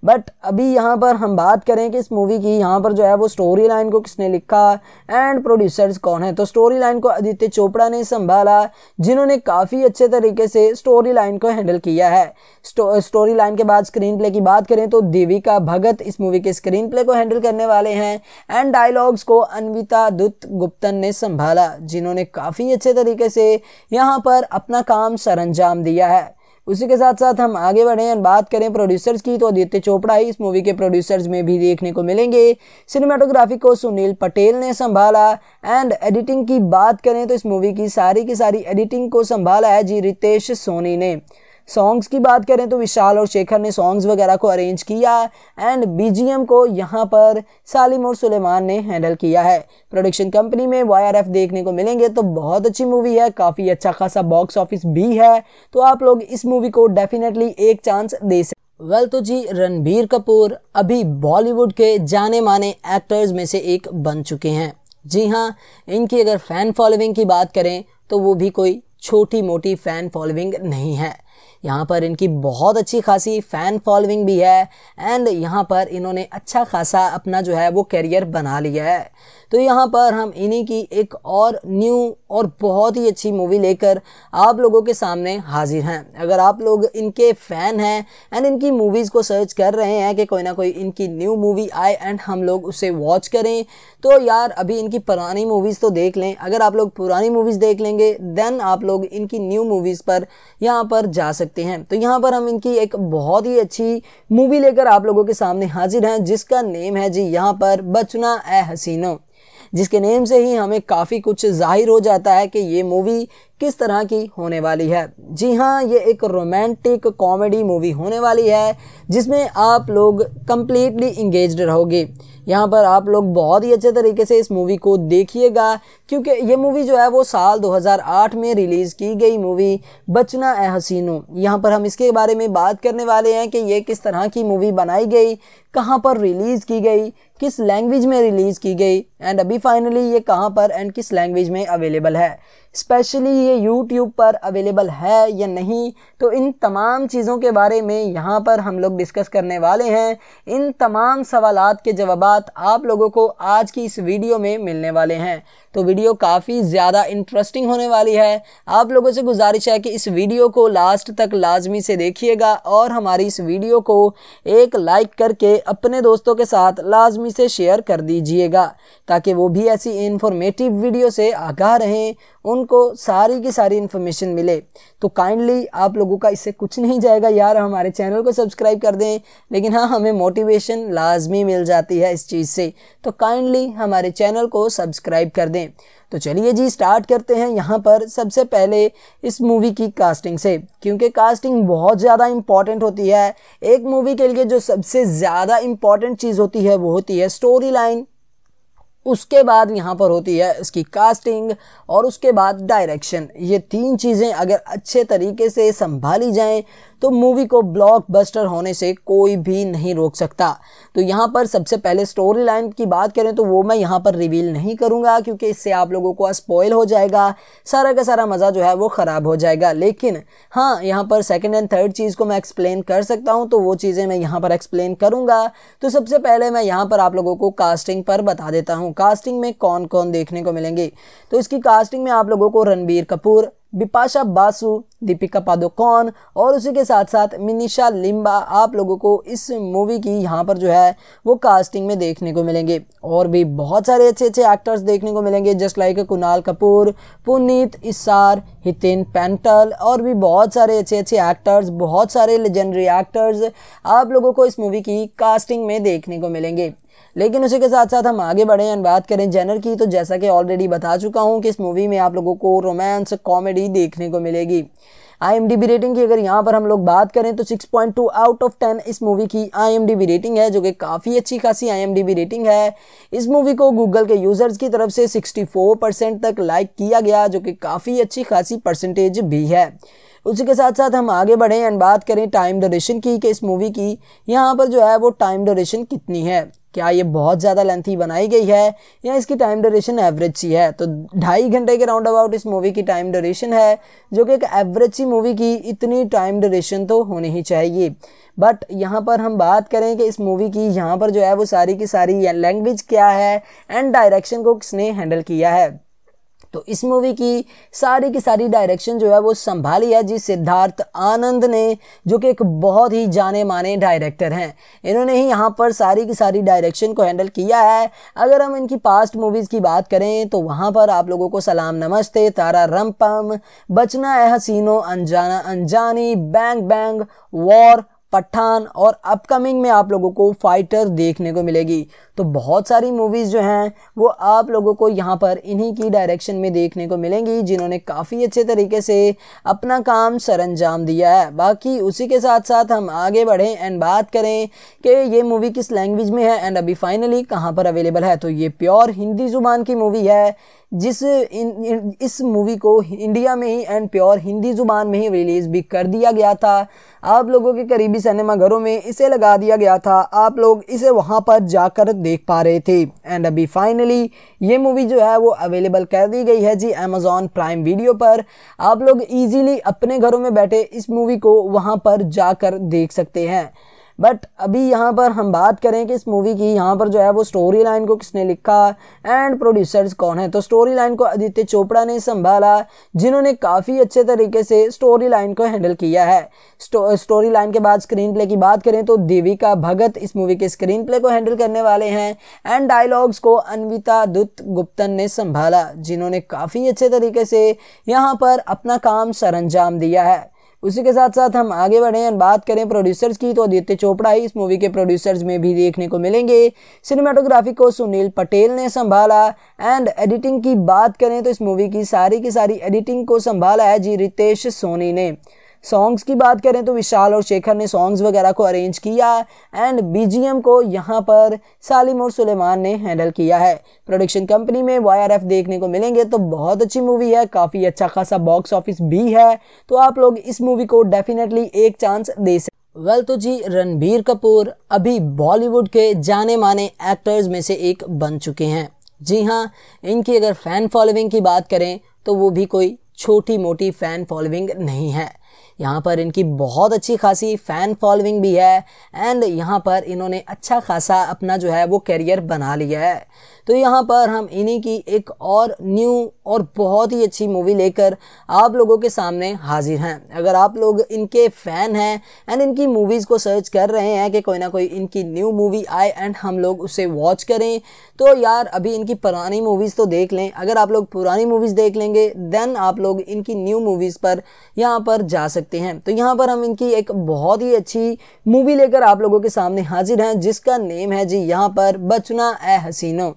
बट अभी यहाँ पर हम बात करें कि इस मूवी की यहाँ पर जो है वो स्टोरी लाइन को किसने लिखा एंड प्रोड्यूसर्स कौन है तो स्टोरी लाइन को आदित्य चोपड़ा ने संभाला जिन्होंने काफ़ी अच्छे तरीके से स्टोरी लाइन को हैंडल किया है स्टोरी लाइन के बाद स्क्रीन प्ले की बात करें तो देविका भगत इस मूवी के स्क्रीन प्ले को हैंडल करने वाले हैं एंड डायलॉग्स को अनविता दुत गुप्तन ने संभाला जिन्होंने काफ़ी अच्छे तरीके से यहाँ पर अपना काम सर दिया है उसी के साथ साथ हम आगे बढ़ें और बात करें प्रोड्यूसर्स की तो आदित्य चोपड़ा ही इस मूवी के प्रोड्यूसर्स में भी देखने को मिलेंगे सिनेमाटोग्राफी को सुनील पटेल ने संभाला एंड एडिटिंग की बात करें तो इस मूवी की सारी की सारी एडिटिंग को संभाला है जी रितेश सोनी ने सॉन्ग्स की बात करें तो विशाल और शेखर ने सॉन्ग्स वगैरह को अरेंज किया एंड बीजीएम को यहाँ पर सालिम और सुलेमान ने हैंडल किया है प्रोडक्शन कंपनी में वाई देखने को मिलेंगे तो बहुत अच्छी मूवी है काफ़ी अच्छा खासा बॉक्स ऑफिस भी है तो आप लोग इस मूवी को डेफिनेटली एक चांस दे सकते वेल well, तो जी रणबीर कपूर अभी बॉलीवुड के जाने माने एक्टर्स में से एक बन चुके हैं जी हाँ इनकी अगर फ़ैन फॉलोइंग की बात करें तो वो भी कोई छोटी मोटी फ़ैन फॉलोइंग नहीं है यहाँ पर इनकी बहुत अच्छी खासी फ़ैन फॉलोइंग भी है एंड यहाँ पर इन्होंने अच्छा खासा अपना जो है वो करियर बना लिया है तो यहाँ पर हम इन्हीं की एक और न्यू और बहुत ही अच्छी मूवी लेकर आप लोगों के सामने हाजिर हैं अगर आप लोग इनके फ़ैन हैं एंड इनकी मूवीज़ को सर्च कर रहे हैं कि कोई ना कोई इनकी न्यू मूवी आए एंड हम लोग उसे वॉच करें तो यार अभी इनकी पुरानी मूवीज़ तो देख लें अगर आप लोग पुरानी मूवीज़ देख लेंगे देन आप लोग इनकी न्यू मूवीज़ पर यहाँ पर जा सकते हैं तो यहाँ पर हम इनकी एक बहुत ही अच्छी मूवी लेकर आप लोगों के सामने हाजिर हैं जिसका नेम है जी यहाँ पर बचना ए हसीनो जिसके नेम से ही हमें काफ़ी कुछ जाहिर हो जाता है कि ये मूवी किस तरह की होने वाली है जी हाँ ये एक रोमांटिक कॉमेडी मूवी होने वाली है जिसमें आप लोग कम्प्लीटली इंगेज रहोगे यहाँ पर आप लोग बहुत ही अच्छे तरीके से इस मूवी को देखिएगा क्योंकि ये मूवी जो है वो साल 2008 में रिलीज़ की गई मूवी बचना ए हसीनो यहाँ पर हम इसके बारे में बात करने वाले हैं कि ये किस तरह की मूवी बनाई गई कहाँ पर रिलीज़ की गई किस लैंग्वेज में रिलीज़ की गई एंड अभी फाइनली ये कहाँ पर एंड किस लैंग्वेज में अवेलेबल है स्पेशली ये यूट्यूब पर अवेलेबल है या नहीं तो इन तमाम चीज़ों के बारे में यहाँ पर हम लोग डिस्कस करने वाले हैं इन तमाम सवालत के जवाब आप लोगों को आज की इस वीडियो में मिलने वाले हैं तो वीडियो काफ़ी ज़्यादा इंटरेस्टिंग होने वाली है आप लोगों से गुजारिश है कि इस वीडियो को लास्ट तक लाजमी से देखिएगा और हमारी इस वीडियो को एक लाइक करके अपने दोस्तों के साथ लाजमी से शेयर कर दीजिएगा ताकि वो भी ऐसी इन्फॉर्मेटिव वीडियो से आगाह रहें उनको सारी की सारी इन्फॉर्मेशन मिले तो काइंडली आप लोगों का इससे कुछ नहीं जाएगा यार हमारे चैनल को सब्सक्राइब कर दें लेकिन हाँ हमें मोटिवेशन लाजमी मिल जाती है इस चीज़ से तो काइंडली हमारे चैनल को सब्सक्राइब कर दें तो चलिए जी स्टार्ट करते हैं यहाँ पर सबसे पहले इस मूवी की कास्टिंग से क्योंकि कास्टिंग बहुत ज़्यादा इम्पॉर्टेंट होती है एक मूवी के लिए जो सबसे ज़्यादा इम्पॉर्टेंट चीज़ होती है वो होती है स्टोरी लाइन उसके बाद यहाँ पर होती है इसकी कास्टिंग और उसके बाद डायरेक्शन ये तीन चीज़ें अगर अच्छे तरीके से संभाली जाएँ तो मूवी को ब्लॉकबस्टर होने से कोई भी नहीं रोक सकता तो यहाँ पर सबसे पहले स्टोरी लाइन की बात करें तो वो मैं यहाँ पर रिवील नहीं करूँगा क्योंकि इससे आप लोगों को स्पॉयल हो जाएगा सारा का सारा मज़ा जो है वो ख़राब हो जाएगा लेकिन हाँ यहाँ पर सेकेंड एंड थर्ड चीज़ को मैं एक्सप्लेन कर सकता हूँ तो वो चीज़ें मैं यहाँ पर एक्सप्लेन करूँगा तो सबसे पहले मैं यहाँ पर आप लोगों को कास्टिंग पर बता देता हूँ कास्टिंग में कौन कौन देखने को मिलेंगे तो इसकी कास्टिंग में आप लोगों को रणबीर कपूर बिपाशा बासु दीपिका पादुकोण और उसी के साथ साथ मिनिशा लिम्बा आप लोगों को इस मूवी की यहाँ पर जो है वो कास्टिंग में देखने को मिलेंगे और भी बहुत सारे अच्छे अच्छे एक्टर्स देखने को मिलेंगे जस्ट लाइक कुणाल कपूर पुनीत इसार हितेन पेंटल और भी बहुत सारे अच्छे अच्छे एक्टर्स बहुत सारे लेजेंडरी एक्टर्स आप लोगों को इस मूवी की कास्टिंग में देखने को मिलेंगे लेकिन उसी के साथ साथ हम आगे बढ़े एंड बात करें जेनर की तो जैसा कि ऑलरेडी बता चुका हूँ कि इस मूवी में आप लोगों को रोमांस कॉमेडी देखने को मिलेगी आई रेटिंग की अगर यहाँ पर हम लोग बात करें तो 6.2 आउट ऑफ 10 इस मूवी की आई रेटिंग है जो कि काफ़ी अच्छी खासी आई रेटिंग है इस मूवी को गूगल के यूज़र्स की तरफ से 64 परसेंट तक लाइक किया गया जो कि काफ़ी अच्छी खासी परसेंटेज भी है उसी के साथ साथ हम आगे बढ़ें एंड बात करें टाइम डोरेशन की कि इस मूवी की यहाँ पर जो है वो टाइम डोरेशन कितनी है क्या ये बहुत ज़्यादा लेंथी बनाई गई है या इसकी टाइम ड्यूरेशन एवरेज सी है तो ढाई घंटे के राउंड अबाउट इस मूवी की टाइम ड्यूरेशन है जो कि एक एवरेज सी मूवी की इतनी टाइम ड्यूरेशन तो होनी ही चाहिए बट यहाँ पर हम बात करें कि इस मूवी की यहाँ पर जो है वो सारी की सारी लैंग्वेज क्या है एंड डायरेक्शन को किसने हैंडल किया है तो इस मूवी की सारी की सारी डायरेक्शन जो है वो संभाली है जी सिद्धार्थ आनंद ने जो कि एक बहुत ही जाने माने डायरेक्टर हैं इन्होंने ही यहाँ पर सारी की सारी डायरेक्शन को हैंडल किया है अगर हम इनकी पास्ट मूवीज़ की बात करें तो वहाँ पर आप लोगों को सलाम नमस्ते तारा रम पम बचना है हसीनो अनजाना अनजानी बैंग बैंग वॉर पठान और अपकमिंग में आप लोगों को फाइटर देखने को मिलेगी तो बहुत सारी मूवीज़ जो हैं वो आप लोगों को यहाँ पर इन्हीं की डायरेक्शन में देखने को मिलेंगी जिन्होंने काफ़ी अच्छे तरीके से अपना काम सर दिया है बाकी उसी के साथ साथ हम आगे बढ़ें एंड बात करें कि ये मूवी किस लैंग्वेज में है एंड अभी फाइनली कहाँ पर अवेलेबल है तो ये प्योर हिंदी ज़ुबान की मूवी है जिस इन, इन, इस मूवी को इंडिया में ही एंड प्योर हिंदी ज़ुबान में ही रिलीज़ भी कर दिया गया था आप लोगों के करीबी घरों में इसे लगा दिया गया था आप लोग इसे वहाँ पर जाकर देख पा रहे थे एंड अभी फाइनली ये मूवी जो है वो अवेलेबल कर दी गई है जी अमेज़ोन प्राइम वीडियो पर आप लोग ईजीली अपने घरों में बैठे इस मूवी को वहाँ पर जाकर देख सकते हैं बट अभी यहाँ पर हम बात करें कि इस मूवी की यहाँ पर जो है वो स्टोरी लाइन को किसने लिखा एंड प्रोड्यूसर्स कौन है तो स्टोरी लाइन को आदित्य चोपड़ा ने संभाला जिन्होंने काफ़ी अच्छे तरीके से स्टोरी लाइन को हैंडल किया है स्टोरी लाइन के बाद स्क्रीन प्ले की बात करें तो देविका भगत इस मूवी के स्क्रीन प्ले को हैंडल करने वाले हैं एंड डायलॉग्स को अनविता दुत गुप्तन ने संभाला जिन्होंने काफ़ी अच्छे तरीके से यहाँ पर अपना काम सर दिया है उसी के साथ साथ हम आगे बढ़े और बात करें प्रोड्यूसर्स की तो आदित्य चोपड़ा ही इस मूवी के प्रोड्यूसर्स में भी देखने को मिलेंगे सिनेमाटोग्राफी को सुनील पटेल ने संभाला एंड एडिटिंग की बात करें तो इस मूवी की सारी की सारी एडिटिंग को संभाला है जी रितेश सोनी ने सॉन्ग्स की बात करें तो विशाल और शेखर ने सॉन्ग्स वगैरह को अरेंज किया एंड बीजीएम को यहाँ पर सालिम और सुलेमान ने हैंडल किया है प्रोडक्शन कंपनी में वाई देखने को मिलेंगे तो बहुत अच्छी मूवी है काफ़ी अच्छा खासा बॉक्स ऑफिस भी है तो आप लोग इस मूवी को डेफिनेटली एक चांस दे सकते वेल well, तो जी रणबीर कपूर अभी बॉलीवुड के जाने माने एक्टर्स में से एक बन चुके हैं जी हाँ इनकी अगर फ़ैन फॉलोइंग की बात करें तो वो भी कोई छोटी मोटी फ़ैन फॉलोइंग नहीं है यहाँ पर इनकी बहुत अच्छी खासी फ़ैन फॉलोइंग भी है एंड यहाँ पर इन्होंने अच्छा खासा अपना जो है वो करियर बना लिया है तो यहाँ पर हम इन्हीं की एक और न्यू और बहुत ही अच्छी मूवी लेकर आप लोगों के सामने हाजिर हैं अगर आप लोग इनके फ़ैन हैं एंड इनकी मूवीज़ को सर्च कर रहे हैं कि कोई ना कोई इनकी न्यू मूवी आए एंड हम लोग उसे वॉच करें तो यार अभी इनकी पुरानी मूवीज़ तो देख लें अगर आप लोग पुरानी मूवीज़ देख लेंगे देन आप लोग इनकी न्यू मूवीज़ पर यहाँ पर जा सकते हैं तो यहाँ पर हम इनकी एक बहुत ही अच्छी मूवी लेकर आप लोगों के सामने हाजिर हैं जिसका नेम है जी यहाँ पर बचना ए हसीनो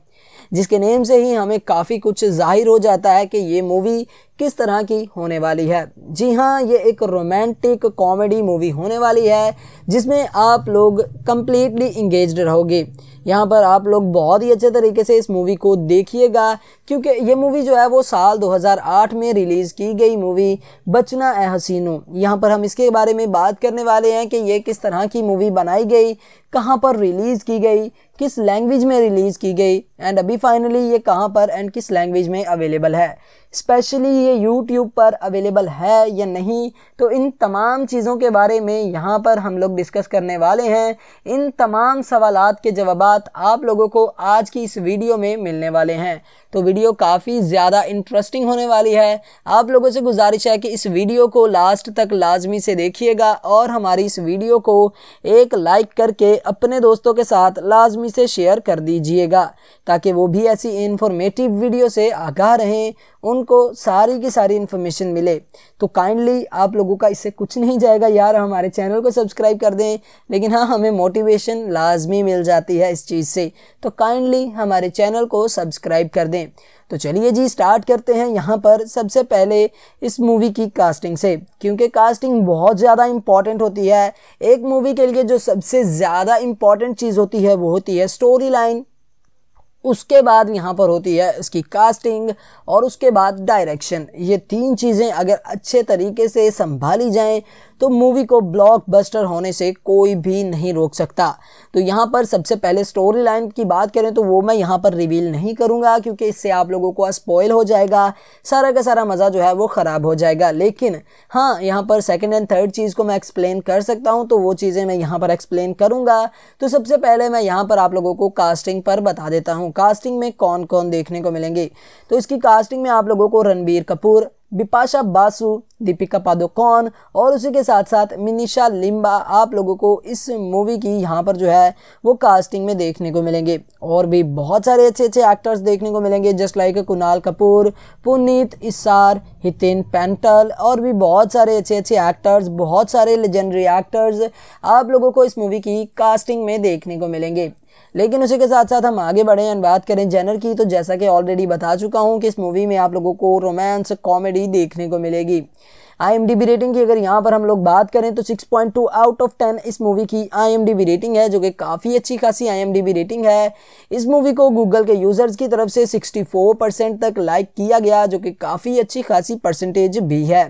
जिसके नेम से ही हमें काफ़ी कुछ जाहिर हो जाता है कि ये मूवी किस तरह की होने वाली है जी हाँ ये एक रोमांटिक कॉमेडी मूवी होने वाली है जिसमें आप लोग कम्प्लीटली इंगेज रहोगे यहाँ पर आप लोग बहुत ही अच्छे तरीके से इस मूवी को देखिएगा क्योंकि ये मूवी जो है वो साल 2008 में रिलीज़ की गई मूवी बचना ए हसीनो यहाँ पर हम इसके बारे में बात करने वाले हैं कि ये किस तरह की मूवी बनाई गई कहाँ पर रिलीज़ की गई किस लैंग्वेज में रिलीज़ की गई एंड अभी फाइनली ये कहाँ पर एंड किस लैंग्वेज में अवेलेबल है स्पेशली ये यूट्यूब पर अवेलेबल है या नहीं तो इन तमाम चीज़ों के बारे में यहाँ पर हम लोग डिस्कस करने वाले हैं इन तमाम सवालत के जवाब आप लोगों को आज की इस वीडियो में मिलने वाले हैं तो वीडियो काफ़ी ज़्यादा इंटरेस्टिंग होने वाली है आप लोगों से गुजारिश है कि इस वीडियो को लास्ट तक लाजमी से देखिएगा और हमारी इस वीडियो को एक लाइक करके अपने दोस्तों के साथ लाजमी से शेयर कर दीजिएगा ताकि वो भी ऐसी इन्फॉर्मेटिव वीडियो से आगाह रहें उनको सारी की सारी इन्फॉर्मेशन मिले तो काइंडली आप लोगों का इससे कुछ नहीं जाएगा यार हमारे चैनल को सब्सक्राइब कर दें लेकिन हाँ हमें मोटिवेशन लाजमी मिल जाती है इस चीज़ से तो काइंडली हमारे चैनल को सब्सक्राइब कर दें तो चलिए जी स्टार्ट करते हैं यहाँ पर सबसे पहले इस मूवी की कास्टिंग से क्योंकि कास्टिंग बहुत ज़्यादा इम्पॉर्टेंट होती है एक मूवी के लिए जो सबसे ज़्यादा इम्पॉर्टेंट चीज़ होती है वो होती है स्टोरी लाइन उसके बाद यहाँ पर होती है इसकी कास्टिंग और उसके बाद डायरेक्शन ये तीन चीज़ें अगर अच्छे तरीके से संभाली जाएं तो मूवी को ब्लॉकबस्टर होने से कोई भी नहीं रोक सकता तो यहाँ पर सबसे पहले स्टोरी लाइन की बात करें तो वो मैं यहाँ पर रिवील नहीं करूँगा क्योंकि इससे आप लोगों को स्पॉयल हो जाएगा सारा का सारा मज़ा जो है वो ख़राब हो जाएगा लेकिन हाँ यहाँ पर सेकेंड एंड थर्ड चीज़ को मैं एक्सप्लेन कर सकता हूँ तो वो चीज़ें मैं यहाँ पर एक्सप्लेन करूँगा तो सबसे पहले मैं यहाँ पर आप लोगों को कास्टिंग पर बता देता हूँ कास्टिंग में कौन कौन देखने को मिलेंगे तो इसकी कास्टिंग में आप लोगों को रणबीर कपूर बिपाशा बासु दीपिका पादुकोण और उसी के साथ साथ मिनिशा लिम्बा आप लोगों को इस मूवी की यहाँ पर जो है वो कास्टिंग में देखने को मिलेंगे और भी बहुत सारे अच्छे अच्छे एक्टर्स देखने को मिलेंगे जस्ट लाइक कुणाल कपूर पुनीत इसार हितेन पेंटल और भी बहुत सारे अच्छे अच्छे एक्टर्स बहुत सारे लेजेंडरी एक्टर्स आप लोगों को इस मूवी की कास्टिंग में देखने को मिलेंगे लेकिन उसी के साथ साथ हम आगे बढ़े एंड बात करें जेनर की तो जैसा कि ऑलरेडी बता चुका हूँ कि इस मूवी में आप लोगों को रोमांस कॉमेडी देखने को मिलेगी आई रेटिंग की अगर यहाँ पर हम लोग बात करें तो 6.2 आउट ऑफ 10 इस मूवी की आई रेटिंग है जो कि काफ़ी अच्छी खासी आई रेटिंग है इस मूवी को गूगल के यूज़र्स की तरफ से 64 परसेंट तक लाइक किया गया जो कि काफ़ी अच्छी खासी परसेंटेज भी है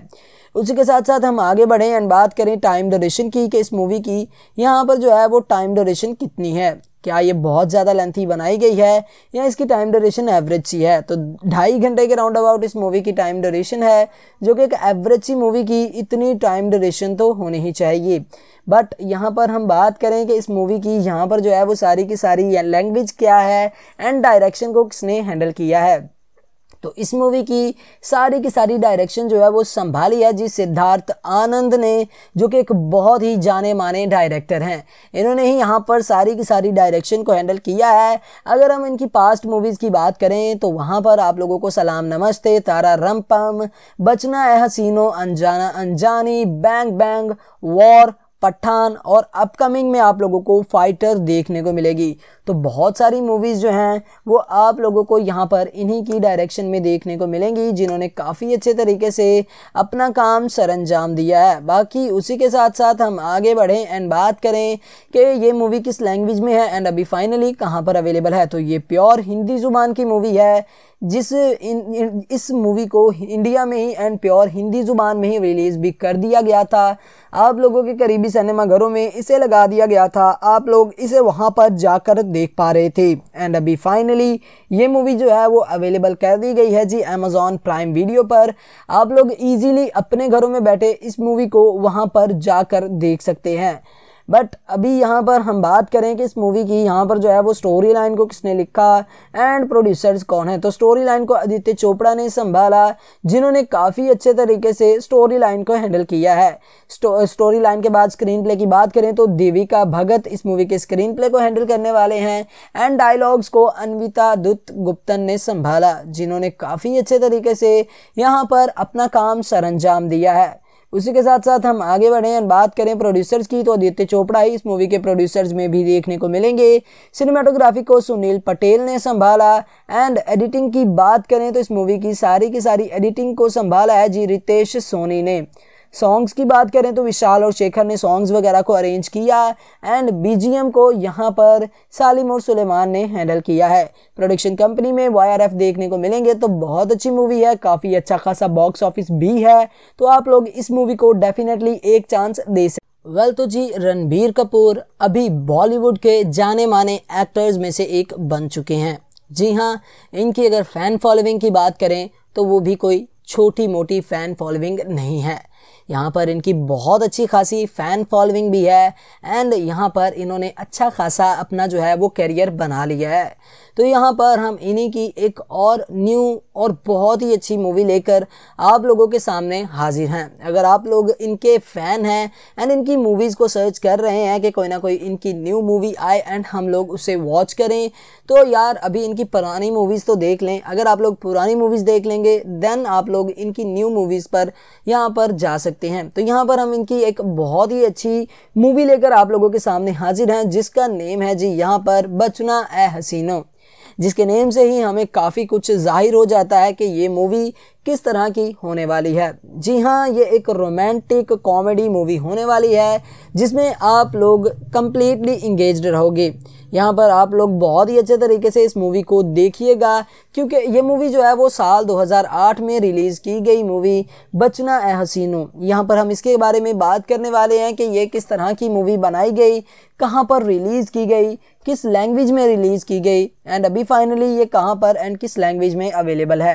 उसी के साथ साथ हम आगे बढ़ें एंड बात करें टाइम डोरेशन की कि इस मूवी की यहाँ पर जो है वो टाइम डोरेशन कितनी है क्या ये बहुत ज़्यादा लेंथी बनाई गई है या इसकी टाइम ड्यूरेशन एवरेज सी है तो ढाई घंटे के राउंड अबाउट इस मूवी की टाइम ड्यूरेशन है जो कि एक एवरेज सी मूवी की इतनी टाइम ड्यूरेशन तो होनी ही चाहिए बट यहाँ पर हम बात करें कि इस मूवी की यहाँ पर जो है वो सारी की सारी लैंग्वेज क्या है एंड डायरेक्शन को किसने हैंडल किया है तो इस मूवी की सारी की सारी डायरेक्शन जो है वो संभाली है जी सिद्धार्थ आनंद ने जो कि एक बहुत ही जाने माने डायरेक्टर हैं इन्होंने ही यहाँ पर सारी की सारी डायरेक्शन को हैंडल किया है अगर हम इनकी पास्ट मूवीज़ की बात करें तो वहाँ पर आप लोगों को सलाम नमस्ते तारा रम पम बचना है हसीनो अनजाना अनजानी बैंग बैंग वॉर पठान और अपकमिंग में आप लोगों को फाइटर देखने को मिलेगी तो बहुत सारी मूवीज़ जो हैं वो आप लोगों को यहाँ पर इन्हीं की डायरेक्शन में देखने को मिलेंगी जिन्होंने काफ़ी अच्छे तरीके से अपना काम सर अंजाम दिया है बाकी उसी के साथ साथ हम आगे बढ़ें एंड बात करें कि ये मूवी किस लैंग्वेज में है एंड अभी फाइनली कहाँ पर अवेलेबल है तो ये प्योर हिंदी ज़ुबान की मूवी है जिस इन, इन, इस मूवी को इंडिया में ही एंड प्योर हिंदी ज़ुबान में ही रिलीज़ भी कर दिया गया था आप लोगों के करीबी सिनेमाघरों में इसे लगा दिया गया था आप लोग इसे वहाँ पर जाकर देख पा रहे थे एंड अभी फाइनली ये मूवी जो है वो अवेलेबल कर दी गई है जी अमेजोन प्राइम वीडियो पर आप लोग ईजीली अपने घरों में बैठे इस मूवी को वहाँ पर जाकर देख सकते हैं बट अभी यहाँ पर हम बात करें कि इस मूवी की यहाँ पर जो है वो स्टोरी लाइन को किसने लिखा एंड प्रोड्यूसर्स कौन है तो स्टोरी लाइन को आदित्य चोपड़ा ने संभाला जिन्होंने काफ़ी अच्छे तरीके से स्टोरी लाइन को हैंडल किया है स्टोरी लाइन के बाद स्क्रीन प्ले की बात करें तो देविका भगत इस मूवी के स्क्रीन प्ले को हैंडल करने वाले हैं एंड डायलॉग्स को अनविता दुत गुप्तन ने संभाला जिन्होंने काफ़ी अच्छे तरीके से यहाँ पर अपना काम सर दिया है उसी के साथ साथ हम आगे बढ़ें और बात करें प्रोड्यूसर्स की तो आदित्य चोपड़ा ही इस मूवी के प्रोड्यूसर्स में भी देखने को मिलेंगे सिनेमाटोग्राफी को सुनील पटेल ने संभाला एंड एडिटिंग की बात करें तो इस मूवी की सारी की सारी एडिटिंग को संभाला है जी रितेश सोनी ने सॉन्ग्स की बात करें तो विशाल और शेखर ने सॉन्ग्स वगैरह को अरेंज किया एंड बीजीएम को यहाँ पर सालिम और सुलेमान ने हैंडल किया है प्रोडक्शन कंपनी में वाई देखने को मिलेंगे तो बहुत अच्छी मूवी है काफ़ी अच्छा खासा बॉक्स ऑफिस भी है तो आप लोग इस मूवी को डेफिनेटली एक चांस दे सकते वेल तो जी रणबीर कपूर अभी बॉलीवुड के जाने माने एक्टर्स में से एक बन चुके हैं जी हाँ इनकी अगर फ़ैन फॉलोइंग की बात करें तो वो भी कोई छोटी मोटी फ़ैन फॉलोइंग नहीं है यहाँ पर इनकी बहुत अच्छी खासी फ़ैन फॉलोइंग भी है एंड यहाँ पर इन्होंने अच्छा खासा अपना जो है वो करियर बना लिया है तो यहाँ पर हम इन्हीं की एक और न्यू और बहुत ही अच्छी मूवी लेकर आप लोगों के सामने हाजिर हैं अगर आप लोग इनके फ़ैन हैं एंड इनकी मूवीज़ को सर्च कर रहे हैं कि कोई ना कोई इनकी न्यू मूवी आए एंड हम लोग उसे वॉच करें तो यार अभी इनकी पुरानी मूवीज़ तो देख लें अगर आप लोग पुरानी मूवीज़ देख लेंगे देन आप लोग इनकी न्यू मूवीज़ पर यहाँ पर जा सकते हैं तो यहाँ पर हम इनकी एक बहुत ही अच्छी मूवी लेकर आप लोगों के सामने हाजिर हैं जिसका नेम है जी यहाँ पर बचना ए हसीनो जिसके नेम से ही हमें काफ़ी कुछ जाहिर हो जाता है कि ये मूवी किस तरह की होने वाली है जी हाँ ये एक रोमांटिक कॉमेडी मूवी होने वाली है जिसमें आप लोग कम्प्लीटली इंगेज रहोगे यहाँ पर आप लोग बहुत ही अच्छे तरीके से इस मूवी को देखिएगा क्योंकि ये मूवी जो है वो साल 2008 में रिलीज़ की गई मूवी बचना ए हसीनो यहाँ पर हम इसके बारे में बात करने वाले हैं कि ये किस तरह की मूवी बनाई गई कहाँ पर रिलीज़ की गई किस लैंग्वेज में रिलीज़ की गई एंड अभी फाइनली ये कहाँ पर एंड किस लैंग्वेज में अवेलेबल है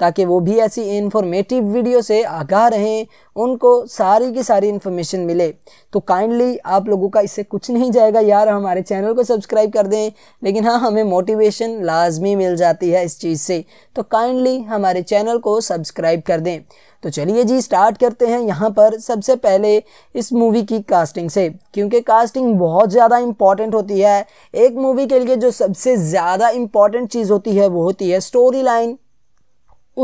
ताकि वो भी ऐसी इन्फॉर्मेटिव वीडियो से आगाह रहें उनको सारी की सारी इन्फॉर्मेशन मिले तो काइंडली आप लोगों का इससे कुछ नहीं जाएगा यार हमारे चैनल को सब्सक्राइब कर दें लेकिन हाँ हमें मोटिवेशन लाजमी मिल जाती है इस चीज़ से तो काइंडली हमारे चैनल को सब्सक्राइब कर दें तो चलिए जी स्टार्ट करते हैं यहाँ पर सबसे पहले इस मूवी की कास्टिंग से क्योंकि कास्टिंग बहुत ज़्यादा इम्पॉर्टेंट होती है एक मूवी के लिए जो सबसे ज़्यादा इम्पॉर्टेंट चीज़ होती है वो होती है स्टोरी लाइन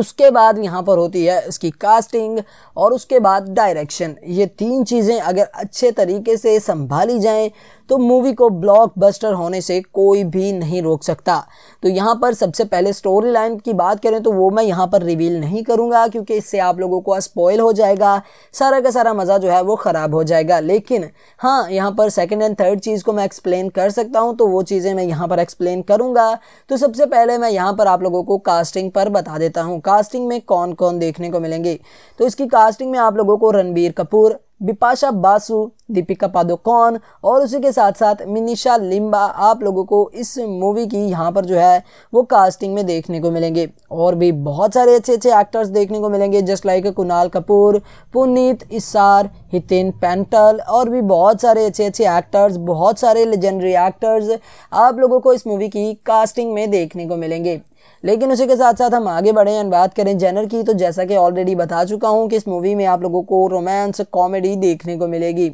उसके बाद यहाँ पर होती है इसकी कास्टिंग और उसके बाद डायरेक्शन ये तीन चीज़ें अगर अच्छे तरीके से संभाली जाएँ तो मूवी को ब्लॉकबस्टर होने से कोई भी नहीं रोक सकता तो यहाँ पर सबसे पहले स्टोरी लाइन की बात करें तो वो मैं यहाँ पर रिवील नहीं करूँगा क्योंकि इससे आप लोगों को स्पॉयल हो जाएगा सारा का सारा मज़ा जो है वो ख़राब हो जाएगा लेकिन हाँ यहाँ पर सेकेंड एंड थर्ड चीज़ को मैं एक्सप्लेन कर सकता हूँ तो वो चीज़ें मैं यहाँ पर एक्सप्लेन करूँगा तो सबसे पहले मैं यहाँ पर आप लोगों को कास्टिंग पर बता देता हूँ कास्टिंग में कौन कौन देखने को मिलेंगे तो इसकी कास्टिंग में आप लोगों को रणबीर कपूर बिपाशा बासु दीपिका पादुकोण और उसी के साथ साथ मिनिशा लिम्बा आप लोगों को इस मूवी की यहाँ पर जो है वो कास्टिंग में देखने को मिलेंगे और भी बहुत सारे अच्छे अच्छे एक्टर्स देखने को मिलेंगे जस्ट लाइक कुणाल कपूर पुनीत इसार हितेन पेंटल और भी बहुत सारे अच्छे अच्छे एक्टर्स बहुत सारे लेजेंडरी एक्टर्स आप लोगों को इस मूवी की कास्टिंग में देखने को मिलेंगे लेकिन उसी के साथ साथ हम आगे बढ़ें और बात करें जेनर की तो जैसा कि ऑलरेडी बता चुका हूँ कि इस मूवी में आप लोगों को रोमांस कॉमेडी देखने को मिलेगी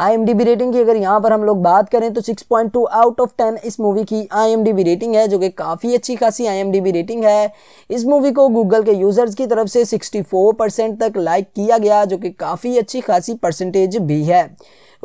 आई रेटिंग की अगर यहाँ पर हम लोग बात करें तो 6.2 आउट ऑफ 10 इस मूवी की आई रेटिंग है जो कि काफ़ी अच्छी खासी आई रेटिंग है इस मूवी को गूगल के यूज़र्स की तरफ से 64 परसेंट तक लाइक किया गया जो कि काफ़ी अच्छी खासी परसेंटेज भी है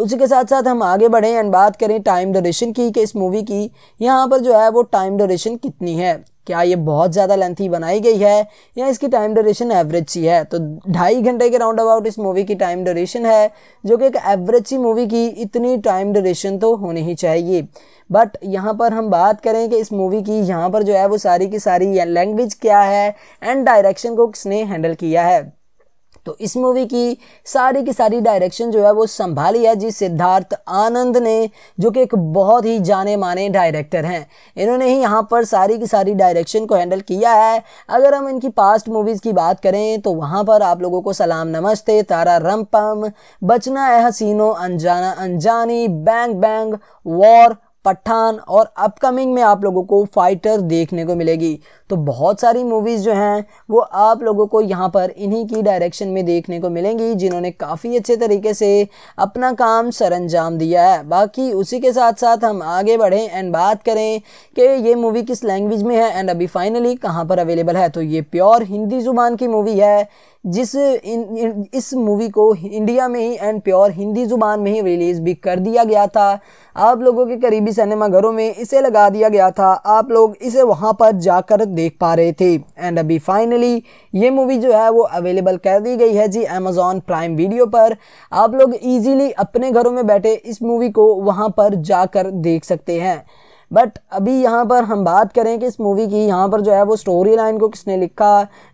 उसी के साथ साथ हम आगे बढ़ें एंड बात करें टाइम डोरेशन की कि इस मूवी की यहाँ पर जो है वो टाइम डोरेशन कितनी है क्या ये बहुत ज़्यादा लेंथी बनाई गई है या इसकी टाइम ड्यूरेशन एवरेज सी है तो ढाई घंटे के राउंड अबाउट इस मूवी की टाइम ड्यूरेशन है जो कि एक एवरेज सी मूवी की इतनी टाइम ड्यूरेशन तो होनी ही चाहिए बट यहाँ पर हम बात करें कि इस मूवी की यहाँ पर जो है वो सारी की सारी लैंग्वेज क्या है एंड डायरेक्शन को किसने हैंडल किया है तो इस मूवी की सारी की सारी डायरेक्शन जो है वो संभाली है जी सिद्धार्थ आनंद ने जो कि एक बहुत ही जाने माने डायरेक्टर हैं इन्होंने ही यहाँ पर सारी की सारी डायरेक्शन को हैंडल किया है अगर हम इनकी पास्ट मूवीज़ की बात करें तो वहाँ पर आप लोगों को सलाम नमस्ते तारा रम पम बचना है हसीनो अनजाना अनजानी बैंग बैंग वॉर पठान और अपकमिंग में आप लोगों को फाइटर देखने को मिलेगी तो बहुत सारी मूवीज़ जो हैं वो आप लोगों को यहाँ पर इन्हीं की डायरेक्शन में देखने को मिलेंगी जिन्होंने काफ़ी अच्छे तरीके से अपना काम सरंजाम दिया है बाकी उसी के साथ साथ हम आगे बढ़ें एंड बात करें कि ये मूवी किस लैंग्वेज में है एंड अभी फाइनली कहाँ पर अवेलेबल है तो ये प्योर हिंदी ज़ुबान की मूवी है जिस इन, इन, इस मूवी को इंडिया में ही एंड प्योर हिंदी ज़ुबान में ही रिलीज़ भी कर दिया गया था आप लोगों के करीबी घरों में इसे लगा दिया गया था आप लोग इसे वहां पर जाकर देख पा रहे थे एंड अभी फाइनली ये मूवी जो है वो अवेलेबल कर दी गई है जी अमेज़ॉन प्राइम वीडियो पर आप लोग ईजीली अपने घरों में बैठे इस मूवी को वहाँ पर जाकर देख सकते हैं बट अभी यहाँ पर हम बात करें कि इस मूवी की यहाँ पर जो है वो स्टोरी लाइन को किसने लिखा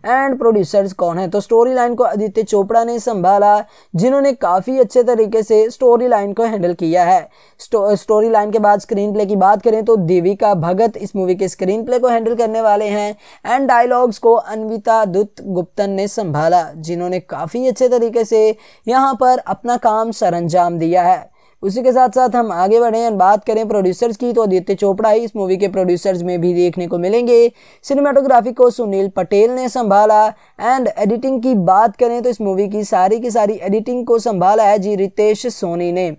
एंड प्रोड्यूसर्स कौन है तो स्टोरी लाइन को आदित्य चोपड़ा ने संभाला जिन्होंने काफ़ी अच्छे तरीके से स्टोरी लाइन को हैंडल किया है स्टोरी लाइन के बाद स्क्रीन प्ले की बात करें तो देविका भगत इस मूवी के स्क्रीन प्ले को हैंडल करने वाले हैं एंड डायलॉग्स को अन्विता दुत गुप्तन ने संभाला जिन्होंने काफ़ी अच्छे तरीके से यहाँ पर अपना काम सर दिया है उसी के साथ साथ हम आगे बढ़ें और बात करें प्रोड्यूसर्स की तो आदित्य चोपड़ा ही इस मूवी के प्रोड्यूसर्स में भी देखने को मिलेंगे सिनेमाटोग्राफी को सुनील पटेल ने संभाला एंड एडिटिंग की बात करें तो इस मूवी की सारी की सारी एडिटिंग को संभाला है जी रितेश सोनी ने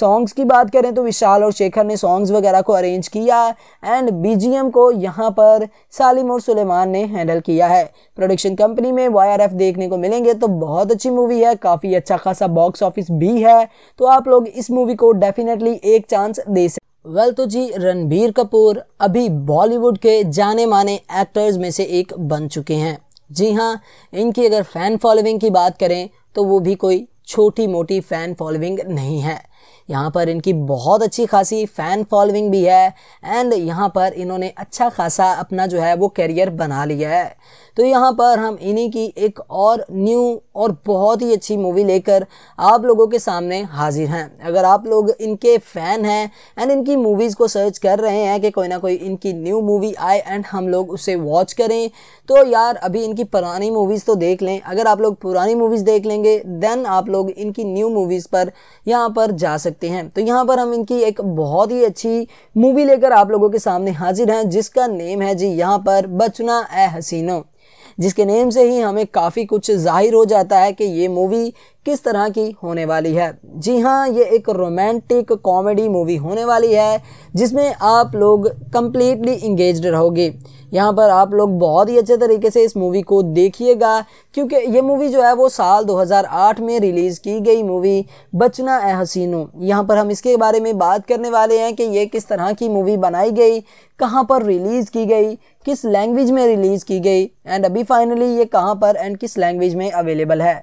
सॉन्ग्स की बात करें तो विशाल और शेखर ने सॉन्ग्स वगैरह को अरेंज किया एंड बीजीएम को यहाँ पर सालिम और सुलेमान ने हैंडल किया है प्रोडक्शन कंपनी में वाई देखने को मिलेंगे तो बहुत अच्छी मूवी है काफ़ी अच्छा खासा बॉक्स ऑफिस भी है तो आप लोग इस मूवी को डेफिनेटली एक चांस दे सकते वेल well, तो जी रणबीर कपूर अभी बॉलीवुड के जाने माने एक्टर्स में से एक बन चुके हैं जी हाँ इनकी अगर फ़ैन फॉलोइंग की बात करें तो वो भी कोई छोटी मोटी फ़ैन फॉलोइंग नहीं है यहाँ पर इनकी बहुत अच्छी खासी फ़ैन फॉलोइंग भी है एंड यहाँ पर इन्होंने अच्छा खासा अपना जो है वो करियर बना लिया है तो यहाँ पर हम इन्हीं की एक और न्यू और बहुत ही अच्छी मूवी लेकर आप लोगों के सामने हाजिर हैं अगर आप लोग इनके फ़ैन हैं एंड इनकी मूवीज़ को सर्च कर रहे हैं कि कोई ना कोई इनकी न्यू मूवी आए एंड हम लोग उसे वॉच करें तो यार अभी इनकी पुरानी मूवीज़ तो देख लें अगर आप लोग पुरानी मूवीज़ देख लेंगे देन आप लोग इनकी न्यू मूवीज़ पर यहाँ पर जा सकते हैं तो यहाँ पर हम इनकी एक बहुत ही अच्छी मूवी लेकर आप लोगों के सामने हाजिर हैं जिसका नेम है जी यहाँ पर बचना ए हसीनो जिसके नेम से ही हमें काफ़ी कुछ जाहिर हो जाता है कि ये मूवी किस तरह की होने वाली है जी हाँ ये एक रोमांटिक कॉमेडी मूवी होने वाली है जिसमें आप लोग कम्प्लीटली इंगेज रहोगे यहाँ पर आप लोग बहुत ही अच्छे तरीके से इस मूवी को देखिएगा क्योंकि ये मूवी जो है वो साल 2008 में रिलीज़ की गई मूवी बचना ए हसीनो यहाँ पर हम इसके बारे में बात करने वाले हैं कि ये किस तरह की मूवी बनाई गई कहाँ पर रिलीज़ की गई किस लैंग्वेज में रिलीज़ की गई एंड अभी फाइनली ये कहाँ पर एंड किस लैंग्वेज में अवेलेबल है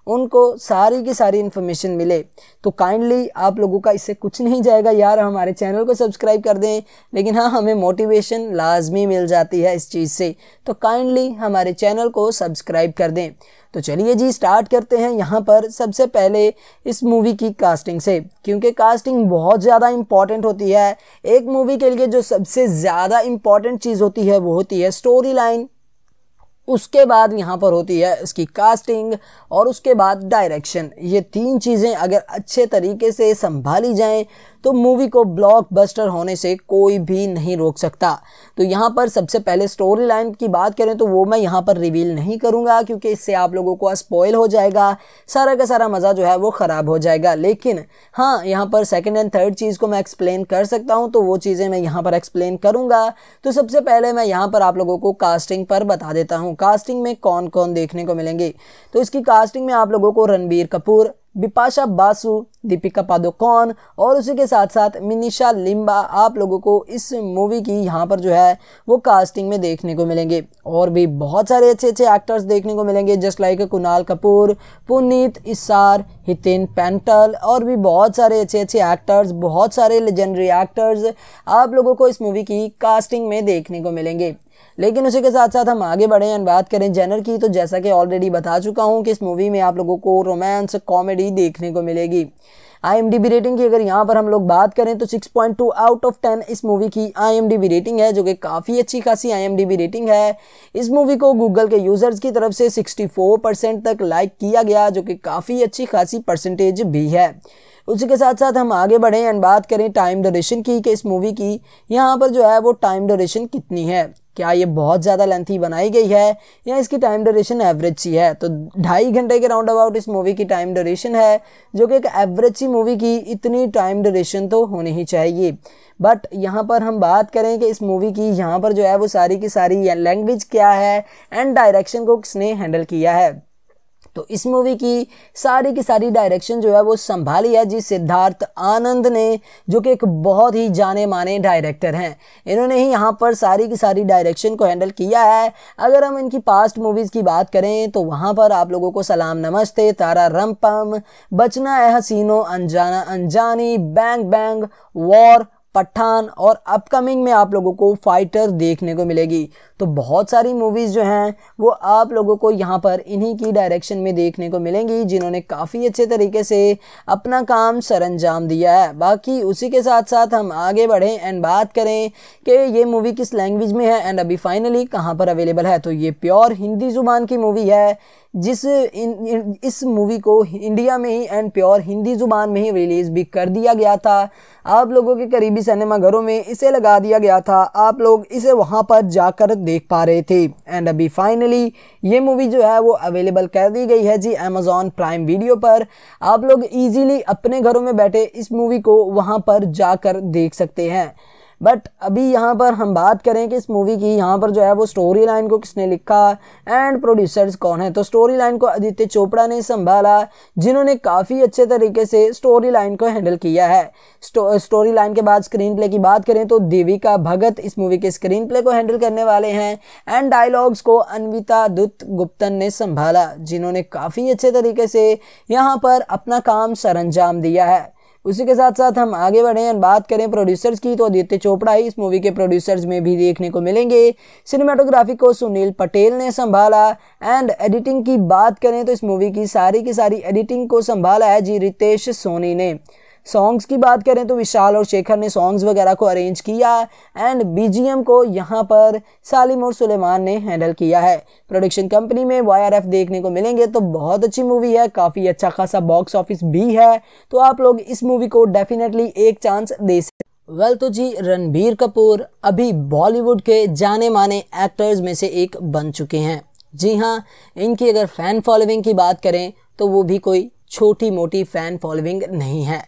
उनको सारी की सारी इन्फॉर्मेशन मिले तो काइंडली आप लोगों का इससे कुछ नहीं जाएगा यार हमारे चैनल को सब्सक्राइब कर दें लेकिन हाँ हमें मोटिवेशन लाजमी मिल जाती है इस चीज़ से तो काइंडली हमारे चैनल को सब्सक्राइब कर दें तो चलिए जी स्टार्ट करते हैं यहाँ पर सबसे पहले इस मूवी की कास्टिंग से क्योंकि कास्टिंग बहुत ज़्यादा इम्पॉर्टेंट होती है एक मूवी के लिए जो सबसे ज़्यादा इम्पॉर्टेंट चीज़ होती है वो होती है स्टोरी लाइन उसके बाद यहाँ पर होती है इसकी कास्टिंग और उसके बाद डायरेक्शन ये तीन चीज़ें अगर अच्छे तरीके से संभाली जाएँ तो मूवी को ब्लॉकबस्टर होने से कोई भी नहीं रोक सकता तो यहाँ पर सबसे पहले स्टोरी लाइन की बात करें तो वो मैं यहाँ पर रिवील नहीं करूँगा क्योंकि इससे आप लोगों को स्पॉयल हो जाएगा सारा का सारा मज़ा जो है वो ख़राब हो जाएगा लेकिन हाँ यहाँ पर सेकेंड एंड थर्ड चीज़ को मैं एक्सप्लेन कर सकता हूँ तो वो चीज़ें मैं यहाँ पर एक्सप्लेन करूँगा तो सबसे पहले मैं यहाँ पर आप लोगों को कास्टिंग पर बता देता हूँ कास्टिंग में कौन कौन देखने को मिलेंगे तो इसकी कास्टिंग में आप लोगों को रणबीर कपूर बिपाशा बासु दीपिका पादुकोण और उसी के साथ साथ मिनिशा लिम्बा आप लोगों को इस मूवी की यहाँ पर जो है वो कास्टिंग में देखने को मिलेंगे और भी बहुत सारे अच्छे अच्छे एक्टर्स देखने को मिलेंगे जस्ट लाइक कुणाल कपूर पुनीत इसार हितेन पेंटल और भी बहुत सारे अच्छे अच्छे एक्टर्स बहुत सारे लेजेंडरी एक्टर्स आप लोगों को इस मूवी की कास्टिंग में देखने को मिलेंगे लेकिन उसी के साथ साथ हम आगे बढ़े एंड बात करें जेनर की तो जैसा कि ऑलरेडी बता चुका हूँ कि इस मूवी में आप लोगों को रोमांस कॉमेडी देखने को मिलेगी आई रेटिंग की अगर यहाँ पर हम लोग बात करें तो 6.2 आउट ऑफ 10 इस मूवी की आई रेटिंग है जो कि काफ़ी अच्छी खासी आई रेटिंग है इस मूवी को गूगल के यूज़र्स की तरफ से 64 परसेंट तक लाइक किया गया जो कि काफ़ी अच्छी खासी परसेंटेज भी है उसी के साथ साथ हम आगे बढ़ें एंड बात करें टाइम ड्यूरेशन की कि इस मूवी की यहाँ पर जो है वो टाइम डोरेशन कितनी है क्या ये बहुत ज़्यादा लेंथी बनाई गई है या इसकी टाइम ड्यूरेशन एवरेज सी है तो ढाई घंटे के राउंड अबाउट इस मूवी की टाइम ड्यूरेशन है जो कि एक एवरेज सी मूवी की इतनी टाइम ड्यूरेशन तो होनी ही चाहिए बट यहाँ पर हम बात करें कि इस मूवी की यहाँ पर जो है वो सारी की सारी लैंग्वेज क्या है एंड डायरेक्शन को किसने हैंडल किया है तो इस मूवी की सारी की सारी डायरेक्शन जो है वो संभाली है जी सिद्धार्थ आनंद ने जो कि एक बहुत ही जाने माने डायरेक्टर हैं इन्होंने ही यहाँ पर सारी की सारी डायरेक्शन को हैंडल किया है अगर हम इनकी पास्ट मूवीज़ की बात करें तो वहाँ पर आप लोगों को सलाम नमस्ते तारा रम पम बचना है हसीनो अनजाना अनजानी बैंग बैंग वॉर पठान और अपकमिंग में आप लोगों को फाइटर देखने को मिलेगी तो बहुत सारी मूवीज़ जो हैं वो आप लोगों को यहाँ पर इन्हीं की डायरेक्शन में देखने को मिलेंगी जिन्होंने काफ़ी अच्छे तरीके से अपना काम सर अंजाम दिया है बाकी उसी के साथ साथ हम आगे बढ़ें एंड बात करें कि ये मूवी किस लैंग्वेज में है एंड अभी फाइनली कहाँ पर अवेलेबल है तो ये प्योर हिंदी ज़ुबान की मूवी है जिस इन, इन, इस मूवी को इंडिया में ही एंड प्योर हिंदी ज़ुबान में ही रिलीज़ भी कर दिया गया था आप लोगों के करीबी सिनेमाघरों में इसे लगा दिया गया था आप लोग इसे वहाँ पर जाकर देख पा रहे थे एंड अभी फाइनली ये मूवी जो है वो अवेलेबल कर दी गई है जी अमेजोन प्राइम वीडियो पर आप लोग इजीली अपने घरों में बैठे इस मूवी को वहां पर जाकर देख सकते हैं बट अभी यहाँ पर हम बात करें कि इस मूवी की यहाँ पर जो है वो स्टोरी लाइन को किसने लिखा एंड प्रोड्यूसर्स कौन है तो स्टोरी लाइन को आदित्य चोपड़ा ने संभाला जिन्होंने काफ़ी अच्छे तरीके से स्टोरी लाइन को हैंडल किया है स्टो, स्टोरी लाइन के बाद स्क्रीन प्ले की बात करें तो देविका भगत इस मूवी के स्क्रीन प्ले को हैंडल करने वाले हैं एंड डायलॉग्स को अनविता दुत गुप्तन ने संभाला जिन्होंने काफ़ी अच्छे तरीके से यहाँ पर अपना काम सर दिया है उसी के साथ साथ हम आगे बढ़ें और बात करें प्रोड्यूसर्स की तो आदित्य चोपड़ा ही इस मूवी के प्रोड्यूसर्स में भी देखने को मिलेंगे सिनेमाटोग्राफी को सुनील पटेल ने संभाला एंड एडिटिंग की बात करें तो इस मूवी की सारी की सारी एडिटिंग को संभाला है जी रितेश सोनी ने सॉन्ग्स की बात करें तो विशाल और शेखर ने सॉन्ग्स वगैरह को अरेंज किया एंड बीजीएम को यहाँ पर सालिम और सुलेमान ने हैंडल किया है प्रोडक्शन कंपनी में वाई देखने को मिलेंगे तो बहुत अच्छी मूवी है काफ़ी अच्छा खासा बॉक्स ऑफिस भी है तो आप लोग इस मूवी को डेफिनेटली एक चांस दे सकते वेल तो जी रणबीर कपूर अभी बॉलीवुड के जाने माने एक्टर्स में से एक बन चुके हैं जी हाँ इनकी अगर फ़ैन फॉलोइंग की बात करें तो वो भी कोई छोटी मोटी फ़ैन फॉलोइंग नहीं है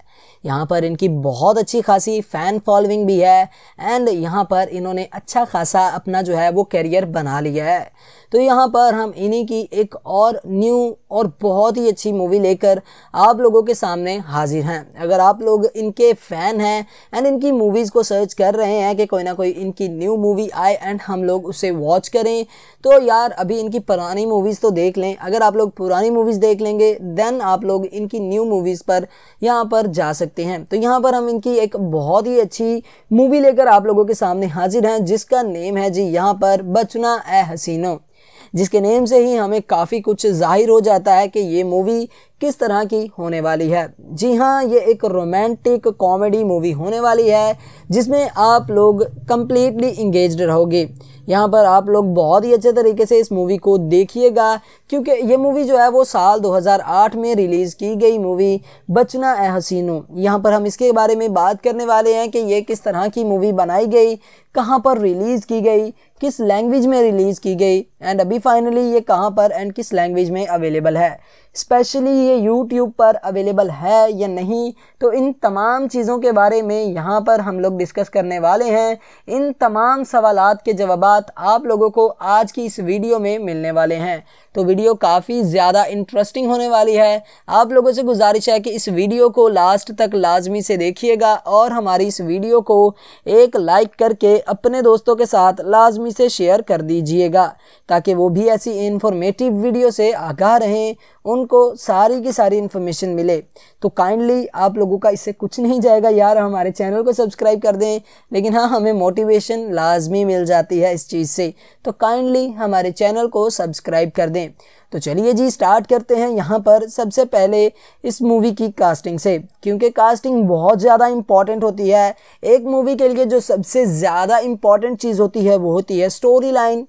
यहाँ पर इनकी बहुत अच्छी खासी फ़ैन फॉलोइंग भी है एंड यहाँ पर इन्होंने अच्छा खासा अपना जो है वो करियर बना लिया है तो यहाँ पर हम इन्हीं की एक और न्यू और बहुत ही अच्छी मूवी लेकर आप लोगों के सामने हाजिर हैं अगर आप लोग इनके फ़ैन हैं एंड इनकी मूवीज़ को सर्च कर रहे हैं कि कोई ना कोई इनकी न्यू मूवी आए एंड हम लोग उसे वॉच करें तो यार अभी इनकी पुरानी मूवीज़ तो देख लें अगर आप लोग पुरानी मूवीज़ देख लेंगे देन आप लोग इनकी न्यू मूवीज़ पर यहाँ पर जा सकते हैं तो यहाँ पर हम इनकी एक बहुत ही अच्छी मूवी लेकर आप लोगों के सामने हाजिर हैं जिसका नेम है जी यहाँ पर बचना ए हसीनो जिसके नेम से ही हमें काफ़ी कुछ जाहिर हो जाता है कि ये मूवी किस तरह की होने वाली है जी हाँ ये एक रोमांटिक कॉमेडी मूवी होने वाली है जिसमें आप लोग कम्प्लीटली इंगेज रहोगे यहाँ पर आप लोग बहुत ही अच्छे तरीके से इस मूवी को देखिएगा क्योंकि ये मूवी जो है वो साल 2008 में रिलीज़ की गई मूवी बचना ए हसीनों यहाँ पर हम इसके बारे में बात करने वाले हैं कि ये किस तरह की मूवी बनाई गई कहाँ पर रिलीज़ की गई किस लैंग्वेज में रिलीज़ की गई एंड अभी फाइनली ये कहाँ पर एंड किस लैंग्वेज में अवेलेबल है स्पेशली ये यूट्यूब पर अवेलेबल है या नहीं तो इन तमाम चीज़ों के बारे में यहाँ पर हम लोग डिस्कस करने वाले हैं इन तमाम सवालत के जवाब आप लोगों को आज की इस वीडियो में मिलने वाले हैं तो वीडियो काफ़ी ज़्यादा इंटरेस्टिंग होने वाली है आप लोगों से गुजारिश है कि इस वीडियो को लास्ट तक लाजमी से देखिएगा और हमारी इस वीडियो को एक लाइक करके अपने दोस्तों के साथ लाजमी से शेयर कर दीजिएगा ताकि वो भी ऐसी इन्फॉर्मेटिव वीडियो से आगाह रहें उनको सारी की सारी इन्फॉर्मेशन मिले तो काइंडली आप लोगों का इससे कुछ नहीं जाएगा यार हमारे चैनल को सब्सक्राइब कर दें लेकिन हाँ हमें मोटिवेशन लाजमी मिल जाती है इस चीज़ से तो काइंडली हमारे चैनल को सब्सक्राइब कर दें तो चलिए जी स्टार्ट करते हैं यहाँ पर सबसे पहले इस मूवी की कास्टिंग से क्योंकि कास्टिंग बहुत ज़्यादा इम्पॉर्टेंट होती है एक मूवी के लिए जो सबसे ज़्यादा इम्पॉर्टेंट चीज़ होती है वो होती है स्टोरी लाइन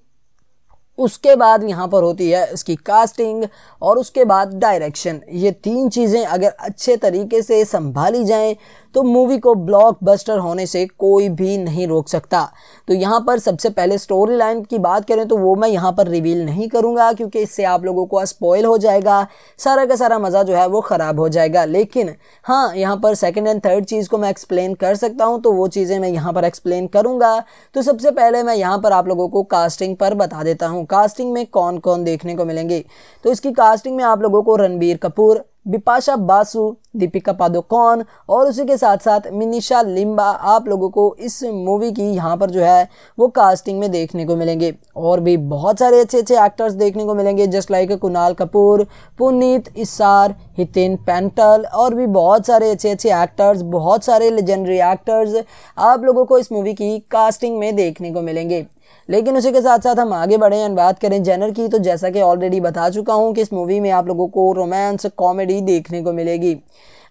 उसके बाद यहाँ पर होती है उसकी कास्टिंग और उसके बाद डायरेक्शन ये तीन चीज़ें अगर अच्छे तरीके से संभाली जाएं तो मूवी को ब्लॉकबस्टर होने से कोई भी नहीं रोक सकता तो यहाँ पर सबसे पहले स्टोरी लाइन की बात करें तो वो मैं यहाँ पर रिवील नहीं करूँगा क्योंकि इससे आप लोगों को स्पॉयल हो जाएगा सारा का सारा मज़ा जो है वो ख़राब हो जाएगा लेकिन हाँ यहाँ पर सेकेंड एंड थर्ड चीज़ को मैं एक्सप्लेन कर सकता हूँ तो वो चीज़ें मैं यहाँ पर एक्सप्लेन करूँगा तो सबसे पहले मैं यहाँ पर आप लोगों को कास्टिंग पर बता देता हूँ कास्टिंग में कौन कौन देखने को मिलेंगे तो इसकी कास्टिंग में आप लोगों को रणबीर कपूर बिपाशा बासु दीपिका पादुकोण और उसी के साथ साथ मिनिशा लिम्बा आप लोगों को इस मूवी की यहाँ पर जो है वो कास्टिंग में देखने को मिलेंगे और भी बहुत सारे अच्छे अच्छे एक्टर्स देखने को मिलेंगे जस्ट लाइक कुणाल कपूर पुनीत इसार हितेन पेंटल और भी बहुत सारे अच्छे अच्छे एक्टर्स बहुत सारे लेजेंडरी एक्टर्स आप लोगों को इस मूवी की कास्टिंग में देखने को मिलेंगे लेकिन उसी के साथ साथ हम आगे बढ़ें और बात करें जेनर की तो जैसा कि ऑलरेडी बता चुका हूँ कि इस मूवी में आप लोगों को रोमांस कॉमेडी देखने को मिलेगी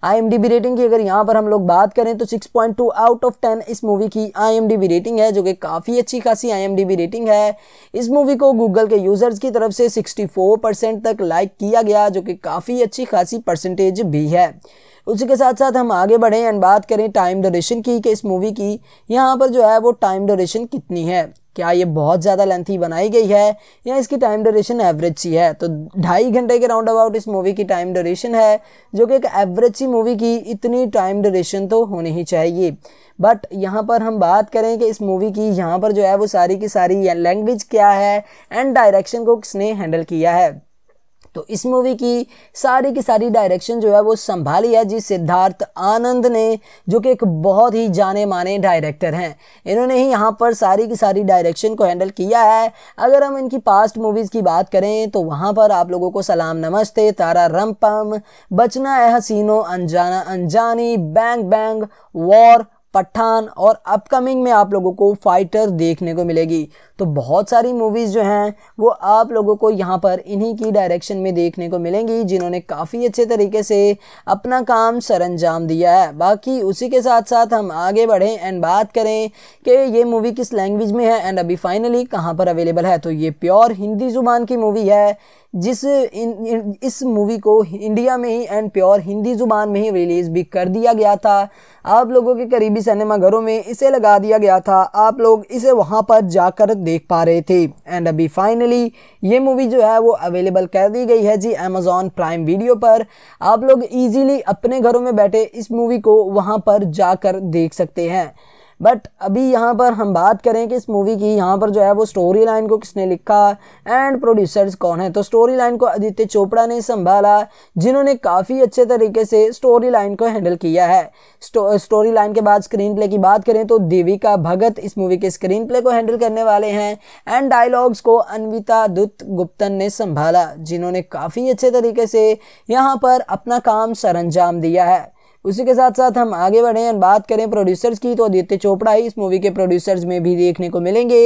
आई एम रेटिंग की अगर यहाँ पर हम लोग बात करें तो 6.2 आउट ऑफ 10 इस मूवी की आई एम रेटिंग है जो कि काफ़ी अच्छी खासी आई एम रेटिंग है इस मूवी को गूगल के यूज़र्स की तरफ से 64 परसेंट तक लाइक किया गया जो कि काफ़ी अच्छी खासी परसेंटेज भी है उसी के साथ साथ हम आगे बढ़ें एंड बात करें टाइम डोरेशन की कि इस मूवी की यहाँ पर जो है वो टाइम डोरेशन कितनी है क्या ये बहुत ज़्यादा लेंथी बनाई गई है या इसकी टाइम ड्यूरेशन एवरेज सी है तो ढाई घंटे के राउंड अबाउट इस मूवी की टाइम ड्यूरेशन है जो कि एक एवरेज सी मूवी की इतनी टाइम ड्यूरेशन तो होनी ही चाहिए बट यहाँ पर हम बात करें कि इस मूवी की यहाँ पर जो है वो सारी की सारी लैंग्वेज क्या है एंड डायरेक्शन को किसने हैंडल किया है तो इस मूवी की सारी की सारी डायरेक्शन जो है वो संभाली है जी सिद्धार्थ आनंद ने जो कि एक बहुत ही जाने माने डायरेक्टर हैं इन्होंने ही यहाँ पर सारी की सारी डायरेक्शन को हैंडल किया है अगर हम इनकी पास्ट मूवीज़ की बात करें तो वहाँ पर आप लोगों को सलाम नमस्ते तारा रम पम बचना है हसीनो अनजाना अनजानी बैंग बैंग वॉर पठान और अपकमिंग में आप लोगों को फाइटर देखने को मिलेगी तो बहुत सारी मूवीज़ जो हैं वो आप लोगों को यहाँ पर इन्हीं की डायरेक्शन में देखने को मिलेंगी जिन्होंने काफ़ी अच्छे तरीके से अपना काम सरंजाम दिया है बाकी उसी के साथ साथ हम आगे बढ़ें एंड बात करें कि ये मूवी किस लैंग्वेज में है एंड अभी फाइनली कहाँ पर अवेलेबल है तो ये प्योर हिंदी ज़ुबान की मूवी है जिस इन, इन, इस मूवी को इंडिया में ही एंड प्योर हिंदी ज़ुबान में ही रिलीज़ भी कर दिया गया था आप लोगों के करीबी सिनेमा घरों में इसे लगा दिया गया था आप लोग इसे वहां पर जाकर देख पा रहे थे एंड अभी फाइनली ये मूवी जो है वो अवेलेबल कर दी गई है जी अमेज़ॉन प्राइम वीडियो पर आप लोग ईजीली अपने घरों में बैठे इस मूवी को वहाँ पर जाकर देख सकते हैं बट अभी यहाँ पर हम बात करें कि इस मूवी की यहाँ पर जो है वो स्टोरी लाइन को किसने लिखा एंड प्रोड्यूसर्स कौन है तो स्टोरी लाइन को आदित्य चोपड़ा ने संभाला जिन्होंने काफ़ी अच्छे तरीके से स्टोरी लाइन को हैंडल किया है स्टोरी लाइन के बाद स्क्रीन प्ले की बात करें तो देविका भगत इस मूवी के स्क्रीन प्ले को हैंडल करने वाले हैं एंड डायलॉग्स को अनविता दुत गुप्तन ने संभाला जिन्होंने काफ़ी अच्छे तरीके से यहाँ पर अपना काम सर दिया है उसी के साथ साथ हम आगे बढ़ें और बात करें प्रोड्यूसर्स की तो आदित्य चोपड़ा ही इस मूवी के प्रोड्यूसर्स में भी देखने को मिलेंगे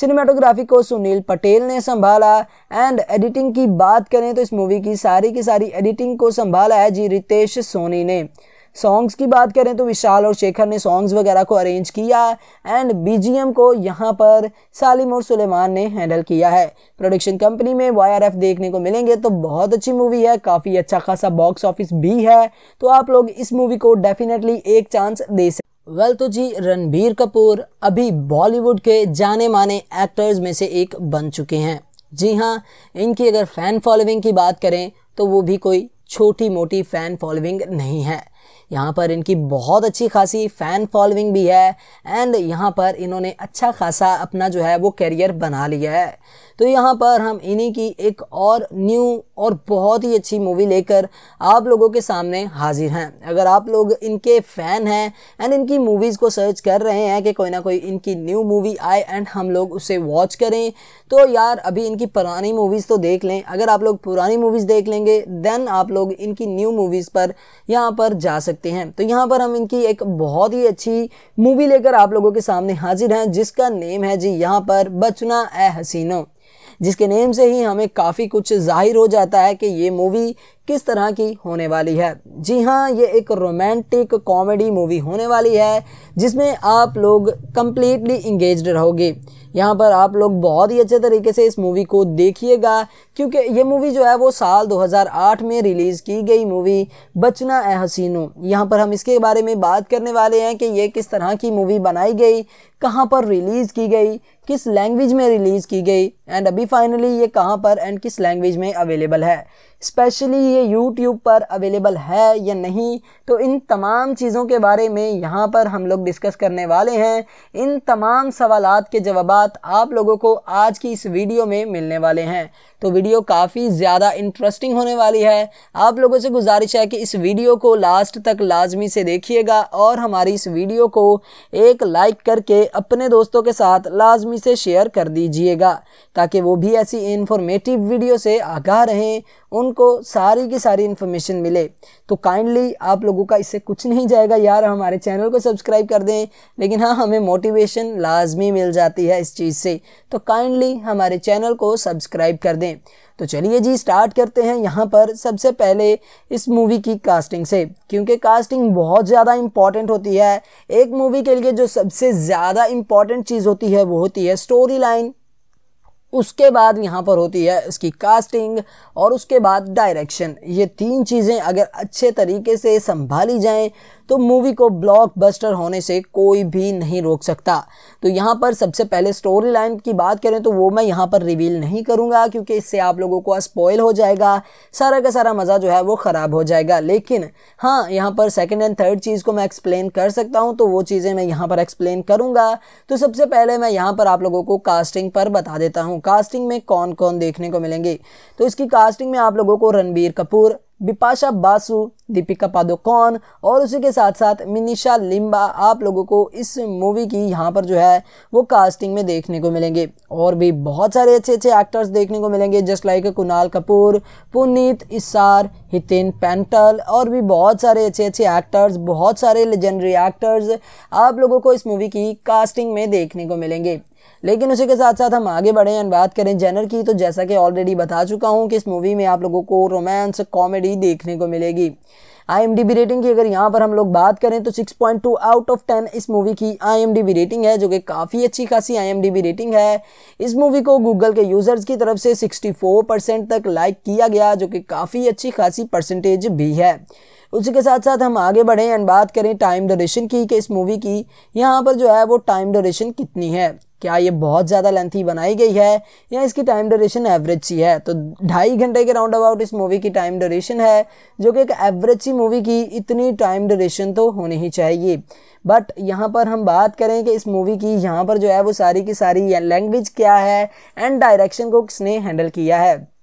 सिनेमाटोग्राफी को सुनील पटेल ने संभाला एंड एडिटिंग की बात करें तो इस मूवी की सारी की सारी एडिटिंग को संभाला है जी रितेश सोनी ने सॉन्ग्स की बात करें तो विशाल और शेखर ने सॉन्ग्स वगैरह को अरेंज किया एंड बीजीएम को यहाँ पर सालिम और सुलेमान ने हैंडल किया है प्रोडक्शन कंपनी में वाई देखने को मिलेंगे तो बहुत अच्छी मूवी है काफ़ी अच्छा खासा बॉक्स ऑफिस भी है तो आप लोग इस मूवी को डेफिनेटली एक चांस दे सकते वेल तो जी रणबीर कपूर अभी बॉलीवुड के जाने माने एक्टर्स में से एक बन चुके हैं जी हाँ इनकी अगर फ़ैन फॉलोइंग की बात करें तो वो भी कोई छोटी मोटी फ़ैन फॉलोइंग नहीं है यहाँ पर इनकी बहुत अच्छी खासी फ़ैन फॉलोइंग भी है एंड यहाँ पर इन्होंने अच्छा खासा अपना जो है वो करियर बना लिया है तो यहाँ पर हम इन्हीं की एक और न्यू और बहुत ही अच्छी मूवी लेकर आप लोगों के सामने हाजिर हैं अगर आप लोग इनके फ़ैन हैं एंड इनकी मूवीज़ को सर्च कर रहे हैं कि कोई ना कोई इनकी न्यू मूवी आए एंड हम लोग उसे वॉच करें तो यार अभी इनकी पुरानी मूवीज़ तो देख लें अगर आप लोग पुरानी मूवीज़ देख लेंगे देन आप लोग इनकी न्यू मूवीज़ पर यहाँ पर जा सकते हैं तो यहाँ पर हम इनकी एक बहुत ही अच्छी मूवी लेकर आप लोगों के सामने हाजिर हैं जिसका नेम है जी यहाँ पर बचना ए हसीनो जिसके नेम से ही हमें काफ़ी कुछ जाहिर हो जाता है कि ये मूवी किस तरह की होने वाली है जी हाँ ये एक रोमांटिक कॉमेडी मूवी होने वाली है जिसमें आप लोग कम्प्लीटली इंगेज रहोगे यहाँ पर आप लोग बहुत ही अच्छे तरीके से इस मूवी को देखिएगा क्योंकि ये मूवी जो है वो साल 2008 में रिलीज़ की गई मूवी बचना ए हसीनों यहाँ पर हम इसके बारे में बात करने वाले हैं कि ये किस तरह की मूवी बनाई गई कहाँ पर रिलीज़ की गई किस लैंग्वेज में रिलीज़ की गई एंड अभी फाइनली ये कहाँ पर एंड किस लैंग्वेज में अवेलेबल है स्पेशली ये यूट्यूब पर अवेलेबल है या नहीं तो इन तमाम चीज़ों के बारे में यहाँ पर हम लोग डिस्कस करने वाले हैं इन तमाम सवालात के जवाब आप लोगों को आज की इस वीडियो में मिलने वाले हैं तो वीडियो काफ़ी ज़्यादा इंटरेस्टिंग होने वाली है आप लोगों से गुजारिश है कि इस वीडियो को लास्ट तक लाजमी से देखिएगा और हमारी इस वीडियो को एक लाइक करके अपने दोस्तों के साथ लाजमी से शेयर कर दीजिएगा ताकि वो भी ऐसी इन्फॉर्मेटिव वीडियो से आगाह रहें उनको सारी की सारी इन्फॉर्मेशन मिले तो काइंडली आप लोगों का इससे कुछ नहीं जाएगा यार हमारे चैनल को सब्सक्राइब कर दें लेकिन हाँ हमें मोटिवेशन लाजमी मिल जाती है इस चीज़ से तो काइंडली हमारे चैनल को सब्सक्राइब कर दें तो चलिए जी स्टार्ट करते हैं यहाँ पर सबसे पहले इस मूवी की कास्टिंग से क्योंकि कास्टिंग बहुत ज़्यादा इम्पॉर्टेंट होती है एक मूवी के लिए जो सबसे ज़्यादा इम्पॉर्टेंट चीज़ होती है वो होती है स्टोरी लाइन उसके बाद यहाँ पर होती है इसकी कास्टिंग और उसके बाद डायरेक्शन ये तीन चीज़ें अगर अच्छे तरीके से संभाली जाएँ तो मूवी को ब्लॉकबस्टर होने से कोई भी नहीं रोक सकता तो यहाँ पर सबसे पहले स्टोरी लाइन की बात करें तो वो मैं यहाँ पर रिवील नहीं करूँगा क्योंकि इससे आप लोगों को स्पॉयल हो जाएगा सारा का सारा मज़ा जो है वो ख़राब हो जाएगा लेकिन हाँ यहाँ पर सेकेंड एंड थर्ड चीज़ को मैं एक्सप्लेन कर सकता हूँ तो वो चीज़ें मैं यहाँ पर एक्सप्लेन करूँगा तो सबसे पहले मैं यहाँ पर आप लोगों को कास्टिंग पर बता देता हूँ कास्टिंग में कौन कौन देखने को मिलेंगे तो इसकी कास्टिंग में आप लोगों को रणबीर कपूर बिपाशा बासु दीपिका पादुकोण और उसी के साथ साथ मिनिशा लिम्बा आप लोगों को इस मूवी की यहाँ पर जो है वो कास्टिंग में देखने को मिलेंगे और भी बहुत सारे अच्छे अच्छे एक्टर्स देखने को मिलेंगे जस्ट लाइक कुणाल कपूर पुनीत इसार हितेन पेंटल और भी बहुत सारे अच्छे अच्छे एक्टर्स बहुत सारे लेजेंडरी एक्टर्स आप लोगों को इस मूवी की कास्टिंग में देखने को मिलेंगे लेकिन उसी के साथ साथ हम आगे बढ़ें एंड बात करें जेनर की तो जैसा कि ऑलरेडी बता चुका हूँ कि इस मूवी में आप लोगों को रोमांस कॉमेडी देखने को मिलेगी आई रेटिंग की अगर यहाँ पर हम लोग बात करें तो 6.2 आउट ऑफ 10 इस मूवी की आई रेटिंग है जो कि काफ़ी अच्छी खासी आई रेटिंग है इस मूवी को गूगल के यूज़र्स की तरफ से 64 परसेंट तक लाइक किया गया जो कि काफ़ी अच्छी खासी परसेंटेज भी है उसी के साथ साथ हम आगे बढ़ें एंड बात करें टाइम डोरेशन की कि इस मूवी की यहाँ पर जो है वो टाइम डोरेशन कितनी है क्या ये बहुत ज़्यादा लेंथी बनाई गई है या इसकी टाइम ड्यूरेशन एवरेज सी है तो ढाई घंटे के राउंड अबाउट इस मूवी की टाइम ड्यूरेशन है जो कि एक एवरेज सी मूवी की इतनी टाइम ड्यूरेशन तो होनी ही चाहिए बट यहाँ पर हम बात करें कि इस मूवी की यहाँ पर जो है वो सारी की सारी लैंग्वेज क्या है एंड डायरेक्शन को किसने हैंडल किया है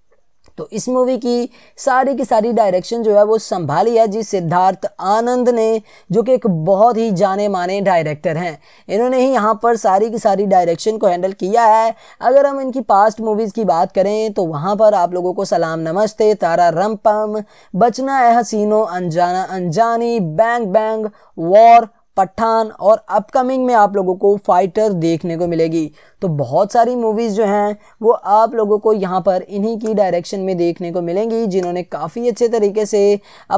तो इस मूवी की सारी की सारी डायरेक्शन जो है वो संभाली है जी सिद्धार्थ आनंद ने जो कि एक बहुत ही जाने माने डायरेक्टर हैं इन्होंने ही यहाँ पर सारी की सारी डायरेक्शन को हैंडल किया है अगर हम इनकी पास्ट मूवीज़ की बात करें तो वहाँ पर आप लोगों को सलाम नमस्ते तारा रम पम बचना है हसीनो अनजाना अनजानी बैंग बैंग वॉर पठान और अपकमिंग में आप लोगों को फाइटर देखने को मिलेगी तो बहुत सारी मूवीज़ जो हैं वो आप लोगों को यहाँ पर इन्हीं की डायरेक्शन में देखने को मिलेंगी जिन्होंने काफ़ी अच्छे तरीके से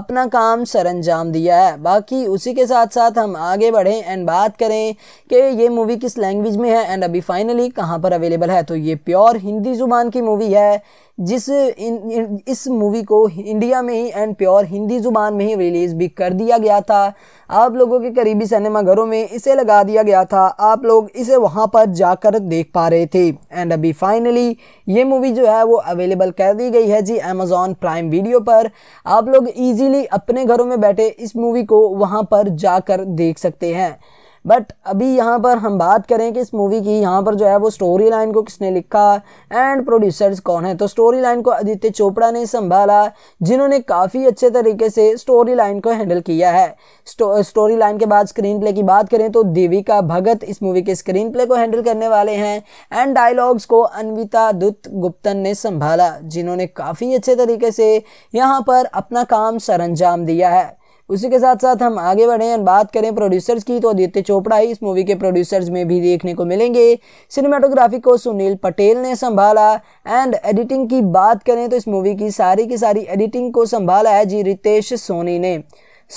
अपना काम सर अंजाम दिया है बाकी उसी के साथ साथ हम आगे बढ़ें एंड बात करें कि ये मूवी किस लैंग्वेज में है एंड अभी फाइनली कहाँ पर अवेलेबल है तो ये प्योर हिंदी ज़ुबान की मूवी है जिस इन, इन, इस मूवी को इंडिया में ही एंड प्योर हिंदी ज़ुबान में ही रिलीज़ भी कर दिया गया था आप लोगों के करीबी सिनेमा घरों में इसे लगा दिया गया था आप लोग इसे वहाँ पर जाकर देख पा रहे थे एंड अभी फाइनली ये मूवी जो है वो अवेलेबल कर दी गई है जी अमेज़ोन प्राइम वीडियो पर आप लोग ईजीली अपने घरों में बैठे इस मूवी को वहाँ पर जाकर देख सकते हैं बट अभी यहाँ पर हम बात करें कि इस मूवी की यहाँ पर जो है वो स्टोरी लाइन को किसने लिखा एंड प्रोड्यूसर्स कौन है तो स्टोरी लाइन को आदित्य चोपड़ा ने संभाला जिन्होंने काफ़ी अच्छे तरीके से स्टोरी लाइन को हैंडल किया है स्टोरी लाइन के बाद स्क्रीन प्ले की बात करें तो देविका भगत इस मूवी के स्क्रीन प्ले को हैंडल करने वाले हैं एंड डायलॉग्स को अनविता दुत गुप्तन ने संभाला जिन्होंने काफ़ी अच्छे तरीके से यहाँ पर अपना काम सर दिया है उसी के साथ साथ हम आगे बढ़े और बात करें प्रोड्यूसर्स की तो आदित्य चोपड़ा ही इस मूवी के प्रोड्यूसर्स में भी देखने को मिलेंगे सिनेमाटोग्राफी को सुनील पटेल ने संभाला एंड एडिटिंग की बात करें तो इस मूवी की सारी की सारी एडिटिंग को संभाला है जी रितेश सोनी ने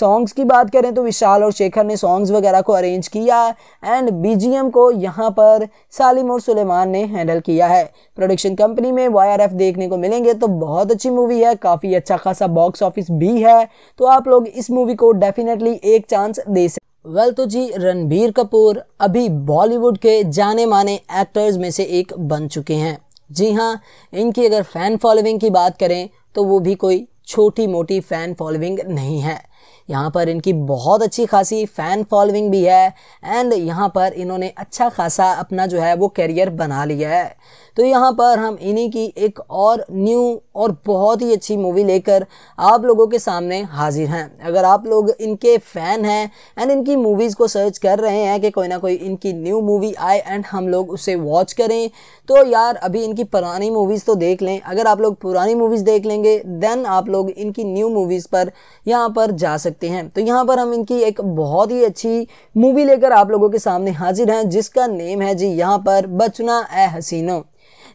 सॉन्ग्स की बात करें तो विशाल और शेखर ने सॉन्ग्स वगैरह को अरेंज किया एंड बीजीएम को यहाँ पर सालिम और सुलेमान ने हैंडल किया है प्रोडक्शन कंपनी में वाई देखने को मिलेंगे तो बहुत अच्छी मूवी है काफ़ी अच्छा खासा बॉक्स ऑफिस भी है तो आप लोग इस मूवी को डेफिनेटली एक चांस दे सकते वेल well, तो जी रणबीर कपूर अभी बॉलीवुड के जाने माने एक्टर्स में से एक बन चुके हैं जी हाँ इनकी अगर फ़ैन फॉलोइंग की बात करें तो वो भी कोई छोटी मोटी फ़ैन फॉलोइंग नहीं है यहाँ पर इनकी बहुत अच्छी खासी फ़ैन फॉलोइंग भी है एंड यहाँ पर इन्होंने अच्छा खासा अपना जो है वो करियर बना लिया है तो यहाँ पर हम इन्हीं की एक और न्यू और बहुत ही अच्छी मूवी लेकर आप लोगों के सामने हाजिर हैं अगर आप लोग इनके फ़ैन हैं एंड इनकी मूवीज़ को सर्च कर रहे हैं कि कोई ना कोई इनकी न्यू मूवी आए एंड हम लोग उसे वॉच करें तो यार अभी इनकी पुरानी मूवीज़ तो देख लें अगर आप लोग पुरानी मूवीज़ देख लेंगे देन आप लोग इनकी न्यू मूवीज़ पर यहाँ पर जा सकते हैं तो यहाँ पर हम इनकी एक बहुत ही अच्छी मूवी लेकर आप लोगों के सामने हाजिर हैं जिसका नेम है जी यहाँ पर बचना ए हसीनो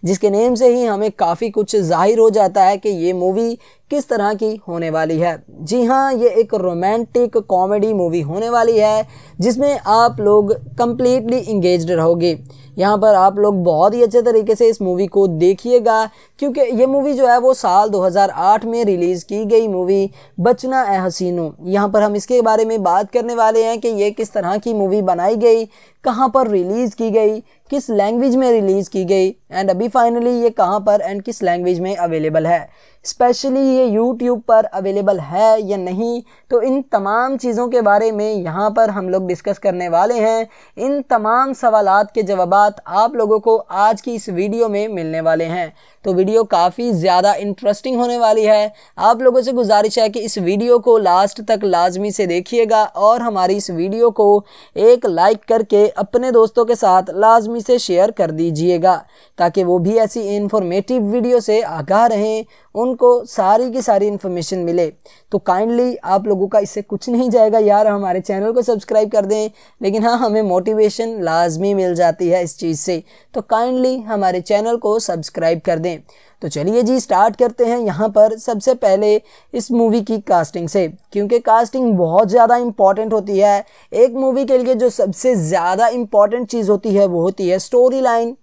जिसके नेम से ही हमें काफ़ी कुछ जाहिर हो जाता है कि ये मूवी किस तरह की होने वाली है जी हाँ ये एक रोमांटिक कॉमेडी मूवी होने वाली है जिसमें आप लोग कम्प्लीटली इंगेज रहोगे यहाँ पर आप लोग बहुत ही अच्छे तरीके से इस मूवी को देखिएगा क्योंकि ये मूवी जो है वो साल 2008 में रिलीज़ की गई मूवी बचना ए हसीनो यहाँ पर हम इसके बारे में बात करने वाले हैं कि ये किस तरह की मूवी बनाई गई कहाँ पर रिलीज़ की गई किस लैंग्वेज में रिलीज़ की गई एंड अभी फाइनली ये कहाँ पर एंड किस लैंग्वेज में अवेलेबल है स्पेशली ये यूट्यूब पर अवेलेबल है या नहीं तो इन तमाम चीज़ों के बारे में यहाँ पर हम लोग डिस्कस करने वाले हैं इन तमाम सवाल के जवाब आप लोगों को आज की इस वीडियो में मिलने वाले हैं तो वीडियो काफ़ी ज़्यादा इंटरेस्टिंग होने वाली है आप लोगों से गुजारिश है कि इस वीडियो को लास्ट तक लाजमी से देखिएगा और हमारी इस वीडियो को एक लाइक करके अपने दोस्तों के साथ लाजमी से शेयर कर दीजिएगा ताकि वो भी ऐसी इन्फॉर्मेटिव वीडियो से आगाह रहें उनको सारी की सारी इन्फॉर्मेशन मिले तो काइंडली आप लोगों का इससे कुछ नहीं जाएगा यार हमारे चैनल को सब्सक्राइब कर दें लेकिन हाँ हमें मोटिवेशन लाजमी मिल जाती है इस चीज़ से तो काइंडली हमारे चैनल को सब्सक्राइब कर दें तो चलिए जी स्टार्ट करते हैं यहाँ पर सबसे पहले इस मूवी की कास्टिंग से क्योंकि कास्टिंग बहुत ज़्यादा इम्पॉर्टेंट होती है एक मूवी के लिए जो सबसे ज़्यादा इम्पॉर्टेंट चीज़ होती है वो होती है स्टोरी लाइन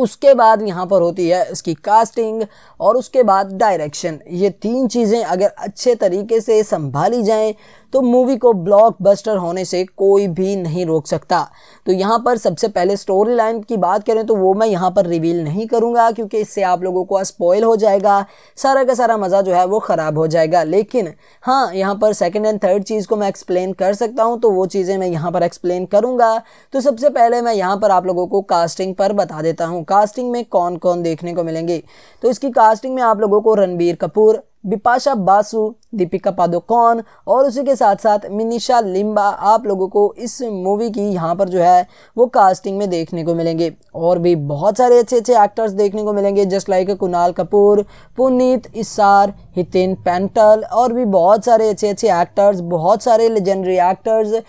उसके बाद यहाँ पर होती है इसकी कास्टिंग और उसके बाद डायरेक्शन ये तीन चीज़ें अगर अच्छे तरीके से संभाली जाएं तो मूवी को ब्लॉकबस्टर होने से कोई भी नहीं रोक सकता तो यहाँ पर सबसे पहले स्टोरी लाइन की बात करें तो वो मैं यहाँ पर रिवील नहीं करूँगा क्योंकि इससे आप लोगों को स्पॉयल हो जाएगा सारा का सारा मज़ा जो है वो ख़राब हो जाएगा लेकिन हाँ यहाँ पर सेकेंड एंड थर्ड चीज़ को मैं एक्सप्लेन कर सकता हूँ तो वो चीज़ें मैं यहाँ पर एक्सप्लेन करूँगा तो सबसे पहले मैं यहाँ पर आप लोगों को कास्टिंग पर बता देता हूँ कास्टिंग में कौन कौन देखने को मिलेंगे तो इसकी कास्टिंग में आप लोगों को रणबीर कपूर बिपाशा बासु दीपिका पादुकोण और उसी के साथ साथ मिनिशा लिम्बा आप लोगों को इस मूवी की यहाँ पर जो है वो कास्टिंग में देखने को मिलेंगे और भी बहुत सारे अच्छे अच्छे एक्टर्स देखने को मिलेंगे जस्ट लाइक कुणाल कपूर पुनीत इसार हितेन पेंटल और भी बहुत सारे अच्छे अच्छे एक्टर्स बहुत सारे लेजेंडरी एक्टर्स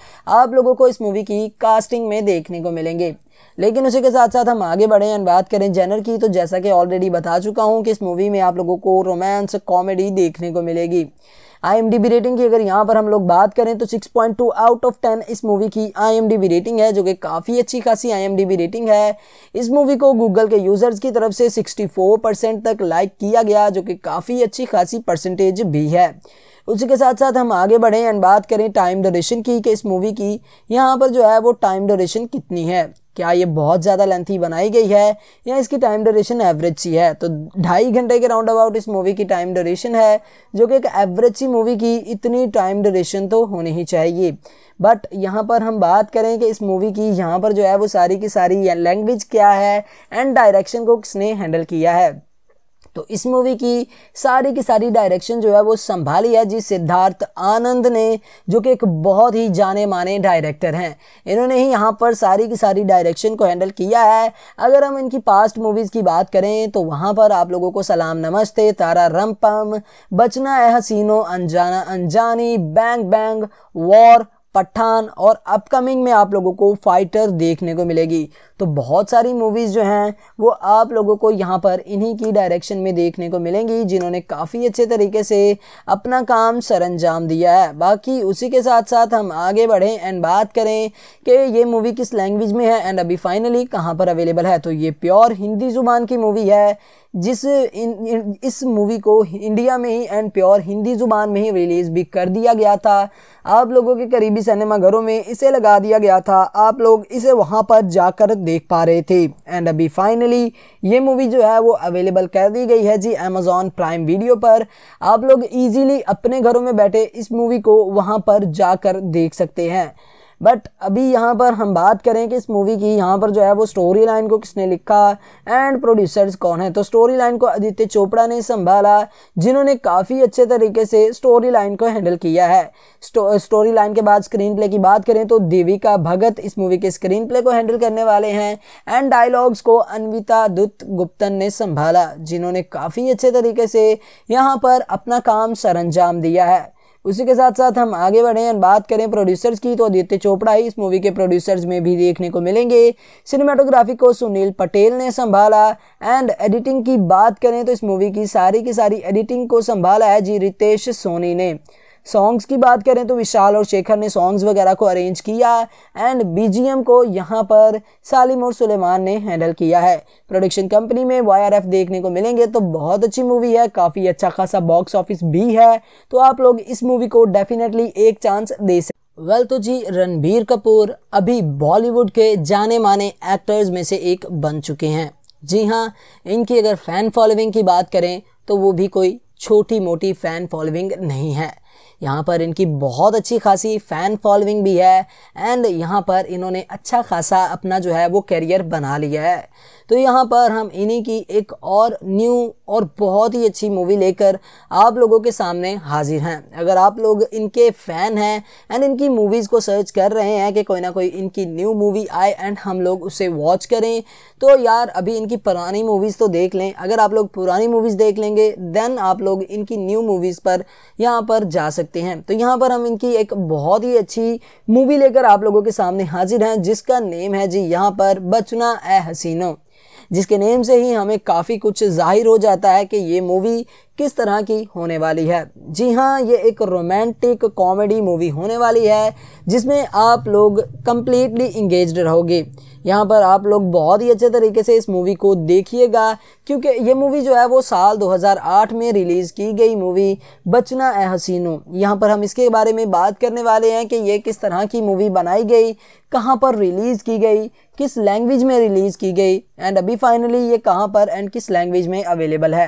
आप लोगों को इस मूवी की कास्टिंग में देखने को मिलेंगे लेकिन उसी के साथ साथ हम आगे बढ़े एंड बात करें जेनर की तो जैसा कि ऑलरेडी बता चुका हूँ कि इस मूवी में आप लोगों को रोमांस कॉमेडी देखने को मिलेगी आई रेटिंग की अगर यहाँ पर हम लोग बात करें तो 6.2 आउट ऑफ 10 इस मूवी की आई रेटिंग है जो कि काफ़ी अच्छी खासी आई रेटिंग है इस मूवी को गूगल के यूज़र्स की तरफ से 64 परसेंट तक लाइक किया गया जो कि काफ़ी अच्छी खासी परसेंटेज भी है उसी के साथ साथ हम आगे बढ़ें एंड बात करें टाइम डोरेशन की कि इस मूवी की यहाँ पर जो है वो टाइम डोरेशन कितनी है क्या ये बहुत ज़्यादा लेंथी बनाई गई है या इसकी टाइम ड्यूरेशन एवरेज सी है तो ढाई घंटे के राउंड अबाउट इस मूवी की टाइम ड्यूरेशन है जो कि एक एवरेज सी मूवी की इतनी टाइम ड्यूरेशन तो होनी ही चाहिए बट यहाँ पर हम बात करें कि इस मूवी की यहाँ पर जो है वो सारी की सारी लैंग्वेज क्या है एंड डायरेक्शन को किसने हैंडल किया है तो इस मूवी की सारी की सारी डायरेक्शन जो है वो संभाली है जी सिद्धार्थ आनंद ने जो कि एक बहुत ही जाने माने डायरेक्टर हैं इन्होंने ही यहाँ पर सारी की सारी डायरेक्शन को हैंडल किया है अगर हम इनकी पास्ट मूवीज़ की बात करें तो वहाँ पर आप लोगों को सलाम नमस्ते तारा रम पम बचना है हसीनो अनजाना अनजानी बैंग बैंग वॉर पठान और अपकमिंग में आप लोगों को फाइटर देखने को मिलेगी तो बहुत सारी मूवीज़ जो हैं वो आप लोगों को यहाँ पर इन्हीं की डायरेक्शन में देखने को मिलेंगी जिन्होंने काफ़ी अच्छे तरीके से अपना काम सर अंजाम दिया है बाकी उसी के साथ साथ हम आगे बढ़ें एंड बात करें कि ये मूवी किस लैंग्वेज में है एंड अभी फाइनली कहाँ पर अवेलेबल है तो ये प्योर हिंदी ज़ुबान की मूवी है जिस इन, इन, इस मूवी को इंडिया में ही एंड प्योर हिंदी ज़ुबान में ही रिलीज़ भी कर दिया गया था आप लोगों के करीबी घरों में इसे लगा दिया गया था आप लोग इसे वहाँ पर जाकर देख पा रहे थे एंड अभी फाइनली ये मूवी जो है वो अवेलेबल कर दी गई है जी अमेज़ॉन प्राइम वीडियो पर आप लोग ईजीली अपने घरों में बैठे इस मूवी को वहाँ पर जाकर देख सकते हैं बट अभी यहाँ पर हम बात करें कि इस मूवी की यहाँ पर जो है वो स्टोरी लाइन को किसने लिखा एंड प्रोड्यूसर्स कौन है तो स्टोरी लाइन को आदित्य चोपड़ा ने संभाला जिन्होंने काफ़ी अच्छे तरीके से स्टोरी लाइन को हैंडल किया है स्टोरी लाइन के बाद स्क्रीन प्ले की बात करें तो देविका भगत इस मूवी के स्क्रीन प्ले को हैंडल करने वाले हैं एंड डायलॉग्स को अनविता दुत गुप्तन ने संभाला जिन्होंने काफ़ी अच्छे तरीके से यहाँ पर अपना काम सर दिया है उसी के साथ साथ हम आगे बढ़ें और बात करें प्रोड्यूसर्स की तो आदित्य चोपड़ा ही इस मूवी के प्रोड्यूसर्स में भी देखने को मिलेंगे सिनेमाटोग्राफी को सुनील पटेल ने संभाला एंड एडिटिंग की बात करें तो इस मूवी की सारी की सारी एडिटिंग को संभाला है जी रितेश सोनी ने सॉन्ग्स की बात करें तो विशाल और शेखर ने सॉन्ग्स वगैरह को अरेंज किया एंड बीजीएम को यहाँ पर सालिम और सुलेमान ने हैंडल किया है प्रोडक्शन कंपनी में वाई देखने को मिलेंगे तो बहुत अच्छी मूवी है काफ़ी अच्छा खासा बॉक्स ऑफिस भी है तो आप लोग इस मूवी को डेफिनेटली एक चांस दे सकते वेल तो जी रणबीर कपूर अभी बॉलीवुड के जाने माने एक्टर्स में से एक बन चुके हैं जी हाँ इनकी अगर फ़ैन फॉलोइंग की बात करें तो वो भी कोई छोटी मोटी फ़ैन फॉलोइंग नहीं है यहाँ पर इनकी बहुत अच्छी खासी फ़ैन फॉलोइंग भी है एंड यहाँ पर इन्होंने अच्छा खासा अपना जो है वो करियर बना लिया है तो यहाँ पर हम इन्हीं की एक और न्यू और बहुत ही अच्छी मूवी लेकर आप लोगों के सामने हाजिर हैं अगर आप लोग इनके फ़ैन हैं एंड इनकी मूवीज़ को सर्च कर रहे हैं कि कोई ना कोई इनकी न्यू मूवी आए एंड हम लोग उसे वॉच करें तो यार अभी इनकी पुरानी मूवीज़ तो देख लें अगर आप लोग पुरानी मूवीज़ देख लेंगे देन आप लोग इनकी न्यू मूवीज़ पर यहाँ पर जा सकते हैं तो यहाँ पर हम इनकी एक बहुत ही अच्छी मूवी लेकर आप लोगों के सामने हाजिर हैं जिसका नेम है जी यहाँ पर बचना ए हसीनो जिसके नेम से ही हमें काफ़ी कुछ जाहिर हो जाता है कि ये मूवी किस तरह की होने वाली है जी हाँ ये एक रोमांटिक कॉमेडी मूवी होने वाली है जिसमें आप लोग कम्प्लीटली इंगेज रहोगे यहाँ पर आप लोग बहुत ही अच्छे तरीके से इस मूवी को देखिएगा क्योंकि ये मूवी जो है वो साल 2008 में रिलीज़ की गई मूवी बचना ए हसीनों यहाँ पर हम इसके बारे में बात करने वाले हैं कि ये किस तरह की मूवी बनाई गई कहाँ पर रिलीज़ की गई किस लैंग्वेज में रिलीज़ की गई एंड अभी फाइनली ये कहाँ पर एंड किस लैंग्वेज में अवेलेबल है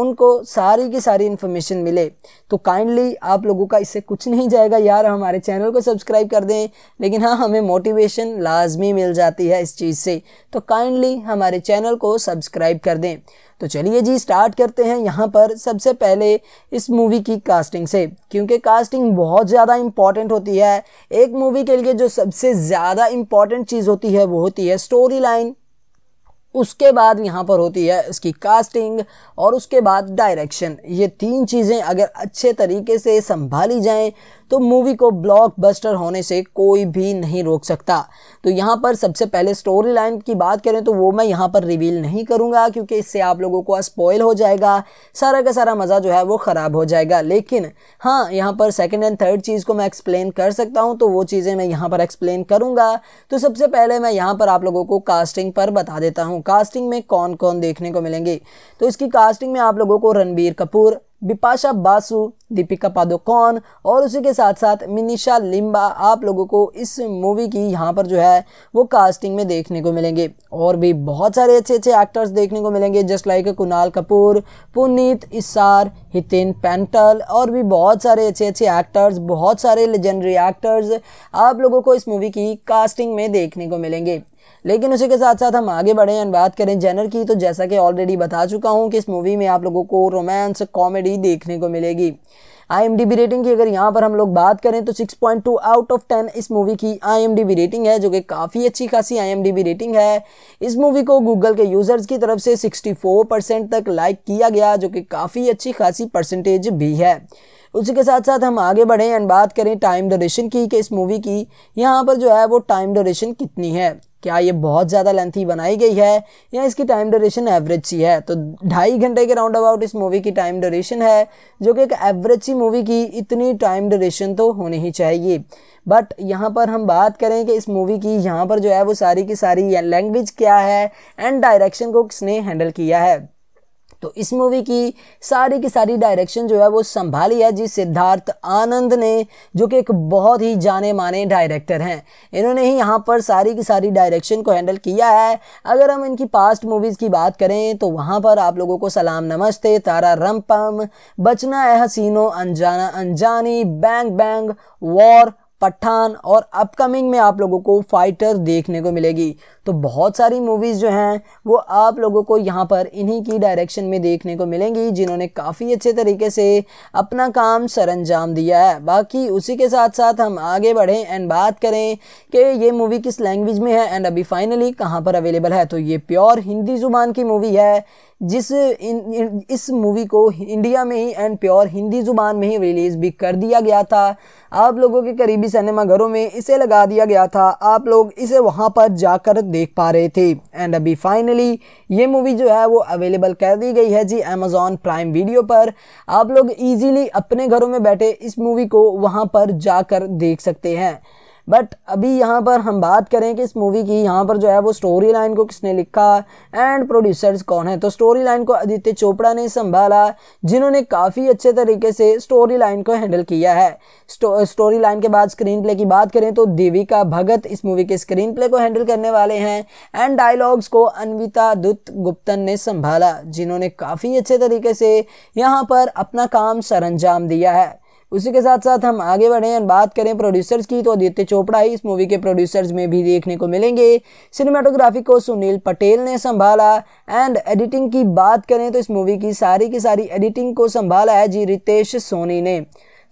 उनको सारी की सारी इन्फॉर्मेशन मिले तो काइंडली आप लोगों का इससे कुछ नहीं जाएगा यार हमारे चैनल को सब्सक्राइब कर दें लेकिन हाँ हमें मोटिवेशन लाजमी मिल जाती है इस चीज़ से तो काइंडली हमारे चैनल को सब्सक्राइब कर दें तो चलिए जी स्टार्ट करते हैं यहाँ पर सबसे पहले इस मूवी की कास्टिंग से क्योंकि कास्टिंग बहुत ज़्यादा इम्पॉर्टेंट होती है एक मूवी के लिए जो सबसे ज़्यादा इम्पॉर्टेंट चीज़ होती है वो होती है स्टोरी लाइन उसके बाद यहाँ पर होती है इसकी कास्टिंग और उसके बाद डायरेक्शन ये तीन चीज़ें अगर अच्छे तरीके से संभाली जाएँ तो मूवी को ब्लॉकबस्टर होने से कोई भी नहीं रोक सकता तो यहाँ पर सबसे पहले स्टोरी लाइन की बात करें तो वो मैं यहाँ पर रिवील नहीं करूँगा क्योंकि इससे आप लोगों को स्पॉयल हो जाएगा सारा का सारा मज़ा जो है वो ख़राब हो जाएगा लेकिन हाँ यहाँ पर सेकेंड एंड थर्ड चीज़ को मैं एक्सप्लेन कर सकता हूँ तो वो चीज़ें मैं यहाँ पर एक्सप्लेन करूँगा तो सबसे पहले मैं यहाँ पर आप लोगों को कास्टिंग पर बता देता हूँ कास्टिंग में कौन कौन देखने को मिलेंगे तो इसकी कास्टिंग में आप लोगों को रणबीर कपूर बिपाशा बासु दीपिका पादुकोण और उसी के साथ साथ मिनिशा लिम्बा आप लोगों को इस मूवी की यहाँ पर जो है वो कास्टिंग में देखने को मिलेंगे और भी बहुत सारे अच्छे अच्छे एक्टर्स देखने को मिलेंगे जस्ट लाइक कुणाल कपूर पुनीत इसार हितेन पैंटल और भी बहुत सारे अच्छे अच्छे एक्टर्स बहुत सारे लेजेंडरी एक्टर्स आप लोगों को इस मूवी की कास्टिंग में देखने को मिलेंगे लेकिन उसी के साथ साथ हम आगे बढ़ें एंड बात करें जेनर की तो जैसा कि ऑलरेडी बता चुका हूँ कि इस मूवी में आप लोगों को रोमांस कॉमेडी देखने को मिलेगी आई रेटिंग की अगर यहाँ पर हम लोग बात करें तो 6.2 आउट ऑफ 10 इस मूवी की आई रेटिंग है जो कि काफ़ी अच्छी खासी आई रेटिंग है इस मूवी को गूगल के यूज़र्स की तरफ से 64 परसेंट तक लाइक किया गया जो कि काफ़ी अच्छी खासी परसेंटेज भी है उसी के साथ साथ हम आगे बढ़ें एंड बात करें टाइम डोरेशन की कि इस मूवी की यहाँ पर जो है वो टाइम ड्यूरेशन कितनी है क्या ये बहुत ज़्यादा लेंथी बनाई गई है या इसकी टाइम ड्यूरेशन एवरेज सी है तो ढाई घंटे के राउंड अबाउट इस मूवी की टाइम ड्यूरेशन है जो कि एक एवरेज सी मूवी की इतनी टाइम ड्यूरेशन तो होनी ही चाहिए बट यहाँ पर हम बात करें कि इस मूवी की यहाँ पर जो है वो सारी की सारी लैंग्वेज क्या है एंड डायरेक्शन को किसने हैंडल किया है तो इस मूवी की सारी की सारी डायरेक्शन जो है वो संभाली है जी सिद्धार्थ आनंद ने जो कि एक बहुत ही जाने माने डायरेक्टर हैं इन्होंने ही यहाँ पर सारी की सारी डायरेक्शन को हैंडल किया है अगर हम इनकी पास्ट मूवीज़ की बात करें तो वहाँ पर आप लोगों को सलाम नमस्ते तारा रमपम बचना है हसीनो अनजाना अनजानी बैंग बैंग वॉर पठान और अपकमिंग में आप लोगों को फाइटर देखने को मिलेगी तो बहुत सारी मूवीज़ जो हैं वो आप लोगों को यहाँ पर इन्हीं की डायरेक्शन में देखने को मिलेंगी जिन्होंने काफ़ी अच्छे तरीके से अपना काम सर दिया है बाकी उसी के साथ साथ हम आगे बढ़ें एंड बात करें कि ये मूवी किस लैंग्वेज में है एंड अभी फाइनली कहाँ पर अवेलेबल है तो ये प्योर हिंदी ज़ुबान की मूवी है जिस इन, इन, इस मूवी को इंडिया में ही एंड प्योर हिंदी ज़ुबान में ही रिलीज़ भी कर दिया गया था आप लोगों के करीबी सिनेमाघरों में इसे लगा दिया गया था आप लोग इसे वहाँ पर जाकर देख पा रहे थे एंड अभी फाइनली ये मूवी जो है वो अवेलेबल कर दी गई है जी अमेज़ॉन प्राइम वीडियो पर आप लोग इजीली अपने घरों में बैठे इस मूवी को वहां पर जाकर देख सकते हैं बट अभी यहाँ पर हम बात करें कि इस मूवी की यहाँ पर जो है वो स्टोरी लाइन को किसने लिखा एंड प्रोड्यूसर्स कौन है तो स्टोरी लाइन को आदित्य चोपड़ा ने संभाला जिन्होंने काफ़ी अच्छे तरीके से स्टोरी लाइन को हैंडल किया है स्टोरी लाइन के बाद स्क्रीन प्ले की बात करें तो देविका भगत इस मूवी के स्क्रीन प्ले को हैंडल करने वाले हैं एंड डायलॉग्स को अनविता दुत गुप्तन ने संभाला जिन्होंने काफ़ी अच्छे तरीके से यहाँ पर अपना काम सर दिया है उसी के साथ साथ हम आगे बढ़ें और बात करें प्रोड्यूसर्स की तो आदित्य चोपड़ा ही इस मूवी के प्रोड्यूसर्स में भी देखने को मिलेंगे सिनेमाटोग्राफी को सुनील पटेल ने संभाला एंड एडिटिंग की बात करें तो इस मूवी की सारी की सारी एडिटिंग को संभाला है जी रितेश सोनी ने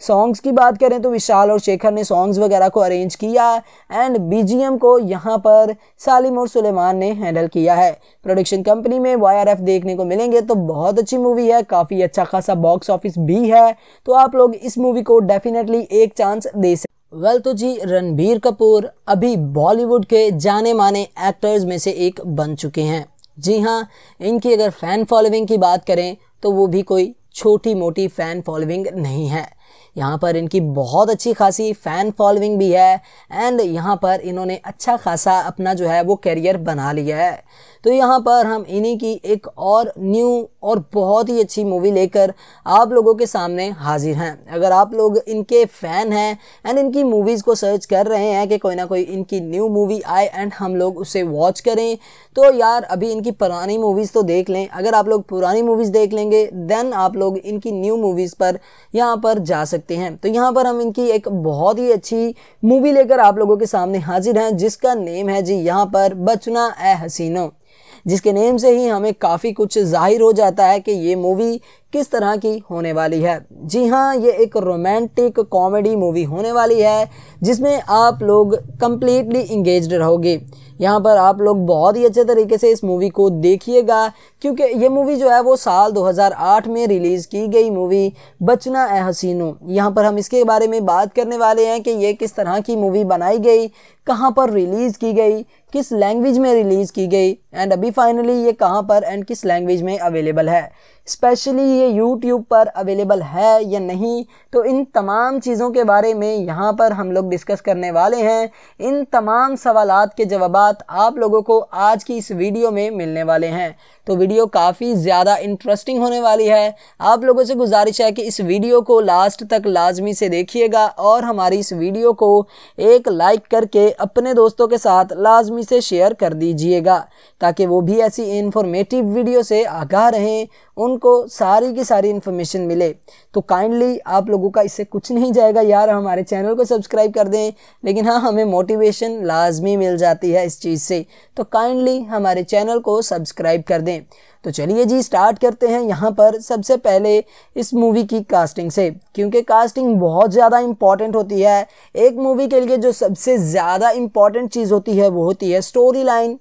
सॉन्ग्स की बात करें तो विशाल और शेखर ने सॉन्ग्स वगैरह को अरेंज किया एंड बीजीएम को यहाँ पर सालिम और सुलेमान ने हैंडल किया है प्रोडक्शन कंपनी में वाई देखने को मिलेंगे तो बहुत अच्छी मूवी है काफ़ी अच्छा खासा बॉक्स ऑफिस भी है तो आप लोग इस मूवी को डेफिनेटली एक चांस दे सकते वेल well, तो जी रणबीर कपूर अभी बॉलीवुड के जाने माने एक्टर्स में से एक बन चुके हैं जी हाँ इनकी अगर फ़ैन फॉलोइंग की बात करें तो वो भी कोई छोटी मोटी फ़ैन फॉलोइंग नहीं है यहाँ पर इनकी बहुत अच्छी खासी फ़ैन फॉलोइंग भी है एंड यहाँ पर इन्होंने अच्छा खासा अपना जो है वो करियर बना लिया है तो यहाँ पर हम इन्हीं की एक और न्यू और बहुत ही अच्छी मूवी लेकर आप लोगों के सामने हाजिर हैं अगर आप लोग इनके फ़ैन हैं एंड इनकी मूवीज़ को सर्च कर रहे हैं कि कोई ना कोई इनकी न्यू मूवी आए एंड हम लोग उसे वॉच करें तो यार अभी इनकी पुरानी मूवीज़ तो देख लें अगर आप लोग पुरानी मूवीज़ देख लेंगे देन आप लोग इनकी न्यू मूवीज़ पर यहाँ पर जा सकते हैं तो यहाँ पर हम इनकी एक बहुत ही अच्छी मूवी लेकर आप लोगों के सामने हाजिर हैं जिसका नेम है जी यहाँ पर बचना ए हसीनो जिसके नेम से ही हमें काफ़ी कुछ जाहिर हो जाता है कि ये मूवी किस तरह की होने वाली है जी हाँ ये एक रोमांटिक कॉमेडी मूवी होने वाली है जिसमें आप लोग कम्प्लीटली इंगेज रहोगे यहाँ पर आप लोग बहुत ही अच्छे तरीके से इस मूवी को देखिएगा क्योंकि ये मूवी जो है वो साल 2008 में रिलीज़ की गई मूवी बचना ए हसीनो यहाँ पर हम इसके बारे में बात करने वाले हैं कि ये किस तरह की मूवी बनाई गई कहाँ पर रिलीज़ की गई किस लैंग्वेज में रिलीज़ की गई एंड अभी फाइनली ये कहाँ पर एंड किस लैंग्वेज में अवेलेबल है स्पेशली ये यूट्यूब पर अवेलेबल है या नहीं तो इन तमाम चीज़ों के बारे में यहाँ पर हम लोग डिस्कस करने वाले हैं इन तमाम सवाल के जवाब आप लोगों को आज की इस वीडियो में मिलने वाले हैं तो वीडियो काफ़ी ज़्यादा इंटरेस्टिंग होने वाली है आप लोगों से गुजारिश है कि इस वीडियो को लास्ट तक लाजमी से देखिएगा और हमारी इस वीडियो को एक लाइक करके अपने दोस्तों के साथ लाजमी से शेयर कर दीजिएगा ताकि वो भी ऐसी इन्फॉर्मेटिव वीडियो से आगाह रहें उनको सारी की सारी इन्फॉर्मेशन मिले तो काइंडली आप लोगों का इससे कुछ नहीं जाएगा यार हमारे चैनल को सब्सक्राइब कर दें लेकिन हाँ हमें मोटिवेशन लाजमी मिल जाती है इस चीज़ से तो काइंडली हमारे चैनल को सब्सक्राइब कर दें तो चलिए जी स्टार्ट करते हैं यहाँ पर सबसे पहले इस मूवी की कास्टिंग से क्योंकि कास्टिंग बहुत ज़्यादा इम्पॉर्टेंट होती है एक मूवी के लिए जो सबसे ज़्यादा इम्पॉर्टेंट चीज़ होती है वो होती है स्टोरी लाइन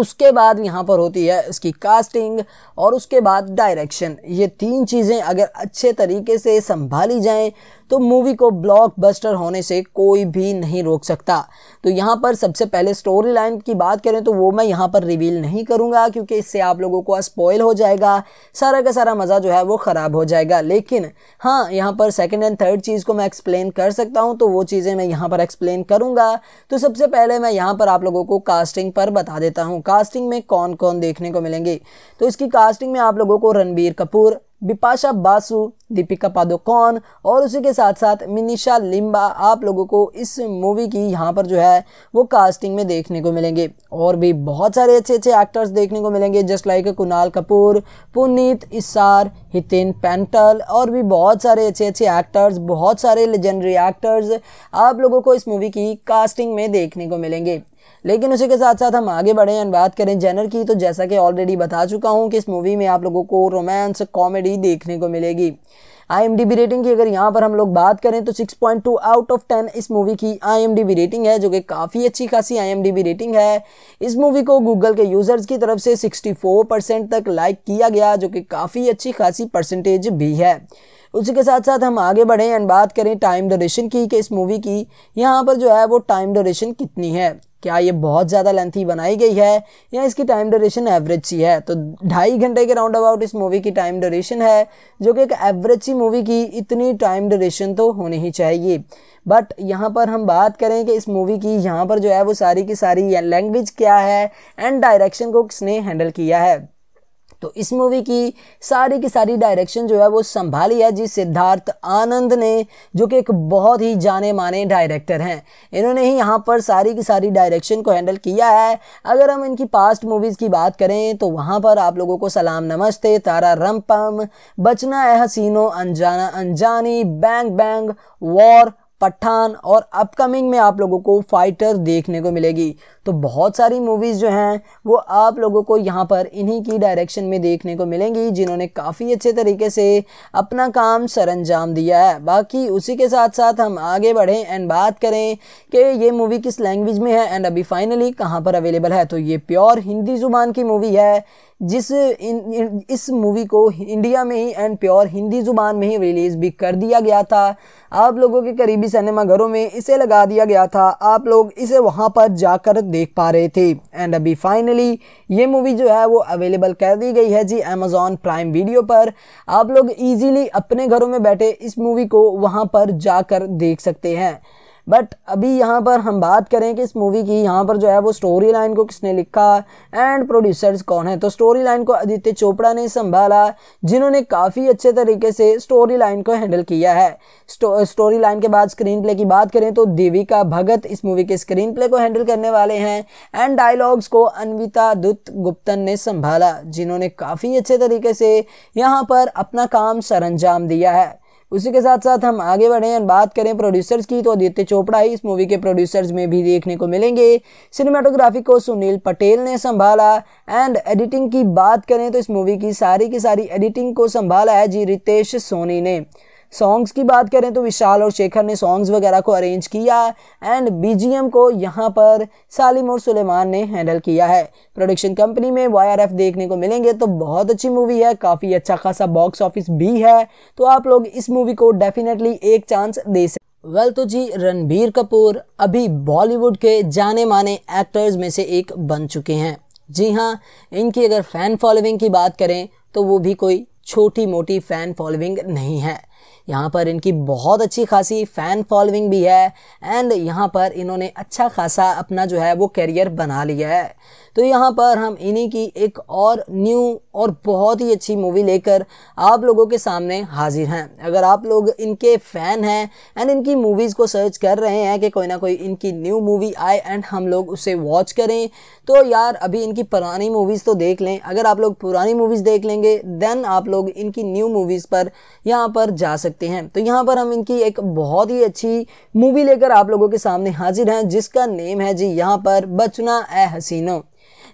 उसके बाद यहाँ पर होती है उसकी कास्टिंग और उसके बाद डायरेक्शन ये तीन चीज़ें अगर अच्छे तरीके से संभाली जाएं तो मूवी को ब्लॉकबस्टर होने से कोई भी नहीं रोक सकता तो यहाँ पर सबसे पहले स्टोरी लाइन की बात करें तो वो मैं यहाँ पर रिवील नहीं करूँगा क्योंकि इससे आप लोगों को स्पॉयल हो जाएगा सारा का सारा मज़ा जो है वो ख़राब हो जाएगा लेकिन हाँ यहाँ पर सेकेंड एंड थर्ड चीज़ को मैं एक्सप्लेन कर सकता हूँ तो वो चीज़ें मैं यहाँ पर एक्सप्लेन करूँगा तो सबसे पहले मैं यहाँ पर आप लोगों को कास्टिंग पर बता देता हूँ कास्टिंग में कौन कौन देखने को मिलेंगे तो इसकी कास्टिंग में आप लोगों को रणबीर कपूर बिपाशा बासु दीपिका पादुकोण और उसी के साथ साथ मिनिशा लिम्बा आप लोगों को इस मूवी की यहाँ पर जो है वो कास्टिंग में देखने को मिलेंगे और भी बहुत सारे अच्छे अच्छे एक्टर्स देखने को मिलेंगे जस्ट लाइक कुणाल कपूर पुनीत इसार हितेन पेंटल और भी बहुत सारे अच्छे अच्छे एक्टर्स बहुत सारे लेजेंडरी एक्टर्स आप लोगों को इस मूवी की कास्टिंग में देखने को मिलेंगे लेकिन उसी के साथ साथ हम आगे बढ़े एंड बात करें जेनर की तो जैसा कि ऑलरेडी बता चुका हूँ कि इस मूवी में आप लोगों को रोमांस कॉमेडी देखने को मिलेगी आई रेटिंग की अगर यहाँ पर हम लोग बात करें तो 6.2 आउट ऑफ 10 इस मूवी की आई रेटिंग है जो कि काफ़ी अच्छी खासी आई रेटिंग है इस मूवी को गूगल के यूज़र्स की तरफ से 64 परसेंट तक लाइक किया गया जो कि काफ़ी अच्छी खासी परसेंटेज भी है उसी के साथ साथ हम आगे बढ़ें एंड बात करें टाइम डोरेशन की कि इस मूवी की यहाँ पर जो है वो टाइम डोरेशन कितनी है क्या ये बहुत ज़्यादा लेंथी बनाई गई है या इसकी टाइम ड्यूरेशन एवरेज सी है तो ढाई घंटे के राउंड अबाउट इस मूवी की टाइम ड्यूरेशन है जो कि एक एवरेज सी मूवी की इतनी टाइम ड्यूरेशन तो होनी ही चाहिए बट यहाँ पर हम बात करें कि इस मूवी की यहाँ पर जो है वो सारी की सारी लैंग्वेज क्या है एंड डायरेक्शन को किसने हैंडल किया है तो इस मूवी की सारी की सारी डायरेक्शन जो है वो संभाली है जी सिद्धार्थ आनंद ने जो कि एक बहुत ही जाने माने डायरेक्टर हैं इन्होंने ही यहाँ पर सारी की सारी डायरेक्शन को हैंडल किया है अगर हम इनकी पास्ट मूवीज़ की बात करें तो वहाँ पर आप लोगों को सलाम नमस्ते तारा रम पम बचना एह हसीनो अनजाना अनजानी बैंग बैंग वॉर पठान और अपकमिंग में आप लोगों को फाइटर देखने को मिलेगी तो बहुत सारी मूवीज़ जो हैं वो आप लोगों को यहाँ पर इन्हीं की डायरेक्शन में देखने को मिलेंगी जिन्होंने काफ़ी अच्छे तरीके से अपना काम सर अंजाम दिया है बाकी उसी के साथ साथ हम आगे बढ़ें एंड बात करें कि ये मूवी किस लैंग्वेज में है एंड अभी फाइनली कहाँ पर अवेलेबल है तो ये प्योर हिंदी ज़ुबान की मूवी है जिस इन, इन, इस मूवी को इंडिया में ही एंड प्योर हिंदी ज़ुबान में ही रिलीज़ भी कर दिया गया था आप लोगों के करीबी सिनेमाघरों में इसे लगा दिया गया था आप लोग इसे वहाँ पर जाकर देख पा रहे थे एंड अभी फाइनली ये मूवी जो है वो अवेलेबल कर दी गई है जी अमेजोन प्राइम वीडियो पर आप लोग इजीली अपने घरों में बैठे इस मूवी को वहां पर जाकर देख सकते हैं बट अभी यहाँ पर हम बात करें कि इस मूवी की यहाँ पर जो है वो स्टोरी लाइन को किसने लिखा एंड प्रोड्यूसर्स कौन है तो स्टोरी लाइन को आदित्य चोपड़ा ने संभाला जिन्होंने काफ़ी अच्छे तरीके से स्टोरी लाइन को हैंडल किया है स्टोरी लाइन के बाद स्क्रीन प्ले की बात करें तो देविका भगत इस मूवी के स्क्रीन प्ले को हैंडल करने वाले हैं एंड डायलॉग्स को अनविता दुत गुप्तन ने संभाला जिन्होंने काफ़ी अच्छे तरीके से यहाँ पर अपना काम सर दिया है उसी के साथ साथ हम आगे बढ़ें और बात करें प्रोड्यूसर्स की तो आदित्य चोपड़ा ही इस मूवी के प्रोड्यूसर्स में भी देखने को मिलेंगे सिनेमाटोग्राफी को सुनील पटेल ने संभाला एंड एडिटिंग की बात करें तो इस मूवी की सारी की सारी एडिटिंग को संभाला है जी रितेश सोनी ने सॉन्ग्स की बात करें तो विशाल और शेखर ने सॉन्ग्स वगैरह को अरेंज किया एंड बीजीएम को यहाँ पर सालिम और सुलेमान ने हैंडल किया है प्रोडक्शन कंपनी में वाई देखने को मिलेंगे तो बहुत अच्छी मूवी है काफ़ी अच्छा खासा बॉक्स ऑफिस भी है तो आप लोग इस मूवी को डेफिनेटली एक चांस दे सकते वेल तो जी रणबीर कपूर अभी बॉलीवुड के जाने माने एक्टर्स में से एक बन चुके हैं जी हाँ इनकी अगर फ़ैन फॉलोइंग की बात करें तो वो भी कोई छोटी मोटी फ़ैन फॉलोइंग नहीं है यहाँ पर इनकी बहुत अच्छी खासी फ़ैन फॉलोइंग भी है एंड यहाँ पर इन्होंने अच्छा खासा अपना जो है वो करियर बना लिया है तो यहाँ पर हम इन्हीं की एक और न्यू और बहुत ही अच्छी मूवी लेकर आप लोगों के सामने हाजिर हैं अगर आप लोग इनके फ़ैन हैं एंड इनकी मूवीज़ को सर्च कर रहे हैं कि कोई ना कोई इनकी न्यू मूवी आए एंड हम लोग उसे वॉच करें तो यार अभी इनकी पुरानी मूवीज़ तो देख लें अगर आप लोग पुरानी मूवीज़ देख लेंगे देन आप लोग इनकी न्यू मूवीज़ पर यहाँ पर जा सकते हैं तो यहाँ पर हम इनकी एक बहुत ही अच्छी मूवी लेकर आप लोगों के सामने हाजिर हैं जिसका नेम है जी यहाँ पर बचना ए हसीनो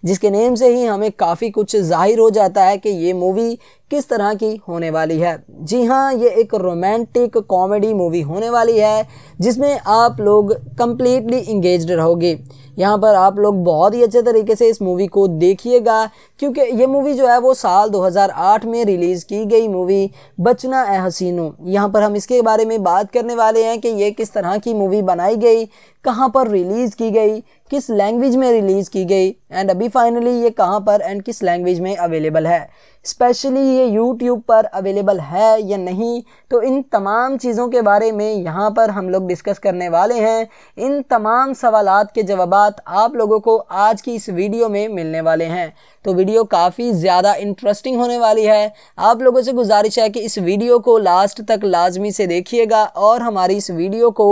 जिसके नेम से ही हमें काफ़ी कुछ जाहिर हो जाता है कि ये मूवी किस तरह की होने वाली है जी हाँ ये एक रोमांटिक कॉमेडी मूवी होने वाली है जिसमें आप लोग कम्प्लीटली इंगेज रहोगे यहाँ पर आप लोग बहुत ही अच्छे तरीके से इस मूवी को देखिएगा क्योंकि ये मूवी जो है वो साल 2008 में रिलीज़ की गई मूवी बचना ए हसीनों यहाँ पर हम इसके बारे में बात करने वाले हैं कि ये किस तरह की मूवी बनाई गई कहाँ पर रिलीज़ की गई किस लैंग्वेज में रिलीज़ की गई एंड अभी फाइनली ये कहाँ पर एंड किस लैंग्वेज में अवेलेबल है स्पेशली ये यूट्यूब पर अवेलेबल है या नहीं तो इन तमाम चीज़ों के बारे में यहाँ पर हम लोग डिस्कस करने वाले हैं इन तमाम सवाल के जवाब आप लोगों को आज की इस वीडियो में मिलने वाले हैं तो वीडियो काफ़ी ज़्यादा इंटरेस्टिंग होने वाली है आप लोगों से गुजारिश है कि इस वीडियो को लास्ट तक लाजमी से देखिएगा और हमारी इस वीडियो को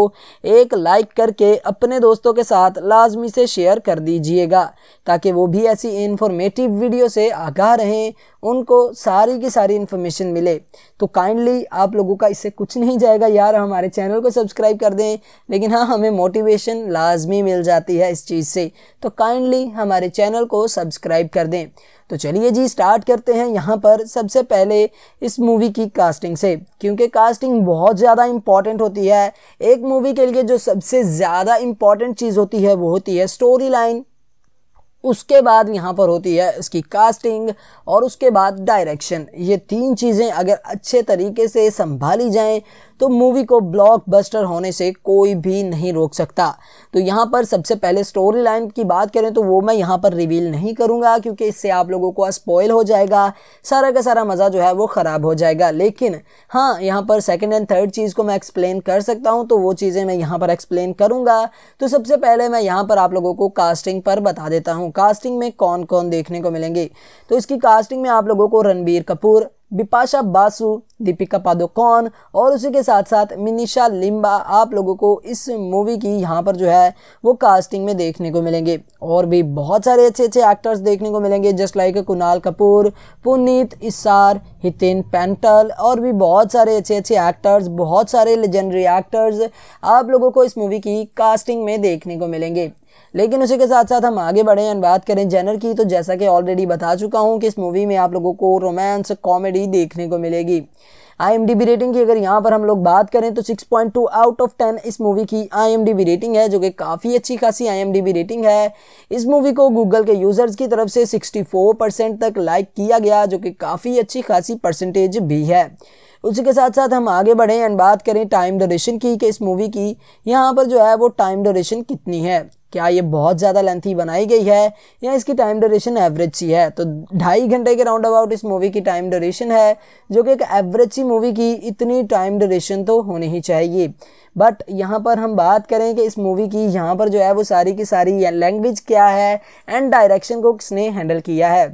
एक लाइक करके अपने दोस्तों के साथ लाजमी से शेयर कर दीजिएगा ताकि वो भी ऐसी इन्फॉर्मेटिव वीडियो से आगाह रहें उनको सारी की सारी इन्फॉर्मेशन मिले तो काइंडली आप लोगों का इससे कुछ नहीं जाएगा यार हमारे चैनल को सब्सक्राइब कर दें लेकिन हाँ हमें मोटिवेशन लाजमी मिल जाती है इस चीज़ से तो काइंडली हमारे चैनल को सब्सक्राइब कर दें तो चलिए जी स्टार्ट करते हैं यहाँ पर सबसे पहले इस मूवी की कास्टिंग से क्योंकि कास्टिंग बहुत ज़्यादा इम्पॉर्टेंट होती है एक मूवी के लिए जो सबसे ज़्यादा इम्पॉर्टेंट चीज़ होती है वो होती है स्टोरी लाइन उसके बाद यहाँ पर होती है इसकी कास्टिंग और उसके बाद डायरेक्शन ये तीन चीज़ें अगर अच्छे तरीके से संभाली जाएँ तो मूवी को ब्लॉकबस्टर होने से कोई भी नहीं रोक सकता तो यहाँ पर सबसे पहले स्टोरी लाइन की बात करें तो वो मैं यहाँ पर रिवील नहीं करूँगा क्योंकि इससे आप लोगों को स्पॉयल हो जाएगा सारा का सारा मज़ा जो है वो ख़राब हो जाएगा लेकिन हाँ यहाँ पर सेकेंड एंड थर्ड चीज़ को मैं एक्सप्लेन कर सकता हूँ तो वो चीज़ें मैं यहाँ पर एक्सप्लेन करूँगा तो सबसे पहले मैं यहाँ पर आप लोगों को कास्टिंग पर बता देता हूँ कास्टिंग में कौन कौन देखने को मिलेंगे तो इसकी कास्टिंग में आप लोगों को रणबीर कपूर बिपाशा बासु दीपिका पादुकोण और उसी के साथ साथ मिनिशा लिम्बा आप लोगों को इस मूवी की यहाँ पर जो है वो कास्टिंग में देखने को मिलेंगे और भी बहुत सारे अच्छे अच्छे एक्टर्स देखने को मिलेंगे जस्ट लाइक कुणाल कपूर पुनीत इसार हितेन पेंटल और भी बहुत सारे अच्छे अच्छे एक्टर्स बहुत सारे लेजेंडरी एक्टर्स आप लोगों को इस मूवी की कास्टिंग में देखने को मिलेंगे लेकिन उसी के साथ साथ हम आगे बढ़ें और बात करें जेनर की तो जैसा कि ऑलरेडी बता चुका हूँ कि इस मूवी में आप लोगों को रोमांस कॉमेडी देखने को मिलेगी आई रेटिंग की अगर यहाँ पर हम लोग बात करें तो 6.2 आउट ऑफ 10 इस मूवी की आई रेटिंग है जो कि काफ़ी अच्छी खासी आई रेटिंग है इस मूवी को गूगल के यूज़र्स की तरफ से 64 परसेंट तक लाइक किया गया जो कि काफ़ी अच्छी खासी परसेंटेज भी है उसी के साथ साथ हम आगे बढ़ें एंड बात करें टाइम डोरेशन की कि इस मूवी की यहाँ पर जो है वो टाइम डोरेशन कितनी है क्या ये बहुत ज़्यादा लेंथी बनाई गई है या इसकी टाइम ड्यूरेशन एवरेज सी है तो ढाई घंटे के राउंड अबाउट इस मूवी की टाइम ड्यूरेशन है जो कि एक एवरेज सी मूवी की इतनी टाइम ड्यूरेशन तो होनी ही चाहिए बट यहाँ पर हम बात करें कि इस मूवी की यहाँ पर जो है वो सारी की सारी लैंग्वेज क्या है एंड डायरेक्शन को किसने हैंडल किया है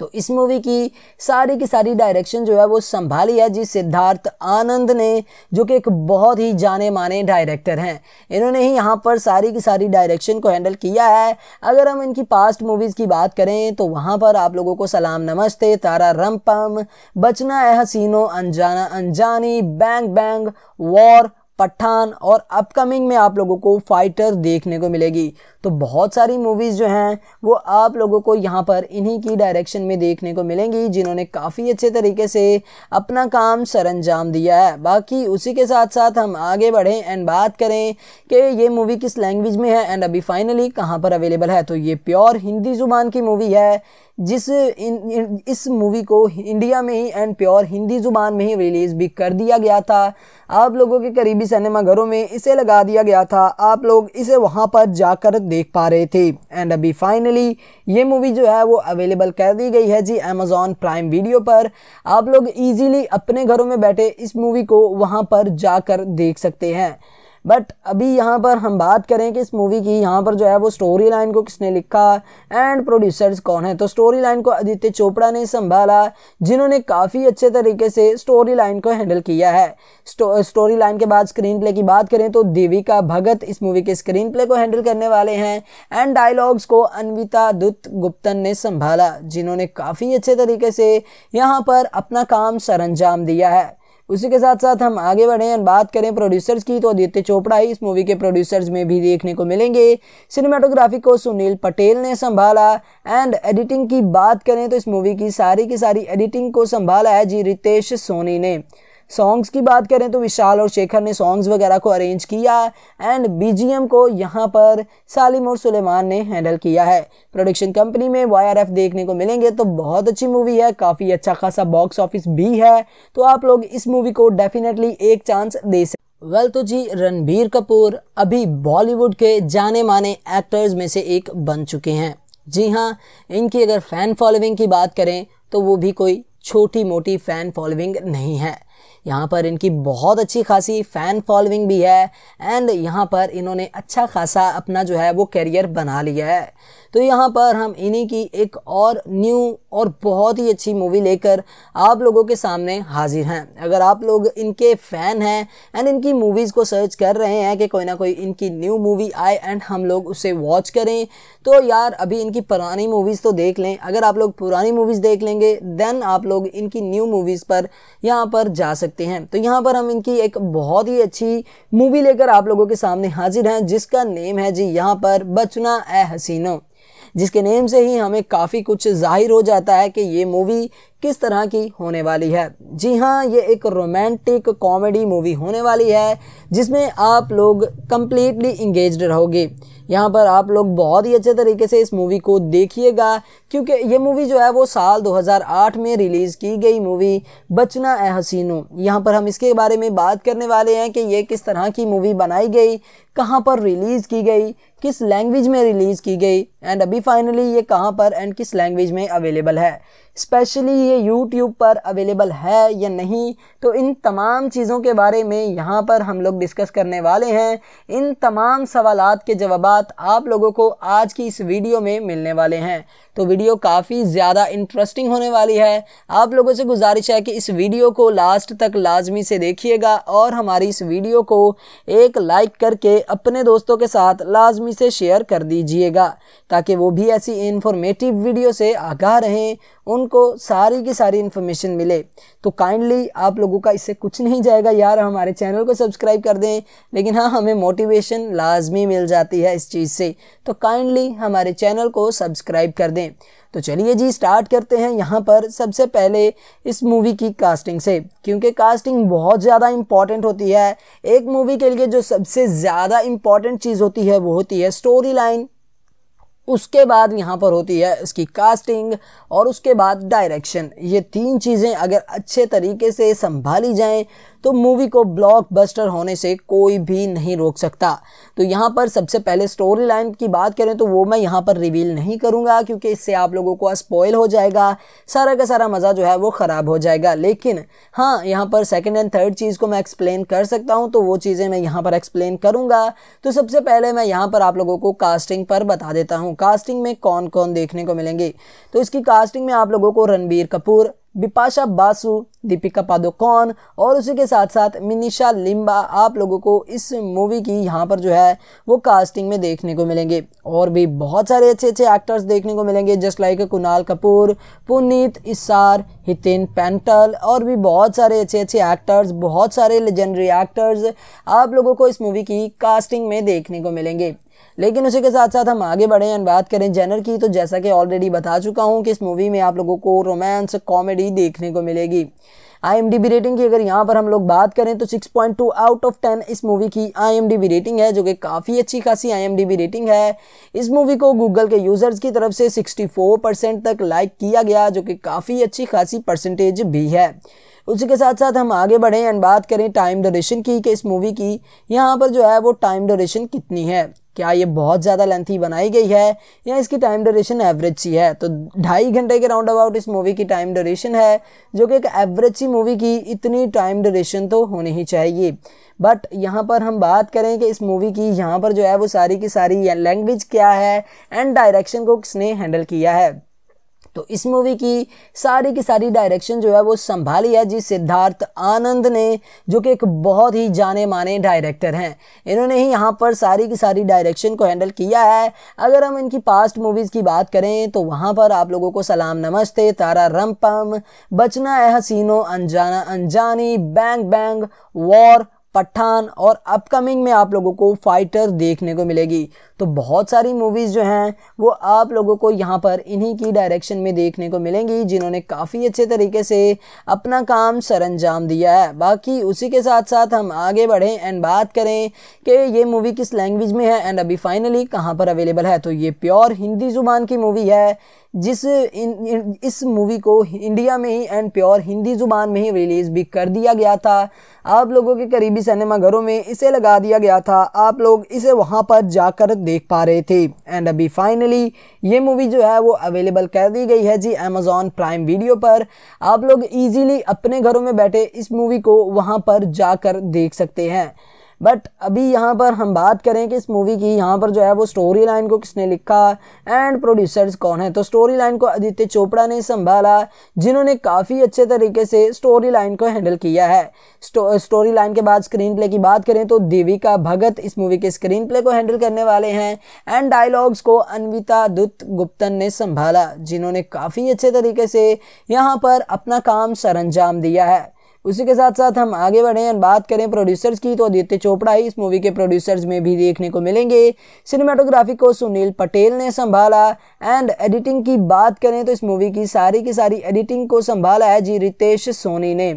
तो इस मूवी की सारी की सारी डायरेक्शन जो है वो संभाली है जी सिद्धार्थ आनंद ने जो कि एक बहुत ही जाने माने डायरेक्टर हैं इन्होंने ही यहाँ पर सारी की सारी डायरेक्शन को हैंडल किया है अगर हम इनकी पास्ट मूवीज़ की बात करें तो वहाँ पर आप लोगों को सलाम नमस्ते तारा रम पम बचना है हसीनो अनजाना अनजानी बैंग बैंग वॉर पठान और अपकमिंग में आप लोगों को फाइटर देखने को मिलेगी तो बहुत सारी मूवीज़ जो हैं वो आप लोगों को यहाँ पर इन्हीं की डायरेक्शन में देखने को मिलेंगी जिन्होंने काफ़ी अच्छे तरीके से अपना काम अंजाम दिया है बाकी उसी के साथ साथ हम आगे बढ़ें एंड बात करें कि ये मूवी किस लैंग्वेज में है एंड अभी फाइनली कहाँ पर अवेलेबल है तो ये प्योर हिंदी ज़ुबान की मूवी है जिस इन, इन, इस मूवी को इंडिया में ही एंड प्योर हिंदी ज़ुबान में ही रिलीज़ भी कर दिया गया था आप लोगों के करीबी घरों में इसे लगा दिया गया था आप लोग इसे वहां पर जाकर देख पा रहे थे एंड अभी फाइनली ये मूवी जो है वो अवेलेबल कर दी गई है जी अमेज़ॉन प्राइम वीडियो पर आप लोग ईजीली अपने घरों में बैठे इस मूवी को वहाँ पर जाकर देख सकते हैं बट अभी यहाँ पर हम बात करें कि इस मूवी की यहाँ पर जो है वो स्टोरी लाइन को किसने लिखा एंड प्रोड्यूसर्स कौन है तो स्टोरी लाइन को आदित्य चोपड़ा ने संभाला जिन्होंने काफ़ी अच्छे तरीके से स्टोरी लाइन को हैंडल किया है स्टो, स्टोरी लाइन के बाद स्क्रीन प्ले की बात करें तो देविका भगत इस मूवी के स्क्रीन प्ले को हैंडल करने वाले हैं एंड डायलॉग्स को अनविता दुत गुप्तन ने संभाला जिन्होंने काफ़ी अच्छे तरीके से यहाँ पर अपना काम सर दिया है उसी के साथ साथ हम आगे बढ़ें और बात करें प्रोड्यूसर्स की तो आदित्य चोपड़ा ही इस मूवी के प्रोड्यूसर्स में भी देखने को मिलेंगे सिनेमाटोग्राफी को सुनील पटेल ने संभाला एंड एडिटिंग की बात करें तो इस मूवी की सारी की सारी एडिटिंग को संभाला है जी रितेश सोनी ने सॉन्ग्स की बात करें तो विशाल और शेखर ने सॉन्ग्स वगैरह को अरेंज किया एंड बीजीएम को यहाँ पर सालिम और सुलेमान ने हैंडल किया है प्रोडक्शन कंपनी में वाई देखने को मिलेंगे तो बहुत अच्छी मूवी है काफ़ी अच्छा खासा बॉक्स ऑफिस भी है तो आप लोग इस मूवी को डेफिनेटली एक चांस दे सकते वेल तो जी रणबीर कपूर अभी बॉलीवुड के जाने माने एक्टर्स में से एक बन चुके हैं जी हाँ इनकी अगर फ़ैन फॉलोइंग की बात करें तो वो भी कोई छोटी मोटी फ़ैन फॉलोइंग नहीं है यहाँ पर इनकी बहुत अच्छी खासी फ़ैन फॉलोइंग भी है एंड यहाँ पर इन्होंने अच्छा खासा अपना जो है वो करियर बना लिया है तो यहाँ पर हम इन्हीं की एक और न्यू और बहुत ही अच्छी मूवी लेकर आप लोगों के सामने हाजिर हैं अगर आप लोग इनके फ़ैन हैं एंड इनकी मूवीज़ को सर्च कर रहे हैं कि कोई ना कोई इनकी न्यू मूवी आए एंड हम लोग उसे वॉच करें तो यार अभी इनकी पुरानी मूवीज़ तो देख लें अगर आप लोग पुरानी मूवीज़ देख लेंगे देन आप लोग इनकी न्यू मूवीज़ पर यहाँ पर जा सकते हैं तो यहाँ पर हम इनकी एक बहुत ही अच्छी मूवी लेकर आप लोगों के सामने हाजिर हैं जिसका नेम है जी यहाँ पर बचना ए हसीनो जिसके नेम से ही हमें काफ़ी कुछ जाहिर हो जाता है कि ये मूवी किस तरह की होने वाली है जी हाँ ये एक रोमांटिक कॉमेडी मूवी होने वाली है जिसमें आप लोग कम्प्लीटली इंगेज रहोगे यहाँ पर आप लोग बहुत ही अच्छे तरीके से इस मूवी को देखिएगा क्योंकि ये मूवी जो है वो साल 2008 में रिलीज़ की गई मूवी बचना ए हसीनो यहाँ पर हम इसके बारे में बात करने वाले हैं कि ये किस तरह की मूवी बनाई गई कहाँ पर रिलीज़ की गई किस लैंग्वेज में रिलीज़ की गई एंड अभी फाइनली ये कहाँ पर एंड किस लैंग्वेज में अवेलेबल है स्पेशली ये यूट्यूब पर अवेलेबल है या नहीं तो इन तमाम चीज़ों के बारे में यहाँ पर हम लोग डिस्कस करने वाले हैं इन तमाम सवालात के जवाब आप लोगों को आज की इस वीडियो में मिलने वाले हैं तो वीडियो काफ़ी ज़्यादा इंटरेस्टिंग होने वाली है आप लोगों से गुजारिश है कि इस वीडियो को लास्ट तक लाजमी से देखिएगा और हमारी इस वीडियो को एक लाइक करके अपने दोस्तों के साथ लाजमी से शेयर कर दीजिएगा ताकि वो भी ऐसी इन्फॉर्मेटिव वीडियो से आगाह रहें उनको सारी की सारी इन्फॉर्मेशन मिले तो काइंडली आप लोगों का इससे कुछ नहीं जाएगा यार हमारे चैनल को सब्सक्राइब कर दें लेकिन हाँ हमें मोटिवेशन लाजमी मिल जाती है इस चीज़ से तो काइंडली हमारे चैनल को सब्सक्राइब कर दें तो चलिए जी स्टार्ट करते हैं यहाँ पर सबसे पहले इस मूवी की कास्टिंग से क्योंकि कास्टिंग बहुत ज़्यादा इम्पॉर्टेंट होती है एक मूवी के लिए जो सबसे ज़्यादा इम्पॉर्टेंट चीज़ होती है वो होती है स्टोरी लाइन उसके बाद यहाँ पर होती है इसकी कास्टिंग और उसके बाद डायरेक्शन ये तीन चीज़ें अगर अच्छे तरीके से संभाली जाएं तो मूवी को ब्लॉकबस्टर होने से कोई भी नहीं रोक सकता तो यहाँ पर सबसे पहले स्टोरी लाइन की बात करें तो वो मैं यहाँ पर रिवील नहीं करूँगा क्योंकि इससे आप लोगों को स्पॉयल हो जाएगा सारा का सारा मज़ा जो है वो ख़राब हो जाएगा लेकिन हाँ यहाँ पर सेकेंड एंड थर्ड चीज़ को मैं एक्सप्लेन कर सकता हूँ तो वो चीज़ें मैं यहाँ पर एक्सप्लेन करूँगा तो सबसे पहले मैं यहाँ पर आप लोगों को कास्टिंग पर बता देता हूँ कास्टिंग में कौन कौन देखने को मिलेंगे तो इसकी कास्टिंग में आप लोगों को रणबीर कपूर बिपाशा बासु दीपिका पादुकोण और उसी के साथ साथ मिनिशा लिम्बा आप लोगों को इस मूवी की यहाँ पर जो है वो कास्टिंग में देखने को मिलेंगे और भी बहुत सारे अच्छे अच्छे एक्टर्स देखने को मिलेंगे जस्ट लाइक कुणाल कपूर पुनीत इसार हितेन पेंटल और भी बहुत सारे अच्छे अच्छे एक्टर्स बहुत सारे लेजेंडरी एक्टर्स आप लोगों को इस मूवी की कास्टिंग में देखने को मिलेंगे लेकिन उसी के साथ साथ हम आगे बढ़े एंड बात करें जेनर की तो जैसा कि ऑलरेडी बता चुका हूँ कि इस मूवी में आप लोगों को रोमांस कॉमेडी देखने को मिलेगी आई रेटिंग की अगर यहाँ पर हम लोग बात करें तो 6.2 आउट ऑफ 10 इस मूवी की आई रेटिंग है जो कि काफ़ी अच्छी खासी आई रेटिंग है इस मूवी को गूगल के यूज़र्स की तरफ से 64 परसेंट तक लाइक किया गया जो कि काफ़ी अच्छी खासी परसेंटेज भी है उसी के साथ साथ हम आगे बढ़ें एंड बात करें टाइम डोरेशन की कि इस मूवी की यहाँ पर जो है वो टाइम डोरेशन कितनी है क्या ये बहुत ज़्यादा लेंथी बनाई गई है या इसकी टाइम ड्यूरेशन एवरेज सी है तो ढाई घंटे के राउंड अबाउट इस मूवी की टाइम ड्यूरेशन है जो कि एक एवरेज सी मूवी की इतनी टाइम ड्यूरेशन तो होनी ही चाहिए बट यहाँ पर हम बात करें कि इस मूवी की यहाँ पर जो है वो सारी की सारी लैंग्वेज क्या है एंड डायरेक्शन को किसने हैंडल किया है तो इस मूवी की सारी की सारी डायरेक्शन जो है वो संभाली है जी सिद्धार्थ आनंद ने जो कि एक बहुत ही जाने माने डायरेक्टर हैं इन्होंने ही यहाँ पर सारी की सारी डायरेक्शन को हैंडल किया है अगर हम इनकी पास्ट मूवीज़ की बात करें तो वहाँ पर आप लोगों को सलाम नमस्ते तारा रम पम बचना है हसीनो अनजाना अनजानी बैंग बैंग वॉर पठान और अपकमिंग में आप लोगों को फाइटर देखने को मिलेगी तो बहुत सारी मूवीज़ जो हैं वो आप लोगों को यहाँ पर इन्हीं की डायरेक्शन में देखने को मिलेंगी जिन्होंने काफ़ी अच्छे तरीके से अपना काम सर अंजाम दिया है बाकी उसी के साथ साथ हम आगे बढ़ें एंड बात करें कि ये मूवी किस लैंग्वेज में है एंड अभी फाइनली कहाँ पर अवेलेबल है तो ये प्योर हिंदी ज़ुबान की मूवी है जिस इन, इन, इस मूवी को इंडिया में ही एंड प्योर हिंदी ज़ुबान में ही रिलीज़ भी कर दिया गया था आप लोगों के करीबी सिनेमाघरों में इसे लगा दिया गया था आप लोग इसे वहाँ पर जाकर देख पा रहे थे एंड अभी फाइनली ये मूवी जो है वो अवेलेबल कर दी गई है जी अमेज़ॉन प्राइम वीडियो पर आप लोग ईजीली अपने घरों में बैठे इस मूवी को वहाँ पर जाकर देख सकते हैं बट अभी यहाँ पर हम बात करें कि इस मूवी की यहाँ पर जो है वो स्टोरी लाइन को किसने लिखा एंड प्रोड्यूसर्स कौन है तो स्टोरी लाइन को आदित्य चोपड़ा ने संभाला जिन्होंने काफ़ी अच्छे तरीके से स्टोरी लाइन को हैंडल किया है स्टोरी लाइन के बाद स्क्रीन प्ले की बात करें तो देविका भगत इस मूवी के स्क्रीन प्ले को हैंडल करने वाले हैं एंड डायलॉग्स को अनविता दुत गुप्तन ने संभाला जिन्होंने काफ़ी अच्छे तरीके से यहाँ पर अपना काम सर दिया है उसी के साथ साथ हम आगे बढ़ें और बात करें प्रोड्यूसर्स की तो आदित्य चोपड़ा ही इस मूवी के प्रोड्यूसर्स में भी देखने को मिलेंगे सिनेमाटोग्राफी को सुनील पटेल ने संभाला एंड एडिटिंग की बात करें तो इस मूवी की सारी की सारी एडिटिंग को संभाला है जी रितेश सोनी ने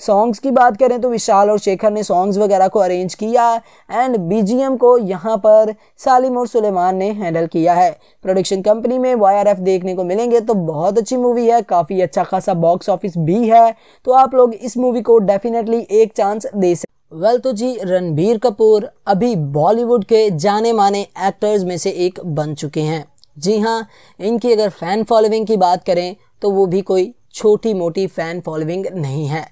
सॉन्ग्स की बात करें तो विशाल और शेखर ने सॉन्ग्स वगैरह को अरेंज किया एंड बीजीएम को यहाँ पर सालिम और सुलेमान ने हैंडल किया है प्रोडक्शन कंपनी में वाई देखने को मिलेंगे तो बहुत अच्छी मूवी है काफ़ी अच्छा खासा बॉक्स ऑफिस भी है तो आप लोग इस मूवी को डेफिनेटली एक चांस दे सकते वेल well, तो जी रणबीर कपूर अभी बॉलीवुड के जाने माने एक्टर्स में से एक बन चुके हैं जी हाँ इनकी अगर फ़ैन फॉलोइंग की बात करें तो वो भी कोई छोटी मोटी फ़ैन फॉलोइंग नहीं है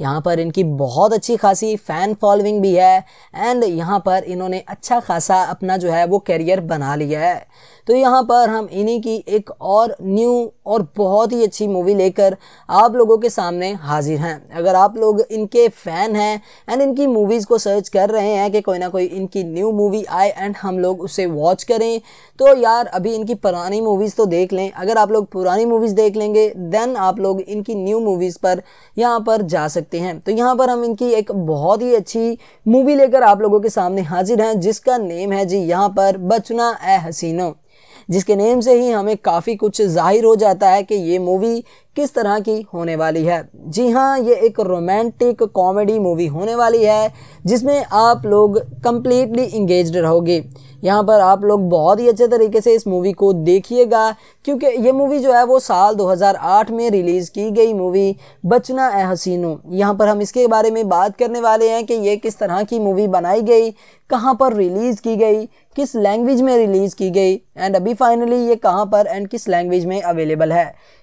यहाँ पर इनकी बहुत अच्छी खासी फ़ैन फॉलोइंग भी है एंड यहाँ पर इन्होंने अच्छा खासा अपना जो है वो करियर बना लिया है तो यहाँ पर हम इन्हीं की एक और न्यू और बहुत ही अच्छी मूवी लेकर आप लोगों के सामने हाजिर हैं अगर आप लोग इनके फ़ैन हैं एंड इनकी मूवीज़ को सर्च कर रहे हैं कि कोई ना कोई इनकी न्यू मूवी आए एंड हम लोग उसे वॉच करें तो यार अभी इनकी पुरानी मूवीज़ तो देख लें अगर आप लोग पुरानी मूवीज़ देख लेंगे देन आप लोग इनकी न्यू मूवीज़ पर यहाँ पर जा सकते हैं तो यहाँ पर हम इनकी एक बहुत ही अच्छी मूवी लेकर आप लोगों के सामने हाजिर हैं जिसका नेम है जी यहाँ पर बचना ए हसीनो जिसके नेम से ही हमें काफ़ी कुछ जाहिर हो जाता है कि ये मूवी किस तरह की होने वाली है जी हाँ ये एक रोमांटिक कॉमेडी मूवी होने वाली है जिसमें आप लोग कम्प्लीटली इंगेज रहोगे यहाँ पर आप लोग बहुत ही अच्छे तरीके से इस मूवी को देखिएगा क्योंकि ये मूवी जो है वो साल 2008 में रिलीज़ की गई मूवी बचना ए हसीनों यहाँ पर हम इसके बारे में बात करने वाले हैं कि ये किस तरह की मूवी बनाई गई कहाँ पर रिलीज़ की गई किस लैंग्वेज में रिलीज़ की गई एंड अभी फाइनली ये कहाँ पर एंड किस लैंग्वेज में अवेलेबल है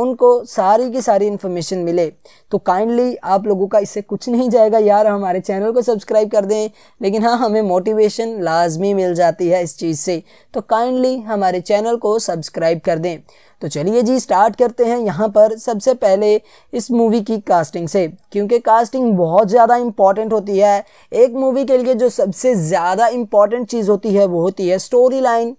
उनको सारी की सारी इन्फॉर्मेशन मिले तो काइंडली आप लोगों का इससे कुछ नहीं जाएगा यार हमारे चैनल को सब्सक्राइब कर दें लेकिन हाँ हमें मोटिवेशन लाजमी मिल जाती है इस चीज़ से तो काइंडली हमारे चैनल को सब्सक्राइब कर दें तो चलिए जी स्टार्ट करते हैं यहाँ पर सबसे पहले इस मूवी की कास्टिंग से क्योंकि कास्टिंग बहुत ज़्यादा इम्पॉर्टेंट होती है एक मूवी के लिए जो सबसे ज़्यादा इम्पॉर्टेंट चीज़ होती है वो होती है स्टोरी लाइन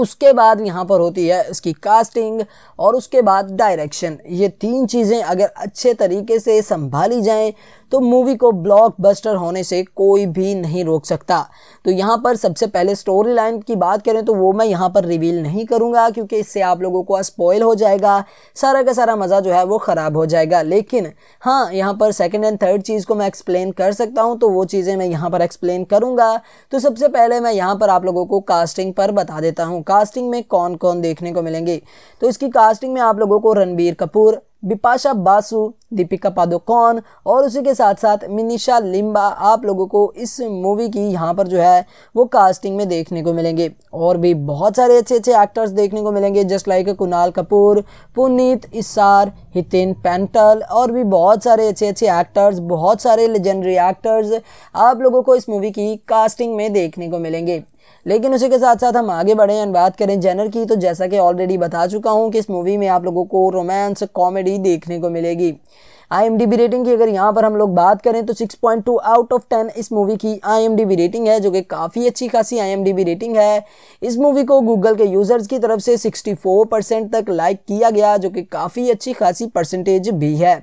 उसके बाद यहाँ पर होती है उसकी कास्टिंग और उसके बाद डायरेक्शन ये तीन चीज़ें अगर अच्छे तरीके से संभाली जाएं तो मूवी को ब्लॉकबस्टर होने से कोई भी नहीं रोक सकता तो यहाँ पर सबसे पहले स्टोरी लाइन की बात करें तो वो मैं यहाँ पर रिवील नहीं करूँगा क्योंकि इससे आप लोगों को स्पॉयल हो जाएगा सारा का सारा मज़ा जो है वो ख़राब हो जाएगा लेकिन हाँ यहाँ पर सेकेंड एंड थर्ड चीज़ को मैं एक्सप्लेन कर सकता हूँ तो वो चीज़ें मैं यहाँ पर एक्सप्लेन करूँगा तो सबसे पहले मैं यहाँ पर आप लोगों को कास्टिंग पर बता देता हूँ कास्टिंग में कौन कौन देखने को मिलेंगे तो इसकी कास्टिंग में आप लोगों को रणबीर कपूर बिपाशा बासु दीपिका पादुकोण और उसी के साथ साथ मिनिशा लिम्बा आप लोगों को इस मूवी की यहाँ पर जो है वो कास्टिंग में देखने को मिलेंगे और भी बहुत सारे अच्छे अच्छे एक्टर्स देखने को मिलेंगे जस्ट लाइक कुणाल कपूर पुनीत इसार हितेन पेंटल और भी बहुत सारे अच्छे अच्छे एक्टर्स बहुत सारे लेजेंडरी एक्टर्स आप लोगों को इस मूवी की कास्टिंग में देखने को मिलेंगे लेकिन उसी के साथ साथ हम आगे बढ़ें और बात करें जेनर की तो जैसा कि ऑलरेडी बता चुका हूँ कि इस मूवी में आप लोगों को रोमांस कॉमेडी देखने को मिलेगी आई एम रेटिंग की अगर यहाँ पर हम लोग बात करें तो 6.2 आउट ऑफ 10 इस मूवी की आई एम रेटिंग है जो कि काफ़ी अच्छी खासी आई एम रेटिंग है इस मूवी को गूगल के यूज़र्स की तरफ से 64 परसेंट तक लाइक किया गया जो कि काफ़ी अच्छी खासी परसेंटेज भी है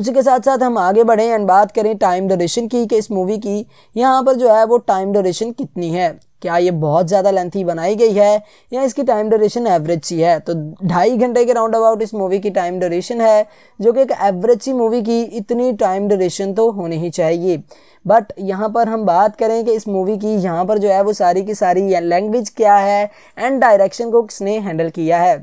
उसी के साथ साथ हम आगे बढ़ें एंड बात करें टाइम डोरेशन की कि इस मूवी की यहाँ पर जो है वो टाइम डोरेशन कितनी है क्या ये बहुत ज़्यादा लेंथी बनाई गई है या इसकी टाइम ड्यूरेशन एवरेज सी है तो ढाई घंटे के राउंड अबाउट इस मूवी की टाइम ड्यूरेशन है जो कि एक एवरेज सी मूवी की इतनी टाइम ड्यूरेशन तो होनी ही चाहिए बट यहाँ पर हम बात करें कि इस मूवी की यहाँ पर जो है वो सारी की सारी लैंग्वेज क्या है एंड डायरेक्शन को किसने हैंडल किया है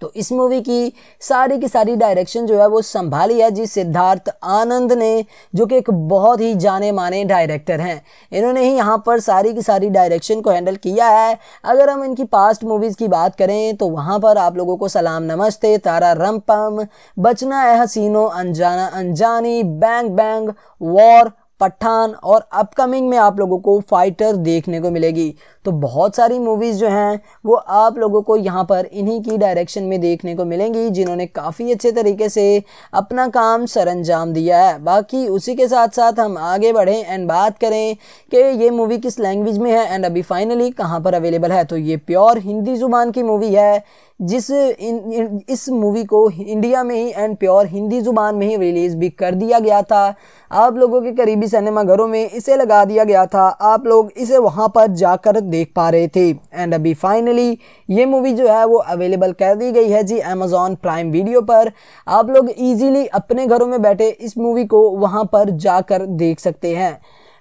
तो इस मूवी की सारी की सारी डायरेक्शन जो है वो संभाली है जी सिद्धार्थ आनंद ने जो कि एक बहुत ही जाने माने डायरेक्टर हैं इन्होंने ही यहाँ पर सारी की सारी डायरेक्शन को हैंडल किया है अगर हम इनकी पास्ट मूवीज़ की बात करें तो वहाँ पर आप लोगों को सलाम नमस्ते तारा रम पम बचना है हसीनो अनजाना अनजानी बैंग बैंग वॉर पठान और अपकमिंग में आप लोगों को फाइटर देखने को मिलेगी तो बहुत सारी मूवीज़ जो हैं वो आप लोगों को यहाँ पर इन्हीं की डायरेक्शन में देखने को मिलेंगी जिन्होंने काफ़ी अच्छे तरीके से अपना काम सरंजाम दिया है बाकी उसी के साथ साथ हम आगे बढ़ें एंड बात करें कि ये मूवी किस लैंग्वेज में है एंड अभी फाइनली कहाँ पर अवेलेबल है तो ये प्योर हिंदी ज़ुबान की मूवी है जिस इन, इन, इस मूवी को इंडिया में ही एंड प्योर हिंदी ज़ुबान में ही रिलीज़ भी कर दिया गया था आप लोगों के करीबी सिनेमा घरों में इसे लगा दिया गया था आप लोग इसे वहां पर जाकर देख पा रहे थे एंड अभी फाइनली ये मूवी जो है वो अवेलेबल कर दी गई है जी अमेज़ॉन प्राइम वीडियो पर आप लोग ईजीली अपने घरों में बैठे इस मूवी को वहाँ पर जाकर देख सकते हैं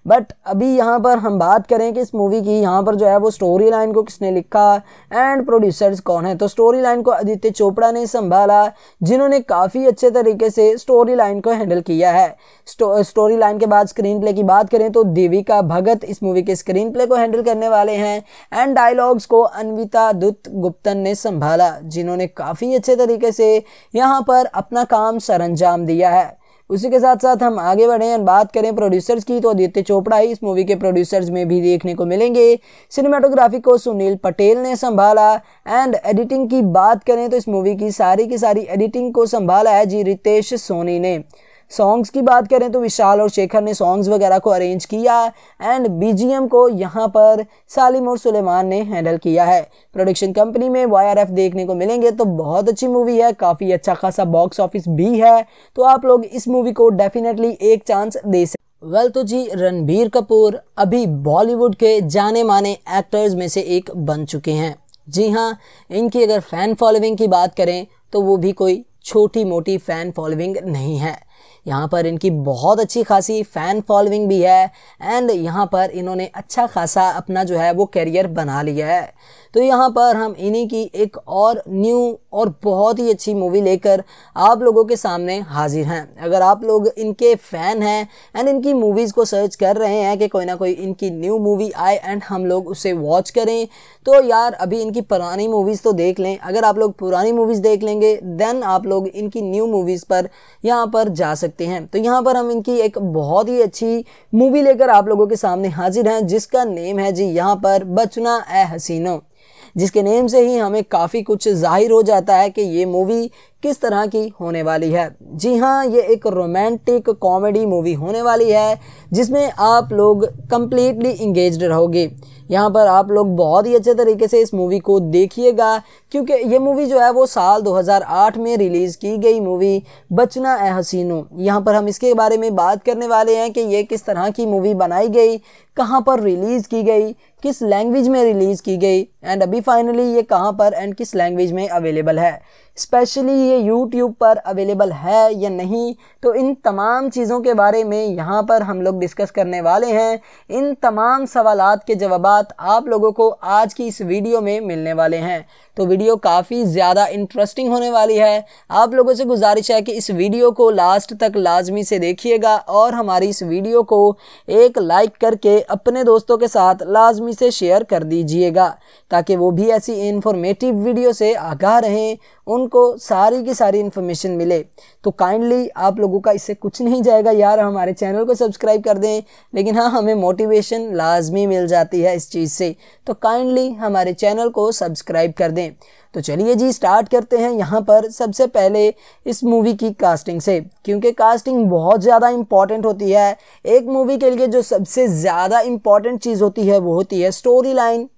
बट अभी यहाँ पर हम बात करें कि इस मूवी की यहाँ पर जो है वो स्टोरी लाइन को किसने लिखा एंड प्रोड्यूसर्स कौन है तो स्टोरी लाइन को आदित्य चोपड़ा ने संभाला जिन्होंने काफ़ी अच्छे तरीके से स्टोरी लाइन को हैंडल किया है स्टोरी लाइन के बाद स्क्रीन प्ले की बात करें तो देविका भगत इस मूवी के स्क्रीन प्ले को हैंडल करने वाले हैं एंड डायलॉग्स को अनविता दुत गुप्तन ने संभाला जिन्होंने काफ़ी अच्छे तरीके से यहाँ पर अपना काम सर दिया है उसी के साथ साथ हम आगे बढ़ें और बात करें प्रोड्यूसर्स की तो आदित्य चोपड़ा ही इस मूवी के प्रोड्यूसर्स में भी देखने को मिलेंगे सिनेमाटोग्राफी को सुनील पटेल ने संभाला एंड एडिटिंग की बात करें तो इस मूवी की सारी की सारी एडिटिंग को संभाला है जी रितेश सोनी ने सॉन्ग्स की बात करें तो विशाल और शेखर ने सॉन्ग्स वगैरह को अरेंज किया एंड बीजीएम को यहाँ पर सालिम और सुलेमान ने हैंडल किया है प्रोडक्शन कंपनी में वाई देखने को मिलेंगे तो बहुत अच्छी मूवी है काफ़ी अच्छा खासा बॉक्स ऑफिस भी है तो आप लोग इस मूवी को डेफिनेटली एक चांस दे सकते वेल तो जी रणबीर कपूर अभी बॉलीवुड के जाने माने एक्टर्स में से एक बन चुके हैं जी हाँ इनकी अगर फ़ैन फॉलोइंग की बात करें तो वो भी कोई छोटी मोटी फ़ैन फॉलोइंग नहीं है यहाँ पर इनकी बहुत अच्छी खासी फ़ैन फॉलोइंग भी है एंड यहाँ पर इन्होंने अच्छा खासा अपना जो है वो करियर बना लिया है तो यहाँ पर हम इन्हीं की एक और न्यू और बहुत ही अच्छी मूवी लेकर आप लोगों के सामने हाजिर हैं अगर आप लोग इनके फ़ैन हैं एंड इनकी मूवीज़ को सर्च कर रहे हैं कि कोई ना कोई इनकी न्यू मूवी आए एंड हम लोग उसे वॉच करें तो यार अभी इनकी पुरानी मूवीज़ तो देख लें अगर आप लोग पुरानी मूवीज़ देख लेंगे देन आप लोग इनकी न्यू मूवीज़ पर यहाँ पर जा सकते हैं तो यहाँ पर हम इनकी एक बहुत ही अच्छी मूवी लेकर आप लोगों के सामने हाजिर हैं जिसका नेम है जी यहाँ पर बचना ए हसीनो जिसके नेम से ही हमें काफ़ी कुछ जाहिर हो जाता है कि ये मूवी किस तरह की होने वाली है जी हाँ ये एक रोमांटिक कॉमेडी मूवी होने वाली है जिसमें आप लोग कम्प्लीटली इंगेज रहोगे यहाँ पर आप लोग बहुत ही अच्छे तरीके से इस मूवी को देखिएगा क्योंकि ये मूवी जो है वो साल 2008 में रिलीज़ की गई मूवी बचना ए हसीनो यहाँ पर हम इसके बारे में बात करने वाले हैं कि ये किस तरह की मूवी बनाई गई कहाँ पर रिलीज़ की गई किस लैंग्वेज में रिलीज़ की गई एंड अभी फाइनली ये कहाँ पर एंड किस लैंग्वेज में अवेलेबल है स्पेशली ये यूट्यूब पर अवेलेबल है या नहीं तो इन तमाम चीज़ों के बारे में यहाँ पर हम लोग डिस्कस करने वाले हैं इन तमाम सवालत के जवाब आप लोगों को आज की इस वीडियो में मिलने वाले हैं तो वीडियो काफ़ी ज़्यादा इंटरेस्टिंग होने वाली है आप लोगों से गुजारिश है कि इस वीडियो को लास्ट तक लाजमी से देखिएगा और हमारी इस वीडियो को एक लाइक करके अपने दोस्तों के साथ लाजमी से शेयर कर दीजिएगा ताकि वो भी ऐसी इन्फॉर्मेटिव वीडियो से आगाह रहें उनको सारी की सारी इन्फॉर्मेशन मिले तो काइंडली आप लोगों का इससे कुछ नहीं जाएगा यार हमारे चैनल को सब्सक्राइब कर दें लेकिन हाँ हमें मोटिवेशन लाजमी मिल जाती है इस चीज़ से तो काइंडली हमारे चैनल को सब्सक्राइब कर दें हैं तो चलिए जी स्टार्ट करते हैं यहाँ पर सबसे पहले इस मूवी की कास्टिंग से क्योंकि कास्टिंग बहुत ज़्यादा इम्पॉर्टेंट होती है एक मूवी के लिए जो सबसे ज़्यादा इम्पॉर्टेंट चीज़ होती है वो होती है स्टोरी लाइन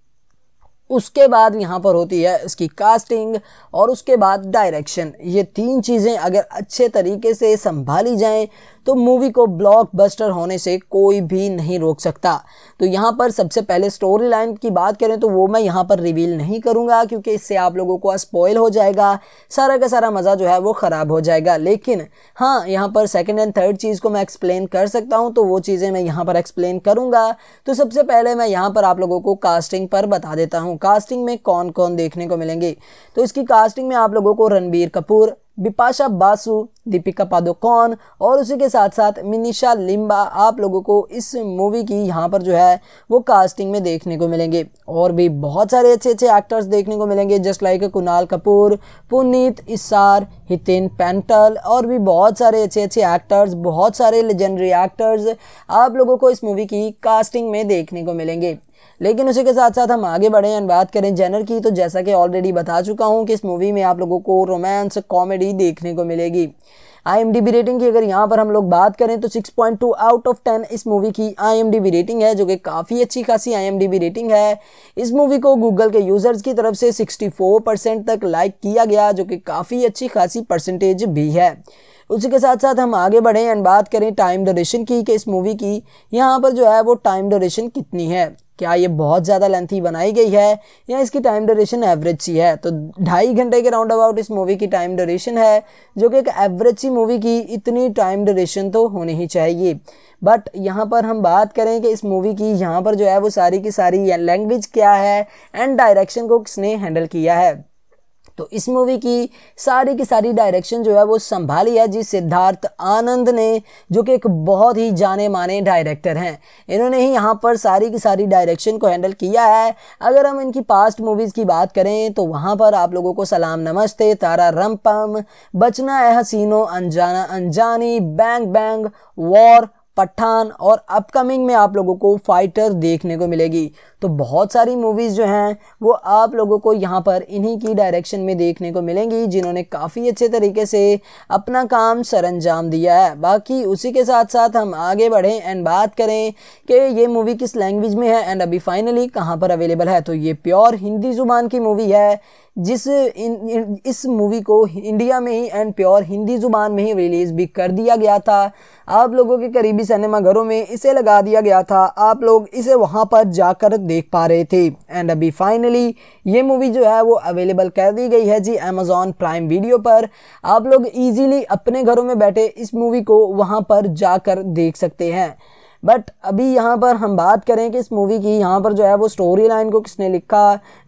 उसके बाद यहाँ पर होती है उसकी कास्टिंग और उसके बाद डायरेक्शन ये तीन चीज़ें अगर अच्छे तरीके से संभाली जाएं तो मूवी को ब्लॉकबस्टर होने से कोई भी नहीं रोक सकता तो यहाँ पर सबसे पहले स्टोरी लाइन की बात करें तो वो मैं यहाँ पर रिवील नहीं करूँगा क्योंकि इससे आप लोगों को स्पॉयल हो जाएगा सारा का सारा मज़ा जो है वो ख़राब हो जाएगा लेकिन हाँ यहाँ पर सेकेंड एंड थर्ड चीज़ को मैं एक्सप्लेन कर सकता हूँ तो वो चीज़ें मैं यहाँ पर एक्सप्लेन करूँगा तो सबसे पहले मैं यहाँ पर आप लोगों को कास्टिंग पर बता देता हूँ कास्टिंग में कौन कौन देखने को मिलेंगे तो इसकी कास्टिंग में आप लोगों को रणबीर कपूर बिपाशा बासु दीपिका पादुकोण और उसी के साथ साथ मिनिशा लिम्बा आप लोगों को इस मूवी की यहाँ पर जो है वो कास्टिंग में देखने को मिलेंगे और भी बहुत सारे अच्छे अच्छे एक्टर्स देखने को मिलेंगे जस्ट लाइक कुणाल कपूर पुनीत इसार हितेन पेंटल और भी बहुत सारे अच्छे अच्छे एक्टर्स बहुत सारे लेजेंडरी एक्टर्स आप लोगों को इस मूवी की कास्टिंग में देखने को मिलेंगे लेकिन उसी के साथ साथ हम आगे बढ़ें एंड बात करें जेनर की तो जैसा कि ऑलरेडी बता चुका हूँ कि इस मूवी में आप लोगों को रोमांस कॉमेडी देखने को मिलेगी आई रेटिंग की अगर यहाँ पर हम लोग बात करें तो 6.2 आउट ऑफ 10 इस मूवी की आई रेटिंग है जो कि काफ़ी अच्छी खासी आई रेटिंग है इस मूवी को गूगल के यूज़र्स की तरफ से 64 परसेंट तक लाइक किया गया जो कि काफ़ी अच्छी खासी परसेंटेज भी है उसी के साथ साथ हम आगे बढ़ें एंड बात करें टाइम डोरेशन की कि इस मूवी की यहाँ पर जो है वो टाइम डोरेशन कितनी है क्या ये बहुत ज़्यादा लेंथी बनाई गई है या इसकी टाइम ड्यूरेशन एवरेज सी है तो ढाई घंटे के राउंड अबाउट इस मूवी की टाइम ड्यूरेशन है जो कि एक एवरेज सी मूवी की इतनी टाइम ड्यूरेशन तो होनी ही चाहिए बट यहाँ पर हम बात करें कि इस मूवी की यहाँ पर जो है वो सारी की सारी लैंग्वेज क्या है एंड डायरेक्शन को किसने हैंडल किया है तो इस मूवी की सारी की सारी डायरेक्शन जो है वो संभाली है जी सिद्धार्थ आनंद ने जो कि एक बहुत ही जाने माने डायरेक्टर हैं इन्होंने ही यहाँ पर सारी की सारी डायरेक्शन को हैंडल किया है अगर हम इनकी पास्ट मूवीज़ की बात करें तो वहाँ पर आप लोगों को सलाम नमस्ते तारा रम पम बचना है हसीनो अनजाना अनजानी बैंग बैंग वॉर पठान और अपकमिंग में आप लोगों को फाइटर देखने को मिलेगी तो बहुत सारी मूवीज़ जो हैं वो आप लोगों को यहाँ पर इन्हीं की डायरेक्शन में देखने को मिलेंगी जिन्होंने काफ़ी अच्छे तरीके से अपना काम सर अंजाम दिया है बाकी उसी के साथ साथ हम आगे बढ़ें एंड बात करें कि ये मूवी किस लैंग्वेज में है एंड अभी फाइनली कहाँ पर अवेलेबल है तो ये प्योर हिंदी ज़ुबान की मूवी है जिस इन, इन, इस मूवी को इंडिया में ही एंड प्योर हिंदी ज़ुबान में ही रिलीज़ भी कर दिया गया था आप लोगों के करीबी सिनेमा घरों में इसे लगा दिया गया था आप लोग इसे वहाँ पर जाकर देख पा रहे थे एंड अभी फाइनली ये मूवी जो है वो अवेलेबल कर दी गई है जी अमेज़ोन प्राइम वीडियो पर आप लोग ईजीली अपने घरों में बैठे इस मूवी को वहाँ पर जाकर देख सकते हैं बट अभी यहाँ पर हम बात करें कि इस मूवी की यहाँ पर जो है वो स्टोरी लाइन को किसने लिखा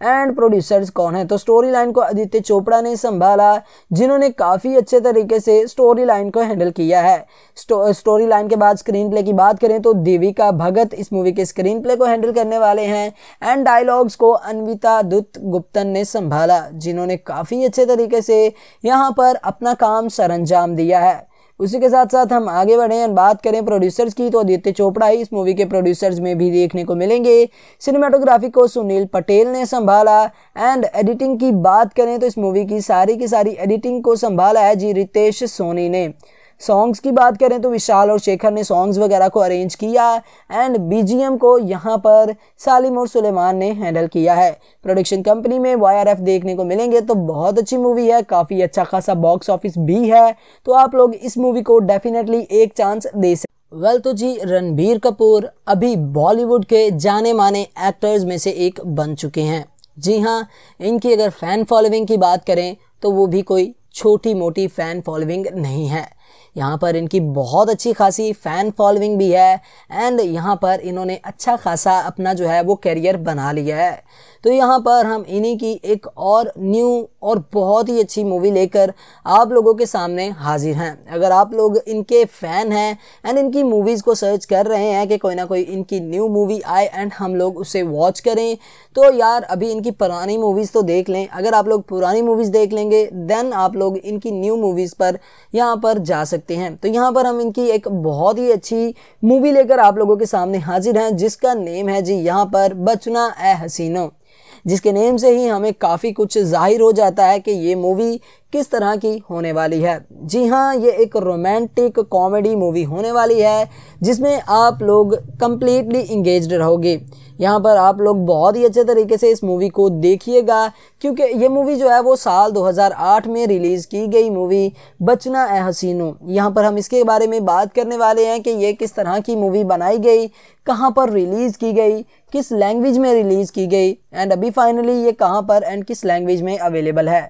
एंड प्रोड्यूसर्स कौन है तो स्टोरी लाइन को आदित्य चोपड़ा ने संभाला जिन्होंने काफ़ी अच्छे तरीके से स्टोरी लाइन को हैंडल किया है स्टोरी लाइन के बाद स्क्रीन प्ले की बात करें तो देविका भगत इस मूवी के स्क्रीन प्ले को हैंडल करने वाले हैं एंड डायलॉग्स को अनविता दुत गुप्तन ने संभाला जिन्होंने काफ़ी अच्छे तरीके से यहाँ पर अपना काम सर दिया है उसी के साथ साथ हम आगे बढ़े और बात करें प्रोड्यूसर्स की तो आदित्य चोपड़ा ही इस मूवी के प्रोड्यूसर्स में भी देखने को मिलेंगे सिनेमाटोग्राफी को सुनील पटेल ने संभाला एंड एडिटिंग की बात करें तो इस मूवी की सारी की सारी एडिटिंग को संभाला है जी रितेश सोनी ने सॉन्ग्स की बात करें तो विशाल और शेखर ने सॉन्ग्स वगैरह को अरेंज किया एंड बीजीएम को यहाँ पर सालिम और सुलेमान ने हैंडल किया है प्रोडक्शन कंपनी में वाई देखने को मिलेंगे तो बहुत अच्छी मूवी है काफ़ी अच्छा खासा बॉक्स ऑफिस भी है तो आप लोग इस मूवी को डेफिनेटली एक चांस दे सकते वेल well, तो जी रणबीर कपूर अभी बॉलीवुड के जाने माने एक्टर्स में से एक बन चुके हैं जी हाँ इनकी अगर फ़ैन फॉलोइंग की बात करें तो वो भी कोई छोटी मोटी फ़ैन फॉलोइंग नहीं है यहाँ पर इनकी बहुत अच्छी खासी फ़ैन फॉलोइंग भी है एंड यहाँ पर इन्होंने अच्छा खासा अपना जो है वो करियर बना लिया है तो यहाँ पर हम इन्हीं की एक और न्यू और बहुत ही अच्छी मूवी लेकर आप लोगों के सामने हाजिर हैं अगर आप लोग इनके फ़ैन हैं एंड इनकी मूवीज़ को सर्च कर रहे हैं कि कोई ना कोई इनकी न्यू मूवी आए एंड हम लोग उसे वॉच करें तो यार अभी इनकी पुरानी मूवीज़ तो देख लें अगर आप लोग पुरानी मूवीज़ देख लेंगे देन आप लोग इनकी न्यू मूवीज़ पर यहाँ पर जा सकते हैं तो यहाँ पर हम इनकी एक बहुत ही अच्छी मूवी लेकर आप लोगों के सामने हाजिर हैं जिसका नेम है जी यहाँ पर बचना ए हसीनो जिसके नेम से ही हमें काफ़ी कुछ जाहिर हो जाता है कि ये मूवी किस तरह की होने वाली है जी हाँ ये एक रोमांटिक कॉमेडी मूवी होने वाली है जिसमें आप लोग कम्प्लीटली इंगेज रहोगे यहाँ पर आप लोग बहुत ही अच्छे तरीके से इस मूवी को देखिएगा क्योंकि ये मूवी जो है वो साल 2008 में रिलीज़ की गई मूवी बचना ए हसीनो यहाँ पर हम इसके बारे में बात करने वाले हैं कि ये किस तरह की मूवी बनाई गई कहाँ पर रिलीज़ की गई किस लैंग्वेज में रिलीज़ की गई एंड अभी फाइनली ये कहाँ पर एंड किस लैंग्वेज में अवेलेबल है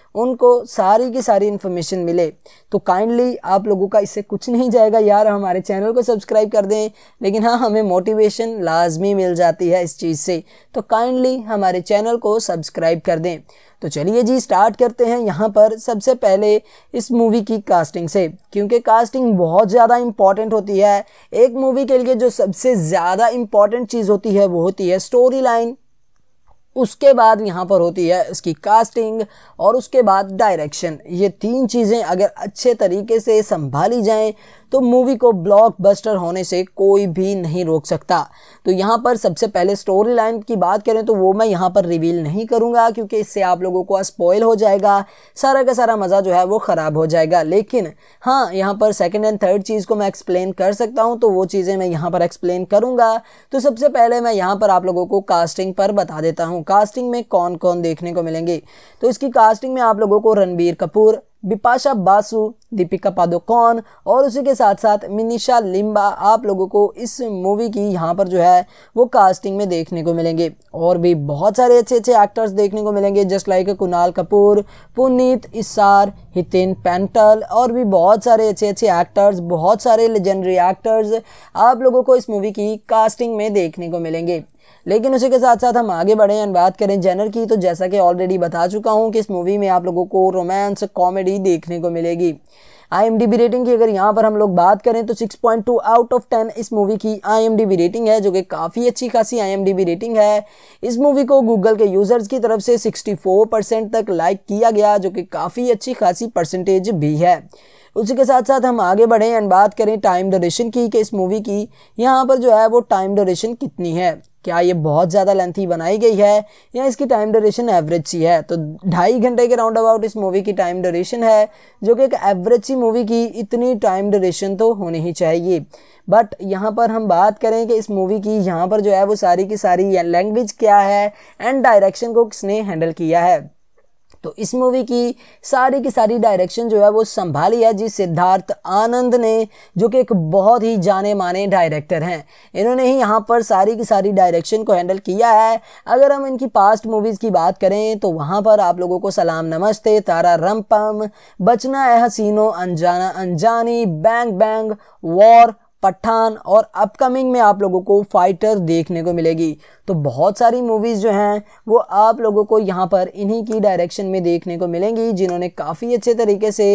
उनको सारी की सारी इन्फॉर्मेशन मिले तो काइंडली आप लोगों का इससे कुछ नहीं जाएगा यार हमारे चैनल को सब्सक्राइब कर दें लेकिन हाँ हमें मोटिवेशन लाजमी मिल जाती है इस चीज़ से तो काइंडली हमारे चैनल को सब्सक्राइब कर दें तो चलिए जी स्टार्ट करते हैं यहाँ पर सबसे पहले इस मूवी की कास्टिंग से क्योंकि कास्टिंग बहुत ज़्यादा इम्पॉर्टेंट होती है एक मूवी के लिए जो सबसे ज़्यादा इम्पॉर्टेंट चीज़ होती है वो होती है स्टोरी लाइन उसके बाद यहाँ पर होती है इसकी कास्टिंग और उसके बाद डायरेक्शन ये तीन चीज़ें अगर अच्छे तरीके से संभाली जाएं तो मूवी को ब्लॉकबस्टर होने से कोई भी नहीं रोक सकता तो यहाँ पर सबसे पहले स्टोरी लाइन की बात करें तो वो मैं यहाँ पर रिवील नहीं करूँगा क्योंकि इससे आप लोगों को स्पॉयल हो जाएगा सारा का सारा मज़ा जो है वो ख़राब हो जाएगा लेकिन हाँ यहाँ पर सेकेंड एंड थर्ड चीज़ को मैं एक्सप्लेन कर सकता हूँ तो वो चीज़ें मैं यहाँ पर एक्सप्लेन करूँगा तो सबसे पहले मैं यहाँ पर आप लोगों को कास्टिंग पर बता देता हूँ कास्टिंग में कौन कौन देखने को मिलेंगे तो इसकी कास्टिंग में आप लोगों को रणबीर कपूर बिपाशा बासु दीपिका पादुकोण और उसी के साथ साथ मिनिशा लिम्बा आप लोगों को इस मूवी की यहाँ पर जो है वो कास्टिंग में देखने को मिलेंगे और भी बहुत सारे अच्छे अच्छे एक्टर्स देखने को मिलेंगे जस्ट लाइक कुणाल कपूर पुनीत इसार हितेन पेंटल और भी बहुत सारे अच्छे अच्छे एक्टर्स बहुत सारे लेजेंडरी एक्टर्स आप लोगों को इस मूवी की कास्टिंग में देखने को मिलेंगे लेकिन उसी के साथ साथ हम आगे बढ़े एंड बात करें जेनर की तो जैसा कि ऑलरेडी बता चुका हूँ कि इस मूवी में आप लोगों को रोमांस कॉमेडी देखने को मिलेगी आई रेटिंग की अगर यहाँ पर हम लोग बात करें तो 6.2 आउट ऑफ 10 इस मूवी की आई रेटिंग है जो कि काफ़ी अच्छी खासी आई रेटिंग है इस मूवी को गूगल के यूज़र्स की तरफ से 64 परसेंट तक लाइक किया गया जो कि काफ़ी अच्छी खासी परसेंटेज भी है उसी के साथ साथ हम आगे बढ़ें एंड बात करें टाइम ड्यूरेशन की कि इस मूवी की यहाँ पर जो है वो टाइम डोरेशन कितनी है क्या ये बहुत ज़्यादा लेंथी बनाई गई है या इसकी टाइम ड्यूरेशन एवरेज सी है तो ढाई घंटे के राउंड अबाउट इस मूवी की टाइम ड्यूरेशन है जो कि एक एवरेज सी मूवी की इतनी टाइम ड्यूरेशन तो होनी ही चाहिए बट यहाँ पर हम बात करें कि इस मूवी की यहाँ पर जो है वो सारी की सारी लैंग्वेज क्या है एंड डायरेक्शन को किसने हैंडल किया है तो इस मूवी की सारी की सारी डायरेक्शन जो है वो संभाली है जी सिद्धार्थ आनंद ने जो कि एक बहुत ही जाने माने डायरेक्टर हैं इन्होंने ही यहाँ पर सारी की सारी डायरेक्शन को हैंडल किया है अगर हम इनकी पास्ट मूवीज़ की बात करें तो वहाँ पर आप लोगों को सलाम नमस्ते तारा रम पम बचना है हसीनो अनजाना अनजानी बैंग बैंग वॉर पठान और अपकमिंग में आप लोगों को फाइटर देखने को मिलेगी तो बहुत सारी मूवीज़ जो हैं वो आप लोगों को यहाँ पर इन्हीं की डायरेक्शन में देखने को मिलेंगी जिन्होंने काफ़ी अच्छे तरीके से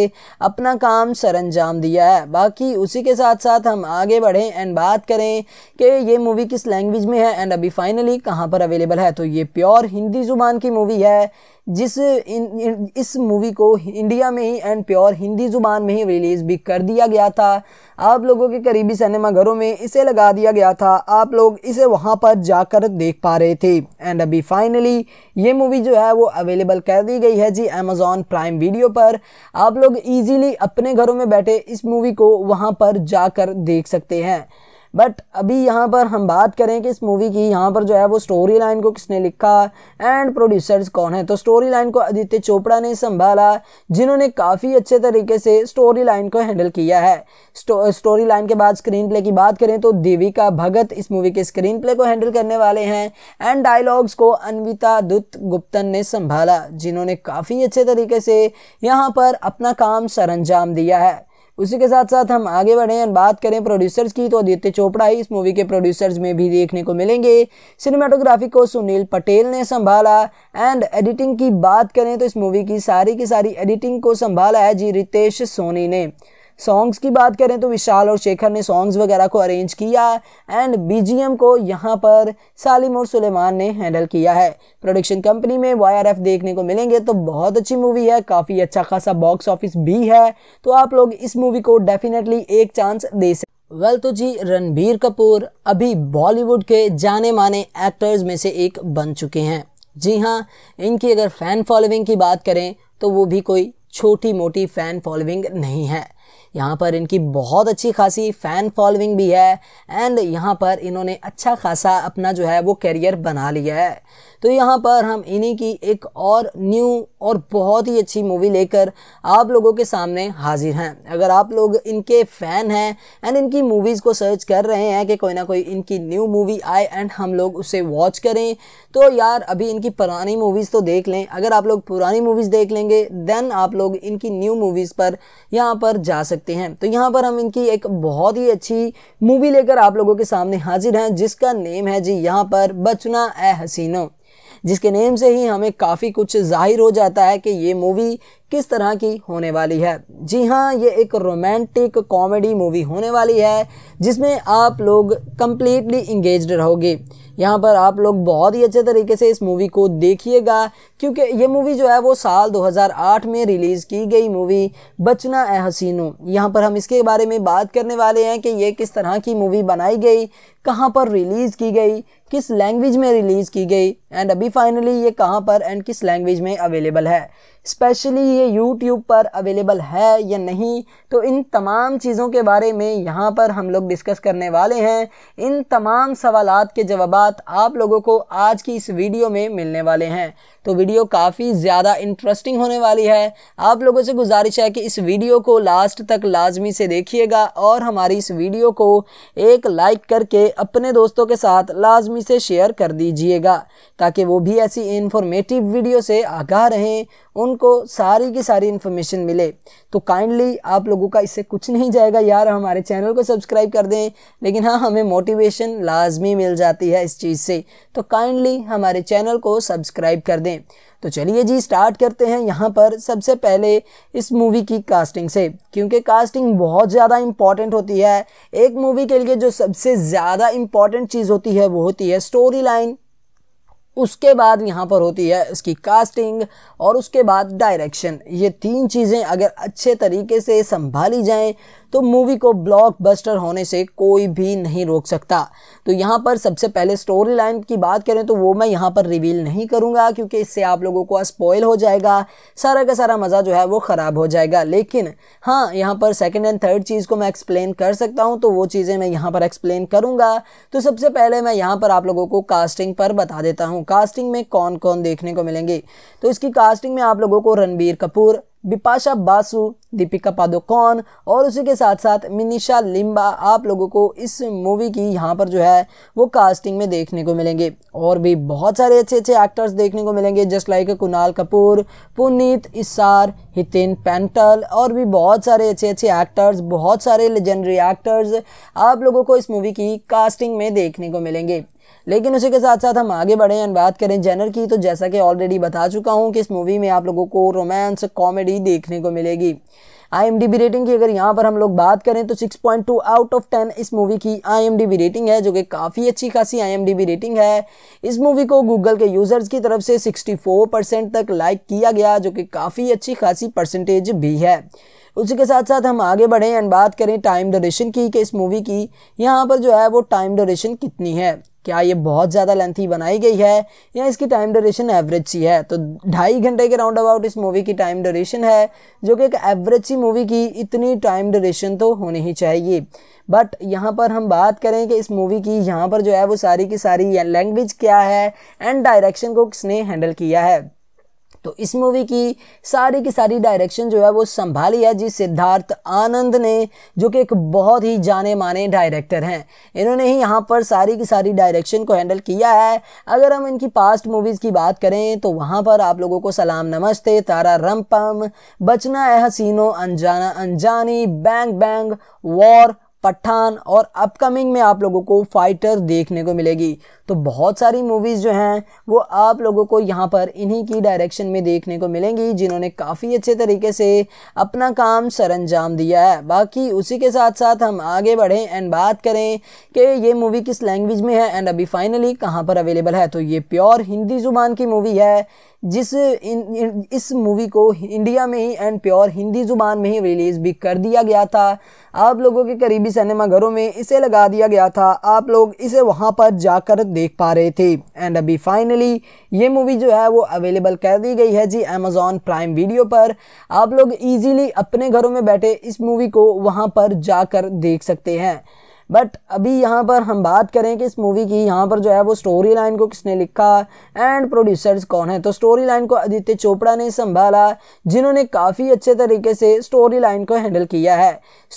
अपना काम सर अंजाम दिया है बाकी उसी के साथ साथ हम आगे बढ़ें एंड बात करें कि ये मूवी किस लैंग्वेज में है एंड अभी फाइनली कहाँ पर अवेलेबल है तो ये प्योर हिंदी ज़ुबान की मूवी है जिस इन, इन, इस मूवी को इंडिया में ही एंड प्योर हिंदी ज़ुबान में ही रिलीज़ भी कर दिया गया था आप लोगों के करीबी सिनेमा घरों में इसे लगा दिया गया था आप लोग इसे वहाँ पर जाकर देख देख पा रहे थे एंड अभी फाइनली ये मूवी जो है वो अवेलेबल कर दी गई है जी अमेजोन प्राइम वीडियो पर आप लोग इजीली अपने घरों में बैठे इस मूवी को वहां पर जाकर देख सकते हैं बट अभी यहाँ पर हम बात करें कि इस मूवी की यहाँ पर जो है वो स्टोरी लाइन को किसने लिखा एंड प्रोड्यूसर्स कौन है तो स्टोरी लाइन को आदित्य चोपड़ा ने संभाला जिन्होंने काफ़ी अच्छे तरीके से स्टोरी लाइन को हैंडल किया है स्टोरी लाइन के बाद स्क्रीन प्ले की बात करें तो देविका भगत इस मूवी के स्क्रीन प्ले को हैंडल करने वाले हैं एंड डायलॉग्स को अनविता दुत गुप्तन ने संभाला जिन्होंने काफ़ी अच्छे तरीके से यहाँ पर अपना काम सर दिया है उसी के साथ साथ हम आगे बढ़ें और बात करें प्रोड्यूसर्स की तो आदित्य चोपड़ा ही इस मूवी के प्रोड्यूसर्स में भी देखने को मिलेंगे सिनेमाटोग्राफी को सुनील पटेल ने संभाला एंड एडिटिंग की बात करें तो इस मूवी की सारी की सारी एडिटिंग को संभाला है जी रितेश सोनी ने सॉन्ग्स की बात करें तो विशाल और शेखर ने सॉन्ग्स वगैरह को अरेंज किया एंड बीजीएम को यहाँ पर सालिम और सुलेमान ने हैंडल किया है प्रोडक्शन कंपनी में वाई देखने को मिलेंगे तो बहुत अच्छी मूवी है काफ़ी अच्छा खासा बॉक्स ऑफिस भी है तो आप लोग इस मूवी को डेफिनेटली एक चांस दे सकते वेल तो जी रणबीर कपूर अभी बॉलीवुड के जाने माने एक्टर्स में से एक बन चुके हैं जी हाँ इनकी अगर फ़ैन फॉलोइंग की बात करें तो वो भी कोई छोटी मोटी फ़ैन फॉलोइंग नहीं है यहाँ पर इनकी बहुत अच्छी खासी फ़ैन फॉलोइंग भी है एंड यहाँ पर इन्होंने अच्छा खासा अपना जो है वो करियर बना लिया है तो यहाँ पर हम इन्हीं की एक और न्यू और बहुत ही अच्छी मूवी लेकर आप लोगों के सामने हाजिर हैं अगर आप लोग इनके फ़ैन हैं एंड इनकी मूवीज़ को सर्च कर रहे हैं कि कोई ना कोई इनकी न्यू मूवी आए एंड हम लोग उसे वॉच करें तो यार अभी इनकी पुरानी मूवीज़ तो देख लें अगर आप लोग पुरानी मूवीज़ देख लेंगे देन आप लोग इनकी न्यू मूवीज़ पर यहाँ पर जा सकते हैं तो यहाँ पर हम इनकी एक बहुत ही अच्छी मूवी लेकर आप लोगों के सामने हाजिर हैं जिसका नेम है जी यहाँ पर बचना ए हसीनो जिसके नेम से ही हमें काफ़ी कुछ जाहिर हो जाता है कि ये मूवी किस तरह की होने वाली है जी हाँ ये एक रोमांटिक कॉमेडी मूवी होने वाली है जिसमें आप लोग कम्प्लीटली इंगेज रहोगे यहाँ पर आप लोग बहुत ही अच्छे तरीके से इस मूवी को देखिएगा क्योंकि ये मूवी जो है वो साल 2008 में रिलीज़ की गई मूवी बचना ए हसीनों यहाँ पर हम इसके बारे में बात करने वाले हैं कि ये किस तरह की मूवी बनाई गई कहाँ पर रिलीज़ की गई किस लैंग्वेज में रिलीज़ की गई एंड अभी फाइनली ये कहाँ पर एंड किस लैंग्वेज में अवेलेबल है स्पेशली ये यूट्यूब पर अवेलेबल है या नहीं तो इन तमाम चीज़ों के बारे में यहाँ पर हम लोग डिस्कस करने वाले हैं इन तमाम सवाल के जवाब आप लोगों को आज की इस वीडियो में मिलने वाले हैं तो वीडियो काफ़ी ज़्यादा इंटरेस्टिंग होने वाली है आप लोगों से गुजारिश है कि इस वीडियो को लास्ट तक लाजमी से देखिएगा और हमारी इस वीडियो को एक लाइक करके अपने दोस्तों के साथ लाजमी से शेयर कर दीजिएगा ताकि वो भी ऐसी इन्फॉर्मेटिव वीडियो से आगाह रहें उनको सारी की सारी इन्फॉर्मेशन मिले तो काइंडली आप लोगों का इससे कुछ नहीं जाएगा यार हमारे चैनल को सब्सक्राइब कर दें लेकिन हाँ हमें मोटिवेशन लाजमी मिल जाती है इस चीज़ से तो काइंडली हमारे चैनल को सब्सक्राइब कर दें में तो चलिए जी स्टार्ट करते हैं यहाँ पर सबसे पहले इस मूवी की कास्टिंग से क्योंकि कास्टिंग बहुत ज़्यादा इम्पॉर्टेंट होती है एक मूवी के लिए जो सबसे ज़्यादा इम्पॉर्टेंट चीज़ होती है वो होती है स्टोरी लाइन उसके बाद यहाँ पर होती है उसकी कास्टिंग और उसके बाद डायरेक्शन ये तीन चीज़ें अगर अच्छे तरीके से संभाली जाएं तो मूवी को ब्लॉकबस्टर होने से कोई भी नहीं रोक सकता तो यहाँ पर सबसे पहले स्टोरी लाइन की बात करें तो वो मैं यहाँ पर रिवील नहीं करूँगा क्योंकि इससे आप लोगों को स्पॉयल हो जाएगा सारा का सारा मज़ा जो है वो ख़राब हो जाएगा लेकिन हाँ यहाँ पर सेकेंड एंड थर्ड चीज़ को मैं एक्सप्लेन कर सकता हूँ तो वो चीज़ें मैं यहाँ पर एक्सप्लेन करूँगा तो सबसे पहले मैं यहाँ पर आप लोगों को कास्टिंग पर बता देता हूँ कास्टिंग में कौन कौन देखने को मिलेंगे तो इसकी कास्टिंग में आप लोगों को रणबीर कपूर बिपाशा बासु दीपिका पादुकोण और उसी के साथ साथ मिनिशा लिम्बा आप लोगों को इस मूवी की यहाँ पर जो है वो कास्टिंग में देखने को मिलेंगे और भी बहुत सारे अच्छे अच्छे एक्टर्स देखने को मिलेंगे जस्ट लाइक कुणाल कपूर पुनीत इसार हितेन पेंटल और भी बहुत सारे अच्छे अच्छे एक्टर्स बहुत सारे लेजेंडरी एक्टर्स आप लोगों को इस मूवी की कास्टिंग में देखने को मिलेंगे लेकिन उसी के साथ साथ हम आगे बढ़ें और बात करें जेनर की तो जैसा कि ऑलरेडी बता चुका हूँ कि इस मूवी में आप लोगों को रोमांस कॉमेडी देखने को मिलेगी आई रेटिंग की अगर यहाँ पर हम लोग बात करें तो 6.2 आउट ऑफ 10 इस मूवी की आई रेटिंग है जो कि काफ़ी अच्छी खासी आई रेटिंग है इस मूवी को गूगल के यूज़र्स की तरफ से 64 परसेंट तक लाइक किया गया जो कि काफ़ी अच्छी खासी परसेंटेज भी है उसी के साथ साथ हम आगे बढ़ें एंड बात करें टाइम डोरेशन की कि इस मूवी की यहाँ पर जो है वो टाइम डोरेशन कितनी है क्या ये बहुत ज़्यादा लेंथी बनाई गई है या इसकी टाइम ड्यूरेशन एवरेज सी है तो ढाई घंटे के राउंड अबाउट इस मूवी की टाइम ड्यूरेशन है जो कि एक एवरेज सी मूवी की इतनी टाइम ड्यूरेशन तो होनी ही चाहिए बट यहाँ पर हम बात करें कि इस मूवी की यहाँ पर जो है वो सारी की सारी लैंग्वेज क्या है एंड डायरेक्शन को किसने हैंडल किया है तो इस मूवी की सारी की सारी डायरेक्शन जो है वो संभाली है जी सिद्धार्थ आनंद ने जो कि एक बहुत ही जाने माने डायरेक्टर हैं इन्होंने ही यहाँ पर सारी की सारी डायरेक्शन को हैंडल किया है अगर हम इनकी पास्ट मूवीज़ की बात करें तो वहाँ पर आप लोगों को सलाम नमस्ते तारा रम पम बचना है हसीनो अनजाना अनजानी बैंग बैंग वॉर पठान और अपकमिंग में आप लोगों को फाइटर देखने को मिलेगी तो बहुत सारी मूवीज़ जो हैं वो आप लोगों को यहाँ पर इन्हीं की डायरेक्शन में देखने को मिलेंगी जिन्होंने काफ़ी अच्छे तरीके से अपना काम सर अंजाम दिया है बाकी उसी के साथ साथ हम आगे बढ़ें एंड बात करें कि ये मूवी किस लैंग्वेज में है एंड अभी फाइनली कहाँ पर अवेलेबल है तो ये प्योर हिंदी ज़ुबान की मूवी है जिस इन, इन, इस मूवी को इंडिया में ही एंड प्योर हिंदी ज़ुबान में ही रिलीज़ भी कर दिया गया था आप लोगों के करीबी सिनेमाघरों में इसे लगा दिया गया था आप लोग इसे वहाँ पर जाकर देख पा रहे थे एंड अभी फाइनली ये मूवी जो है वो अवेलेबल कर दी गई है जी अमेज़ॉन प्राइम वीडियो पर आप लोग इजीली अपने घरों में बैठे इस मूवी को वहां पर जाकर देख सकते हैं बट अभी यहाँ पर हम बात करें कि इस मूवी की यहाँ पर जो है वो स्टोरी लाइन को किसने लिखा एंड प्रोड्यूसर्स कौन है तो स्टोरी लाइन को आदित्य चोपड़ा ने संभाला जिन्होंने काफ़ी अच्छे तरीके से स्टोरी लाइन को हैंडल किया है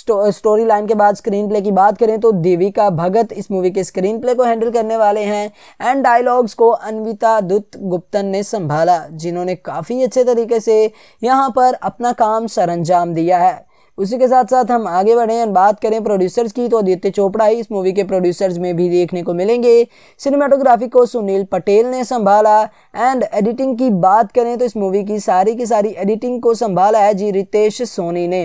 स्टोरी लाइन के बाद स्क्रीन प्ले की बात करें तो देविका भगत इस मूवी के स्क्रीन प्ले को हैंडल करने वाले हैं एंड डायलॉग्स को अनविता दुत गुप्तन ने संभाला जिन्होंने काफ़ी अच्छे तरीके से यहाँ पर अपना काम सर दिया है उसी के साथ साथ हम आगे बढ़ें और बात करें प्रोड्यूसर्स की तो आदित्य चोपड़ा ही इस मूवी के प्रोड्यूसर्स में भी देखने को मिलेंगे सिनेमाटोग्राफी को सुनील पटेल ने संभाला एंड एडिटिंग की बात करें तो इस मूवी की सारी की सारी एडिटिंग को संभाला है जी रितेश सोनी ने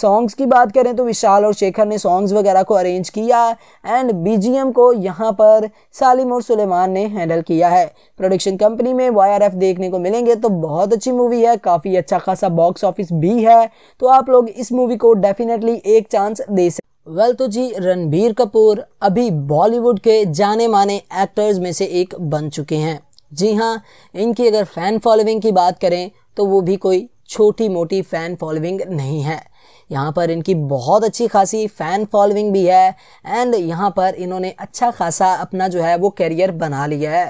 सॉन्ग्स की बात करें तो विशाल और शेखर ने सॉन्ग्स वगैरह को अरेंज किया एंड बीजीएम को यहाँ पर सालिम और सुलेमान ने हैंडल किया है प्रोडक्शन कंपनी में वाई देखने को मिलेंगे तो बहुत अच्छी मूवी है काफ़ी अच्छा खासा बॉक्स ऑफिस भी है तो आप लोग इस मूवी को डेफिनेटली एक चांस दे सकते वेल well, तो जी रणबीर कपूर अभी बॉलीवुड के जाने माने एक्टर्स में से एक बन चुके हैं जी हाँ इनकी अगर फ़ैन फॉलोइंग की बात करें तो वो भी कोई छोटी मोटी फ़ैन फॉलोइंग नहीं है यहाँ पर इनकी बहुत अच्छी खासी फ़ैन फॉलोइंग भी है एंड यहाँ पर इन्होंने अच्छा खासा अपना जो है वो करियर बना लिया है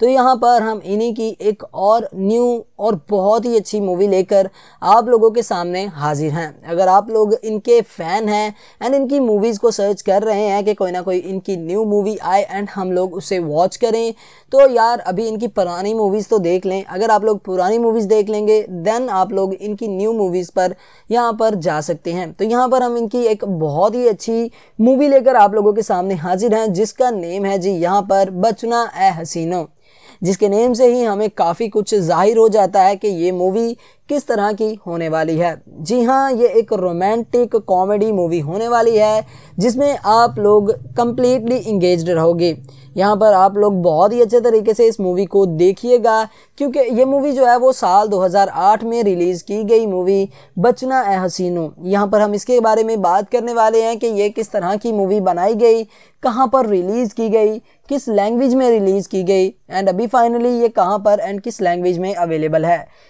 तो यहाँ पर हम इन्हीं की एक और न्यू और बहुत ही अच्छी मूवी लेकर आप लोगों के सामने हाजिर हैं अगर आप लोग इनके फ़ैन हैं एंड इनकी मूवीज़ को सर्च कर रहे हैं कि कोई ना कोई इनकी न्यू मूवी आए एंड हम लोग उसे वॉच करें तो यार अभी इनकी पुरानी मूवीज़ तो देख लें अगर आप लोग पुरानी मूवीज़ देख लेंगे देन आप लोग इनकी न्यू मूवीज़ पर यहाँ पर जा सकते हैं तो यहाँ पर हम इनकी एक बहुत ही अच्छी मूवी लेकर आप लोगों के सामने हाजिर हैं जिसका नेम है जी यहाँ पर बचना ए हसीनो जिसके नेम से ही हमें काफ़ी कुछ जाहिर हो जाता है कि ये मूवी किस तरह की होने वाली है जी हाँ ये एक रोमांटिक कॉमेडी मूवी होने वाली है जिसमें आप लोग कम्प्लीटली इंगेज रहोगे यहाँ पर आप लोग बहुत ही अच्छे तरीके से इस मूवी को देखिएगा क्योंकि ये मूवी जो है वो साल 2008 में रिलीज़ की गई मूवी बचना ए हसीनो यहाँ पर हम इसके बारे में बात करने वाले हैं कि ये किस तरह की मूवी बनाई गई कहाँ पर रिलीज़ की गई किस लैंग्वेज में रिलीज़ की गई एंड अभी फाइनली ये कहाँ पर एंड किस लैंग्वेज में अवेलेबल है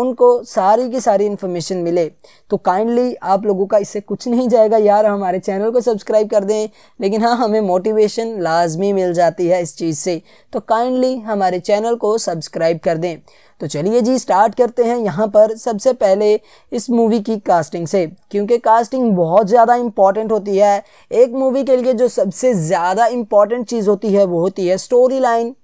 उनको सारी की सारी इन्फॉर्मेशन मिले तो काइंडली आप लोगों का इससे कुछ नहीं जाएगा यार हमारे चैनल को सब्सक्राइब कर दें लेकिन हाँ हमें मोटिवेशन लाजमी मिल जाती है इस चीज़ से तो काइंडली हमारे चैनल को सब्सक्राइब कर दें तो चलिए जी स्टार्ट करते हैं यहाँ पर सबसे पहले इस मूवी की कास्टिंग से क्योंकि कास्टिंग बहुत ज़्यादा इम्पॉर्टेंट होती है एक मूवी के लिए जो सबसे ज़्यादा इम्पॉर्टेंट चीज़ होती है वो होती है स्टोरी लाइन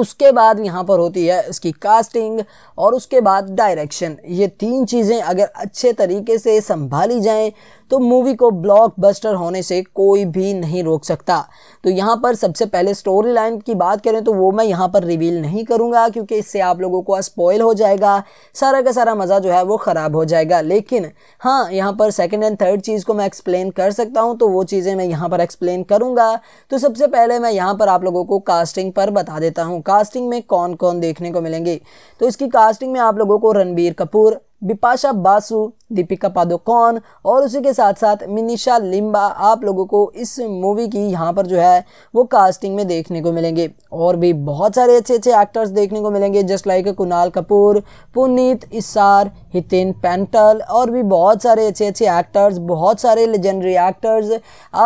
उसके बाद यहाँ पर होती है इसकी कास्टिंग और उसके बाद डायरेक्शन ये तीन चीज़ें अगर अच्छे तरीके से संभाली जाएं तो मूवी को ब्लॉकबस्टर होने से कोई भी नहीं रोक सकता तो यहाँ पर सबसे पहले स्टोरी लाइन की बात करें तो वो मैं यहाँ पर रिवील नहीं करूँगा क्योंकि इससे आप लोगों को स्पॉयल हो जाएगा सारा का सारा मज़ा जो है वो ख़राब हो जाएगा लेकिन हाँ यहाँ पर सेकेंड एंड थर्ड चीज़ को मैं एक्सप्लेन कर सकता हूँ तो वो चीज़ें मैं यहाँ पर एक्सप्लेन करूँगा तो सबसे पहले मैं यहाँ पर आप लोगों को कास्टिंग पर बता देता हूँ कास्टिंग में कौन कौन देखने को मिलेंगे तो इसकी कास्टिंग में आप लोगों को रणबीर कपूर बिपाशा बासु दीपिका पादुकोण और उसी के साथ साथ मिनिशा लिम्बा आप लोगों को इस मूवी की यहाँ पर जो है वो कास्टिंग में देखने को मिलेंगे और भी बहुत सारे अच्छे अच्छे एक्टर्स देखने को मिलेंगे जस्ट लाइक कुणाल कपूर पुनीत इसार हितेन पेंटल और भी बहुत सारे अच्छे अच्छे एक्टर्स बहुत सारे लेजेंडरी एक्टर्स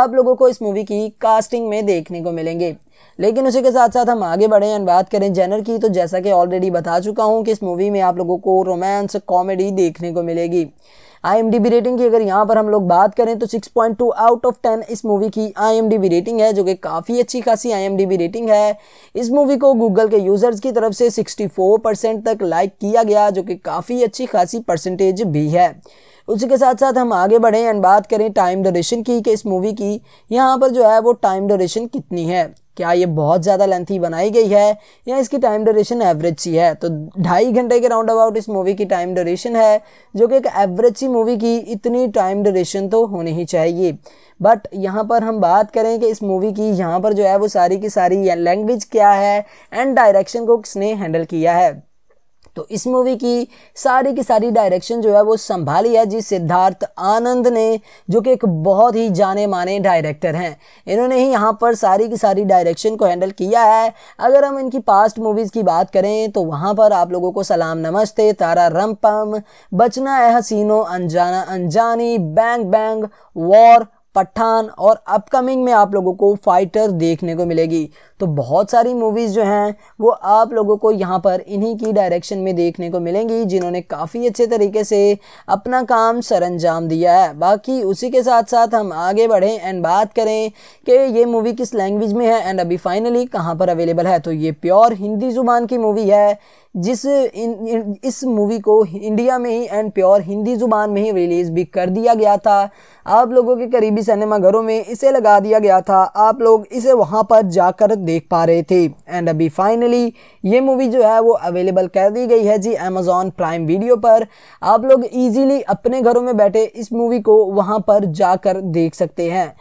आप लोगों को इस मूवी की कास्टिंग में देखने को मिलेंगे लेकिन उसी के साथ साथ हम आगे बढ़े एंड बात करें जेनर की तो जैसा कि ऑलरेडी बता चुका हूँ कि इस मूवी में आप लोगों को रोमांस कॉमेडी देखने को मिलेगी आई रेटिंग की अगर यहाँ पर हम लोग बात करें तो 6.2 आउट ऑफ 10 इस मूवी की आई रेटिंग है जो कि काफ़ी अच्छी खासी आई रेटिंग है इस मूवी को गूगल के यूज़र्स की तरफ से 64 परसेंट तक लाइक किया गया जो कि काफ़ी अच्छी खासी परसेंटेज भी है उसी के साथ साथ हम आगे बढ़ें एंड बात करें टाइम डोरेशन की कि इस मूवी की यहाँ पर जो है वो टाइम डोरेशन कितनी है क्या ये बहुत ज़्यादा लेंथी बनाई गई है या इसकी टाइम ड्यूरेशन एवरेज सी है तो ढाई घंटे के राउंड अबाउट इस मूवी की टाइम ड्यूरेशन है जो कि एक एवरेज सी मूवी की इतनी टाइम ड्यूरेशन तो होनी ही चाहिए बट यहाँ पर हम बात करें कि इस मूवी की यहाँ पर जो है वो सारी की सारी लैंग्वेज क्या है एंड डायरेक्शन को किसने हैंडल किया है तो इस मूवी की सारी की सारी डायरेक्शन जो है वो संभाली है जी सिद्धार्थ आनंद ने जो कि एक बहुत ही जाने माने डायरेक्टर हैं इन्होंने ही यहाँ पर सारी की सारी डायरेक्शन को हैंडल किया है अगर हम इनकी पास्ट मूवीज़ की बात करें तो वहाँ पर आप लोगों को सलाम नमस्ते तारा रम पम बचना है हसीनो अनजाना अनजानी बैंग बैंग वॉर पठान और अपकमिंग में आप लोगों को फाइटर देखने को मिलेगी तो बहुत सारी मूवीज़ जो हैं वो आप लोगों को यहाँ पर इन्हीं की डायरेक्शन में देखने को मिलेंगी जिन्होंने काफ़ी अच्छे तरीके से अपना काम सर अंजाम दिया है बाकी उसी के साथ साथ हम आगे बढ़ें एंड बात करें कि ये मूवी किस लैंग्वेज में है एंड अभी फाइनली कहाँ पर अवेलेबल है तो ये प्योर हिंदी ज़ुबान की मूवी है जिस इन, इन, इस मूवी को इंडिया में ही एंड प्योर हिंदी ज़ुबान में ही रिलीज़ भी कर दिया गया था आप लोगों के करीबी सिनेमा घरों में इसे लगा दिया गया था आप लोग इसे वहाँ पर जाकर देख पा रहे थे एंड अभी फाइनली ये मूवी जो है वो अवेलेबल कर दी गई है जी अमेजोन प्राइम वीडियो पर आप लोग ईजीली अपने घरों में बैठे इस मूवी को वहाँ पर जाकर देख सकते हैं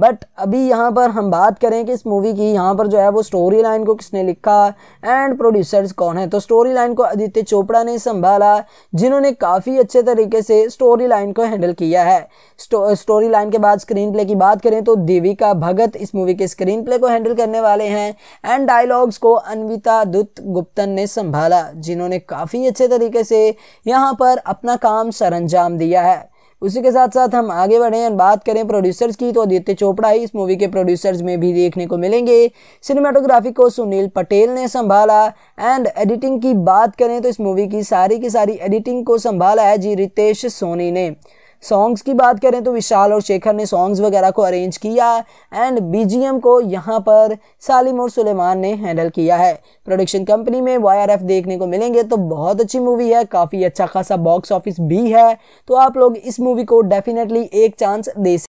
बट अभी यहाँ पर हम बात करें कि इस मूवी की यहाँ पर जो है वो स्टोरी लाइन को किसने लिखा एंड प्रोड्यूसर्स कौन है तो स्टोरी लाइन को आदित्य चोपड़ा ने संभाला जिन्होंने काफ़ी अच्छे तरीके से स्टोरी लाइन को हैंडल किया है स्टो, स्टोरी लाइन के बाद स्क्रीन प्ले की बात करें तो देविका भगत इस मूवी के स्क्रीन प्ले को हैंडल करने वाले हैं एंड डायलॉग्स को अनविता दुत गुप्तन ने संभाला जिन्होंने काफ़ी अच्छे तरीके से यहाँ पर अपना काम सर दिया है उसी के साथ साथ हम आगे बढ़ें और बात करें प्रोड्यूसर्स की तो आदित्य चोपड़ा ही इस मूवी के प्रोड्यूसर्स में भी देखने को मिलेंगे सिनेमाटोग्राफी को सुनील पटेल ने संभाला एंड एडिटिंग की बात करें तो इस मूवी की सारी की सारी एडिटिंग को संभाला है जी रितेश सोनी ने सॉन्ग्स की बात करें तो विशाल और शेखर ने सॉन्ग्स वगैरह को अरेंज किया एंड बीजीएम को यहाँ पर सालिम और सुलेमान ने हैंडल किया है प्रोडक्शन कंपनी में वाई देखने को मिलेंगे तो बहुत अच्छी मूवी है काफ़ी अच्छा खासा बॉक्स ऑफिस भी है तो आप लोग इस मूवी को डेफिनेटली एक चांस दे